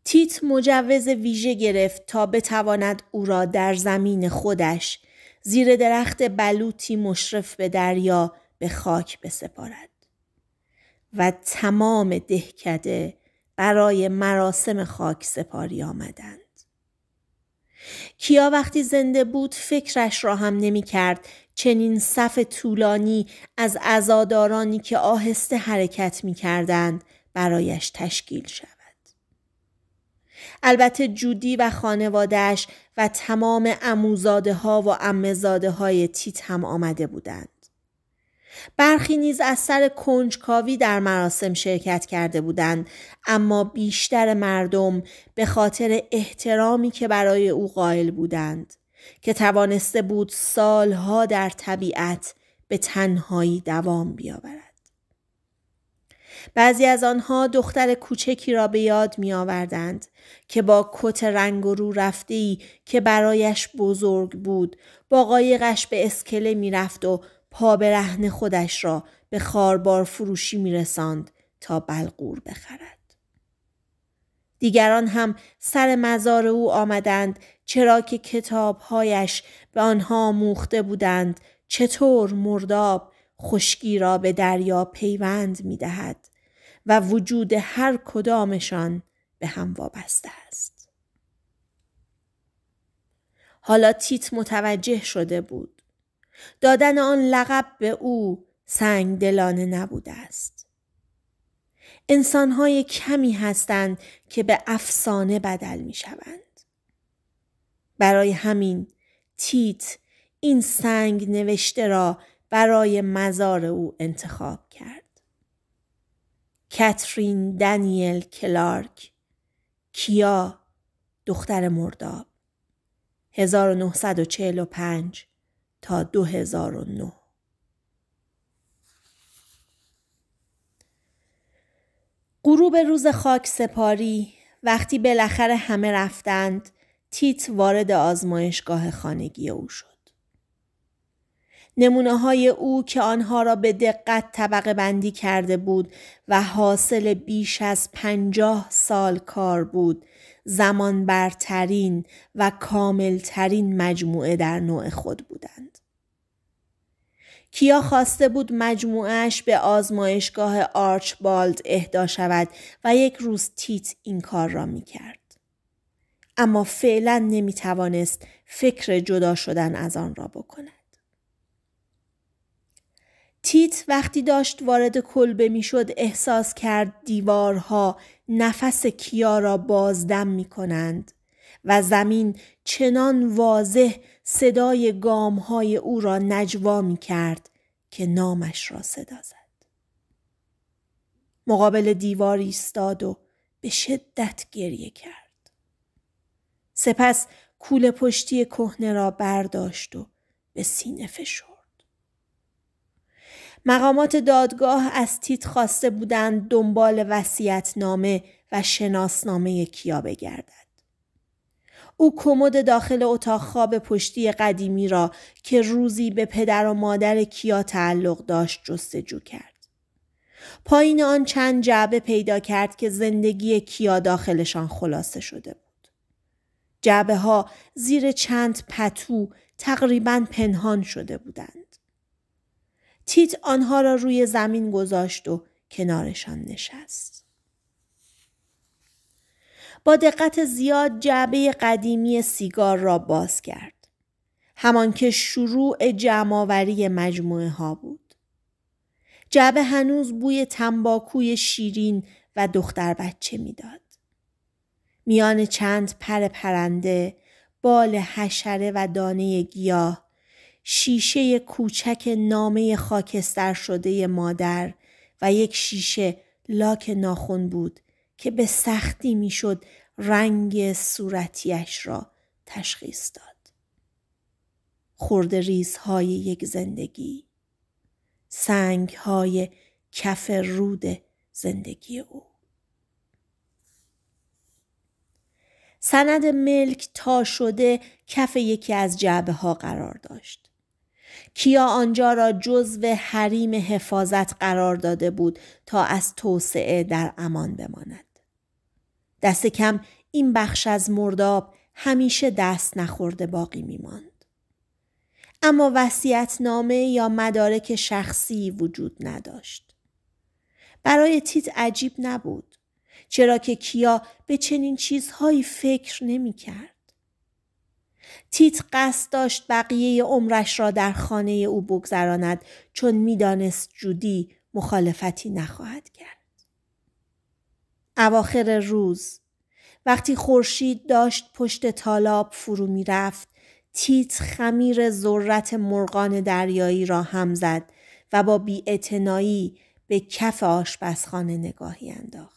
تیت مجوز ویژه گرفت تا بتواند او را در زمین خودش زیر درخت بلوطی مشرف به دریا به خاک بسپارد و تمام دهکده برای مراسم خاک سپاری آمدند. کیا وقتی زنده بود فکرش را هم نمی کرد چنین صف طولانی از ازادارانی که آهسته حرکت می کردند برایش تشکیل شود. البته جودی و خانوادهش و تمام اموزاده ها و امزاده های تیت هم آمده بودند. برخی نیز از سر کنجکاوی در مراسم شرکت کرده بودند اما بیشتر مردم به خاطر احترامی که برای او قائل بودند که توانسته بود سالها در طبیعت به تنهایی دوام بیاورد بعضی از آنها دختر کوچکی را به یاد می آوردند که با کت رنگ و رو رفته که برایش بزرگ بود با قایقش به اسکله می رفت و پا رهن خودش را به خاربار فروشی میرساند تا بلغور بخرد. دیگران هم سر مزار او آمدند چرا که کتابهایش به آنها موخته بودند چطور مرداب خشکی را به دریا پیوند می دهد و وجود هر کدامشان به هم وابسته است. حالا تیت متوجه شده بود. دادن آن لقب به او سنگ دلانه نبوده است. انسانهای کمی هستند که به افسانه بدل می شوند. برای همین تیت این سنگ نوشته را برای مزار او انتخاب کرد. کاترین دانیل کلارک کیا دختر مرداب 1945 تا 2009 غروب روز خاک سپاری وقتی بالاخره همه رفتند تیت وارد آزمایشگاه خانگی او شد. نمونه های او که آنها را به دقت طبقه بندی کرده بود و حاصل بیش از پنجاه سال کار بود زمان برترین و کاملترین مجموعه در نوع خود بودند. کیا خواسته بود مجموعهش به آزمایشگاه آرچبالد اهدا شود و یک روز تیت این کار را می کرد. اما فعلا نمی توانست فکر جدا شدن از آن را بکند. تیت وقتی داشت وارد کلبه میشد احساس کرد دیوارها نفس کیا را بازدم می کنند و زمین چنان واضح صدای گام های او را نجوا می کرد که نامش را صدا زد. مقابل دیوار ایستاد و به شدت گریه کرد. سپس کول پشتی کهنه را برداشت و به سینه فشرد. مقامات دادگاه از تیت خواسته بودند دنبال نامه و شناسنامه کیا بگردد. او کمد داخل اتاق خواب پشتی قدیمی را که روزی به پدر و مادر کیا تعلق داشت جستجو کرد. پایین آن چند جعبه پیدا کرد که زندگی کیا داخلشان خلاصه شده بود. جعبه ها زیر چند پتو تقریبا پنهان شده بودند. تیت آنها را روی زمین گذاشت و کنارشان نشست. با دقت زیاد جعبه قدیمی سیگار را باز کرد. همان که شروع جمعآوری مجموعه ها بود. جعبه هنوز بوی تنباکوی شیرین و دختر بچه میداد. میان چند پر پرنده، بال حشره و دانه گیاه شیشه کوچک نامه خاکستر شده مادر و یک شیشه لاک ناخون بود که به سختی میشد رنگ صورتیش را تشخیص داد. خورد ریزهای یک زندگی های کف رود زندگی او سند ملک تا شده کف یکی از جعبه ها قرار داشت. کیا آنجا را جزو حریم حفاظت قرار داده بود تا از توسعه در امان بماند. دست کم این بخش از مرداب همیشه دست نخورده باقی می ماند. اما وسیعت نامه یا مدارک شخصی وجود نداشت. برای تیت عجیب نبود. چرا که کیا به چنین چیزهایی فکر نمی کرد. تیت قصد داشت بقیه عمرش را در خانه او بگذراند چون میدانست جودی مخالفتی نخواهد کرد. اواخر روز وقتی خورشید داشت پشت تالاب فرو میرفت تیت خمیر ذرت مرغان دریایی را هم زد و با بیاعتنایی به کف آشپزخانه نگاهی انداخت.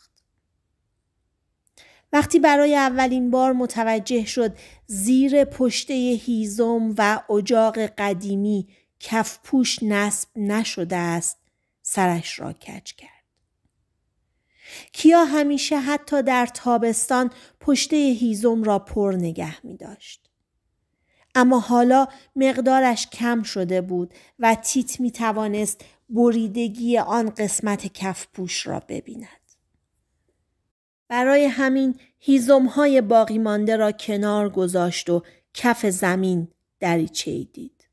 وقتی برای اولین بار متوجه شد زیر پشته هیزم و اجاق قدیمی کفپوش نسب نشده است سرش را کج کرد. کیا همیشه حتی در تابستان پشته هیزم را پر نگه می داشت. اما حالا مقدارش کم شده بود و تیت می توانست بریدگی آن قسمت کفپوش را ببیند. برای همین هیزم های باقی مانده را کنار گذاشت و کف زمین دریچه ای دید.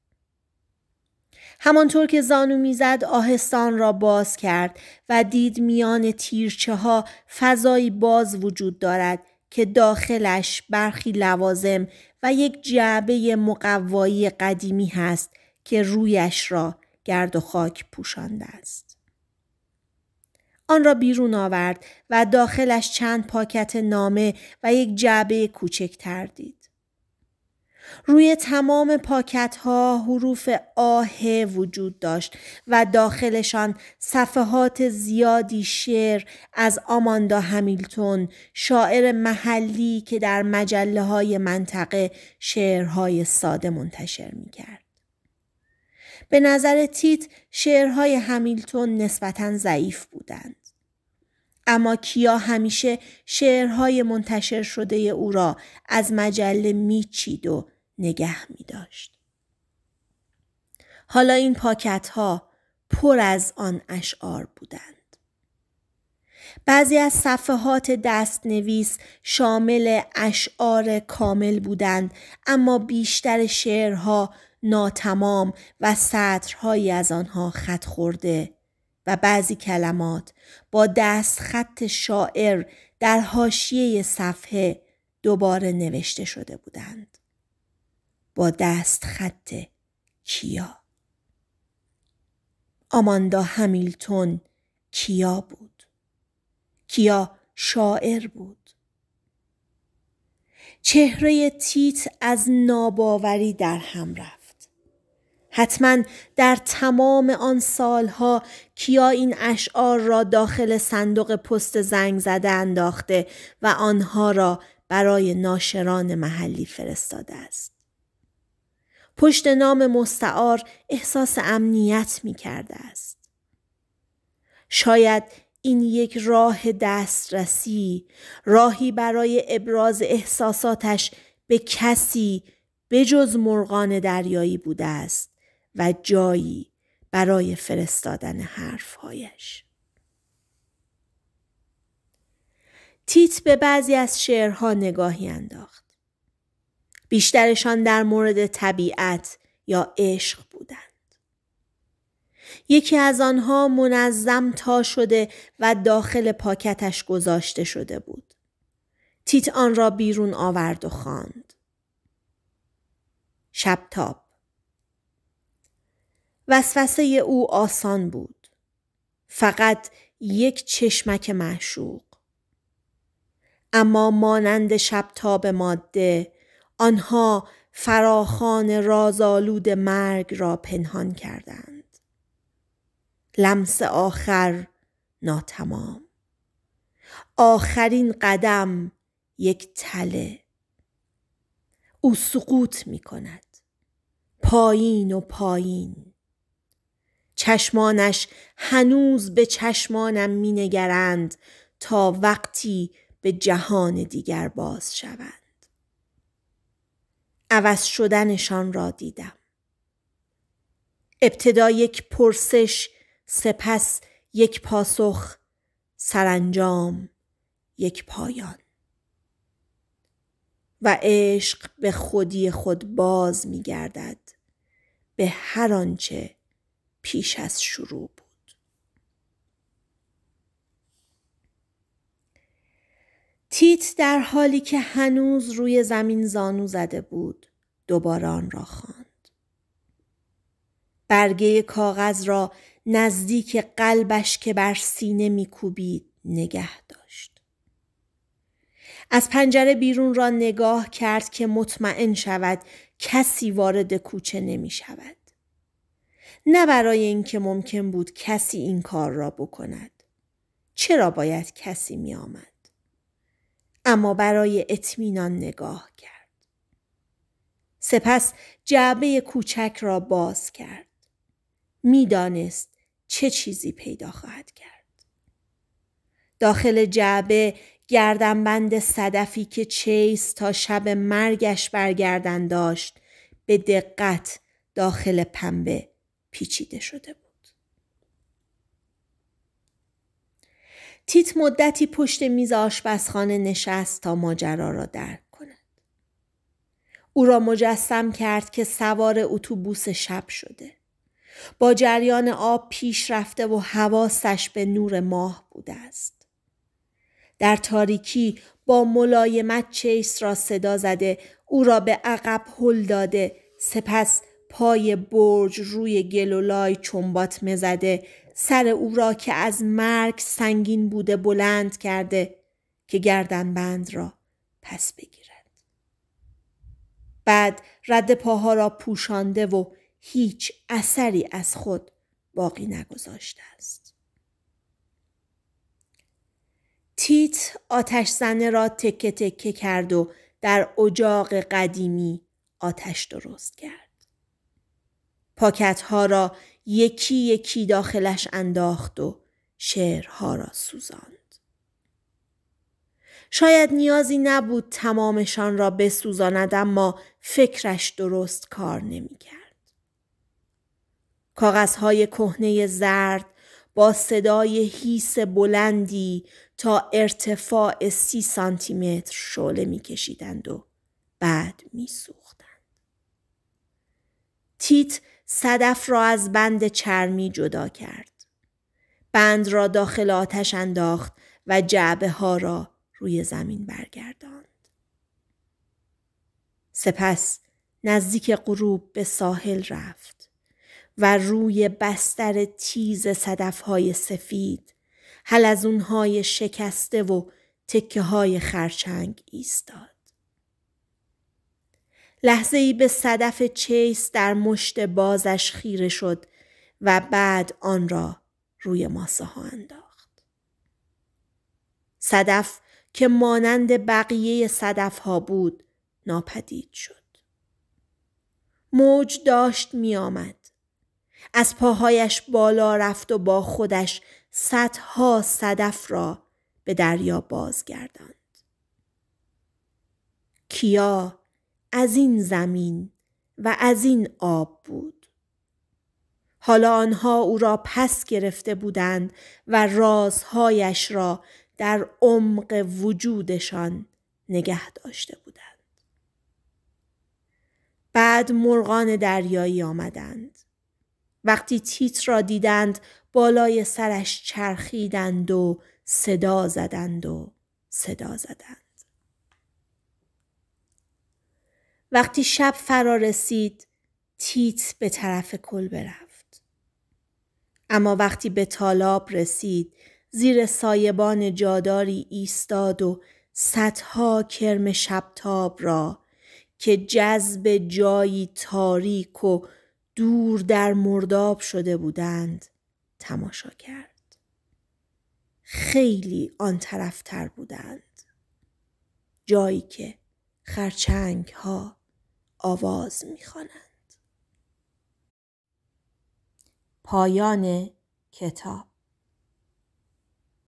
همانطور که زانو میزد آهستان را باز کرد و دید میان تیرچه ها فضایی باز وجود دارد که داخلش برخی لوازم و یک جعبه مقوایی قدیمی هست که رویش را گرد و خاک پوشانده است. آن را بیرون آورد و داخلش چند پاکت نامه و یک جعبه کوچکتر دید. روی تمام پاکت ها حروف آه وجود داشت و داخلشان صفحات زیادی شعر از آماندا همیلتون شاعر محلی که در مجله های منطقه شعرهای ساده منتشر می کرد. به نظر تیت شعرهای همیلتون نسبتا ضعیف بودند. اما کیا همیشه شعرهای منتشر شده او را از مجله میچید و نگه می داشت. حالا این پاکت ها پر از آن اشعار بودند. بعضی از صفحات دست نویس شامل اشعار کامل بودند اما بیشتر شعرها ناتمام و سطرهایی از آنها خط خورده و بعضی کلمات با دست خط شاعر در حاشیه صفحه دوباره نوشته شده بودند. با دست خط کیا. آماندا همیلتون کیا بود. کیا شاعر بود. چهره تیت از ناباوری در هم رفت. حتما در تمام آن سالها کیا این اشعار را داخل صندوق پست زنگ زده انداخته و آنها را برای ناشران محلی فرستاده است. پشت نام مستعار احساس امنیت می کرده است. شاید این یک راه دسترسی، راهی برای ابراز احساساتش به کسی بجز مرغان دریایی بوده است و جایی برای فرستادن حرفهایش. تیت به بعضی از شعرها نگاهی انداخت. بیشترشان در مورد طبیعت یا عشق بودند. یکی از آنها منظم تا شده و داخل پاکتش گذاشته شده بود. تیت آن را بیرون آورد و خواند. شبتاب وسوسه او آسان بود. فقط یک چشمک معشوق. اما مانند شبتاب ماده آنها فراخان رازآلود مرگ را پنهان کردند. لمس آخر ناتمام. آخرین قدم یک تله. او سقوط می کند. پایین و پایین. چشمانش هنوز به چشمانم مینگرند تا وقتی به جهان دیگر باز شوند عوض شدنشان را دیدم ابتدا یک پرسش سپس یک پاسخ سرانجام یک پایان و عشق به خودی خود باز می گردد به هر آنچه پیش از شروع بود تیت در حالی که هنوز روی زمین زانو زده بود دوباره آن را خواند برگه کاغذ را نزدیک قلبش که بر سینه میکوبید نگه داشت از پنجره بیرون را نگاه کرد که مطمئن شود کسی وارد کوچه نمی شود. نه برای اینکه ممکن بود کسی این کار را بکند. چرا باید کسی می آمد؟ اما برای اطمینان نگاه کرد. سپس جعبه کوچک را باز کرد. میدانست چه چیزی پیدا خواهد کرد. داخل جعبه گردنبند صدفی که چیس تا شب مرگش برگردن داشت به دقت داخل پنبه پیچیده شده بود. تیت مدتی پشت میز آشپزخانه نشست تا ماجرا را درک کند. او را مجسم کرد که سوار اتوبوس شب شده. با جریان آب پیش رفته و حواسش به نور ماه بوده است. در تاریکی با ملایمت چیس را صدا زده او را به عقب هل داده سپس پای برج روی گلولای چنبات مزده سر او را که از مرگ سنگین بوده بلند کرده که گردن بند را پس بگیرد. بعد رد پاها را پوشانده و هیچ اثری از خود باقی نگذاشته است. تیت آتش زنه را تکه تکه کرد و در اجاق قدیمی آتش درست کرد. پاکت ها را یکی یکی داخلش انداخت و شعرها را سوزاند. شاید نیازی نبود تمامشان را بسوزاند اما فکرش درست کار نمیکرد. های کهنه زرد با صدای هیس بلندی تا ارتفاع سی متر شعله میکشیدند و بعد میسوختند. تیت صدف را از بند چرمی جدا کرد. بند را داخل آتش انداخت و جعبه ها را روی زمین برگرداند. سپس نزدیک غروب به ساحل رفت و روی بستر تیز صدف های سفید از های شکسته و تکه های خرچنگ ایستاد. لحظه ای به صدف چیس در مشت بازش خیره شد و بعد آن را روی ماسه ها انداخت. صدف که مانند بقیه صدف ها بود ناپدید شد. موج داشت می آمد. از پاهایش بالا رفت و با خودش صدها صدف را به دریا بازگرداند. کیا از این زمین و از این آب بود. حالا آنها او را پس گرفته بودند و رازهایش را در عمق وجودشان نگه داشته بودند. بعد مرغان دریایی آمدند. وقتی تیت را دیدند بالای سرش چرخیدند و صدا زدند و صدا زدند. وقتی شب فرا رسید تیت به طرف کل برفت. اما وقتی به تالاب رسید زیر سایبان جاداری ایستاد و صدها کرم شبتاب را که جذب جایی تاریک و دور در مرداب شده بودند تماشا کرد. خیلی آن طرفتر بودند. جایی که خرچنگ ها آواز میخوانند پایان کتاب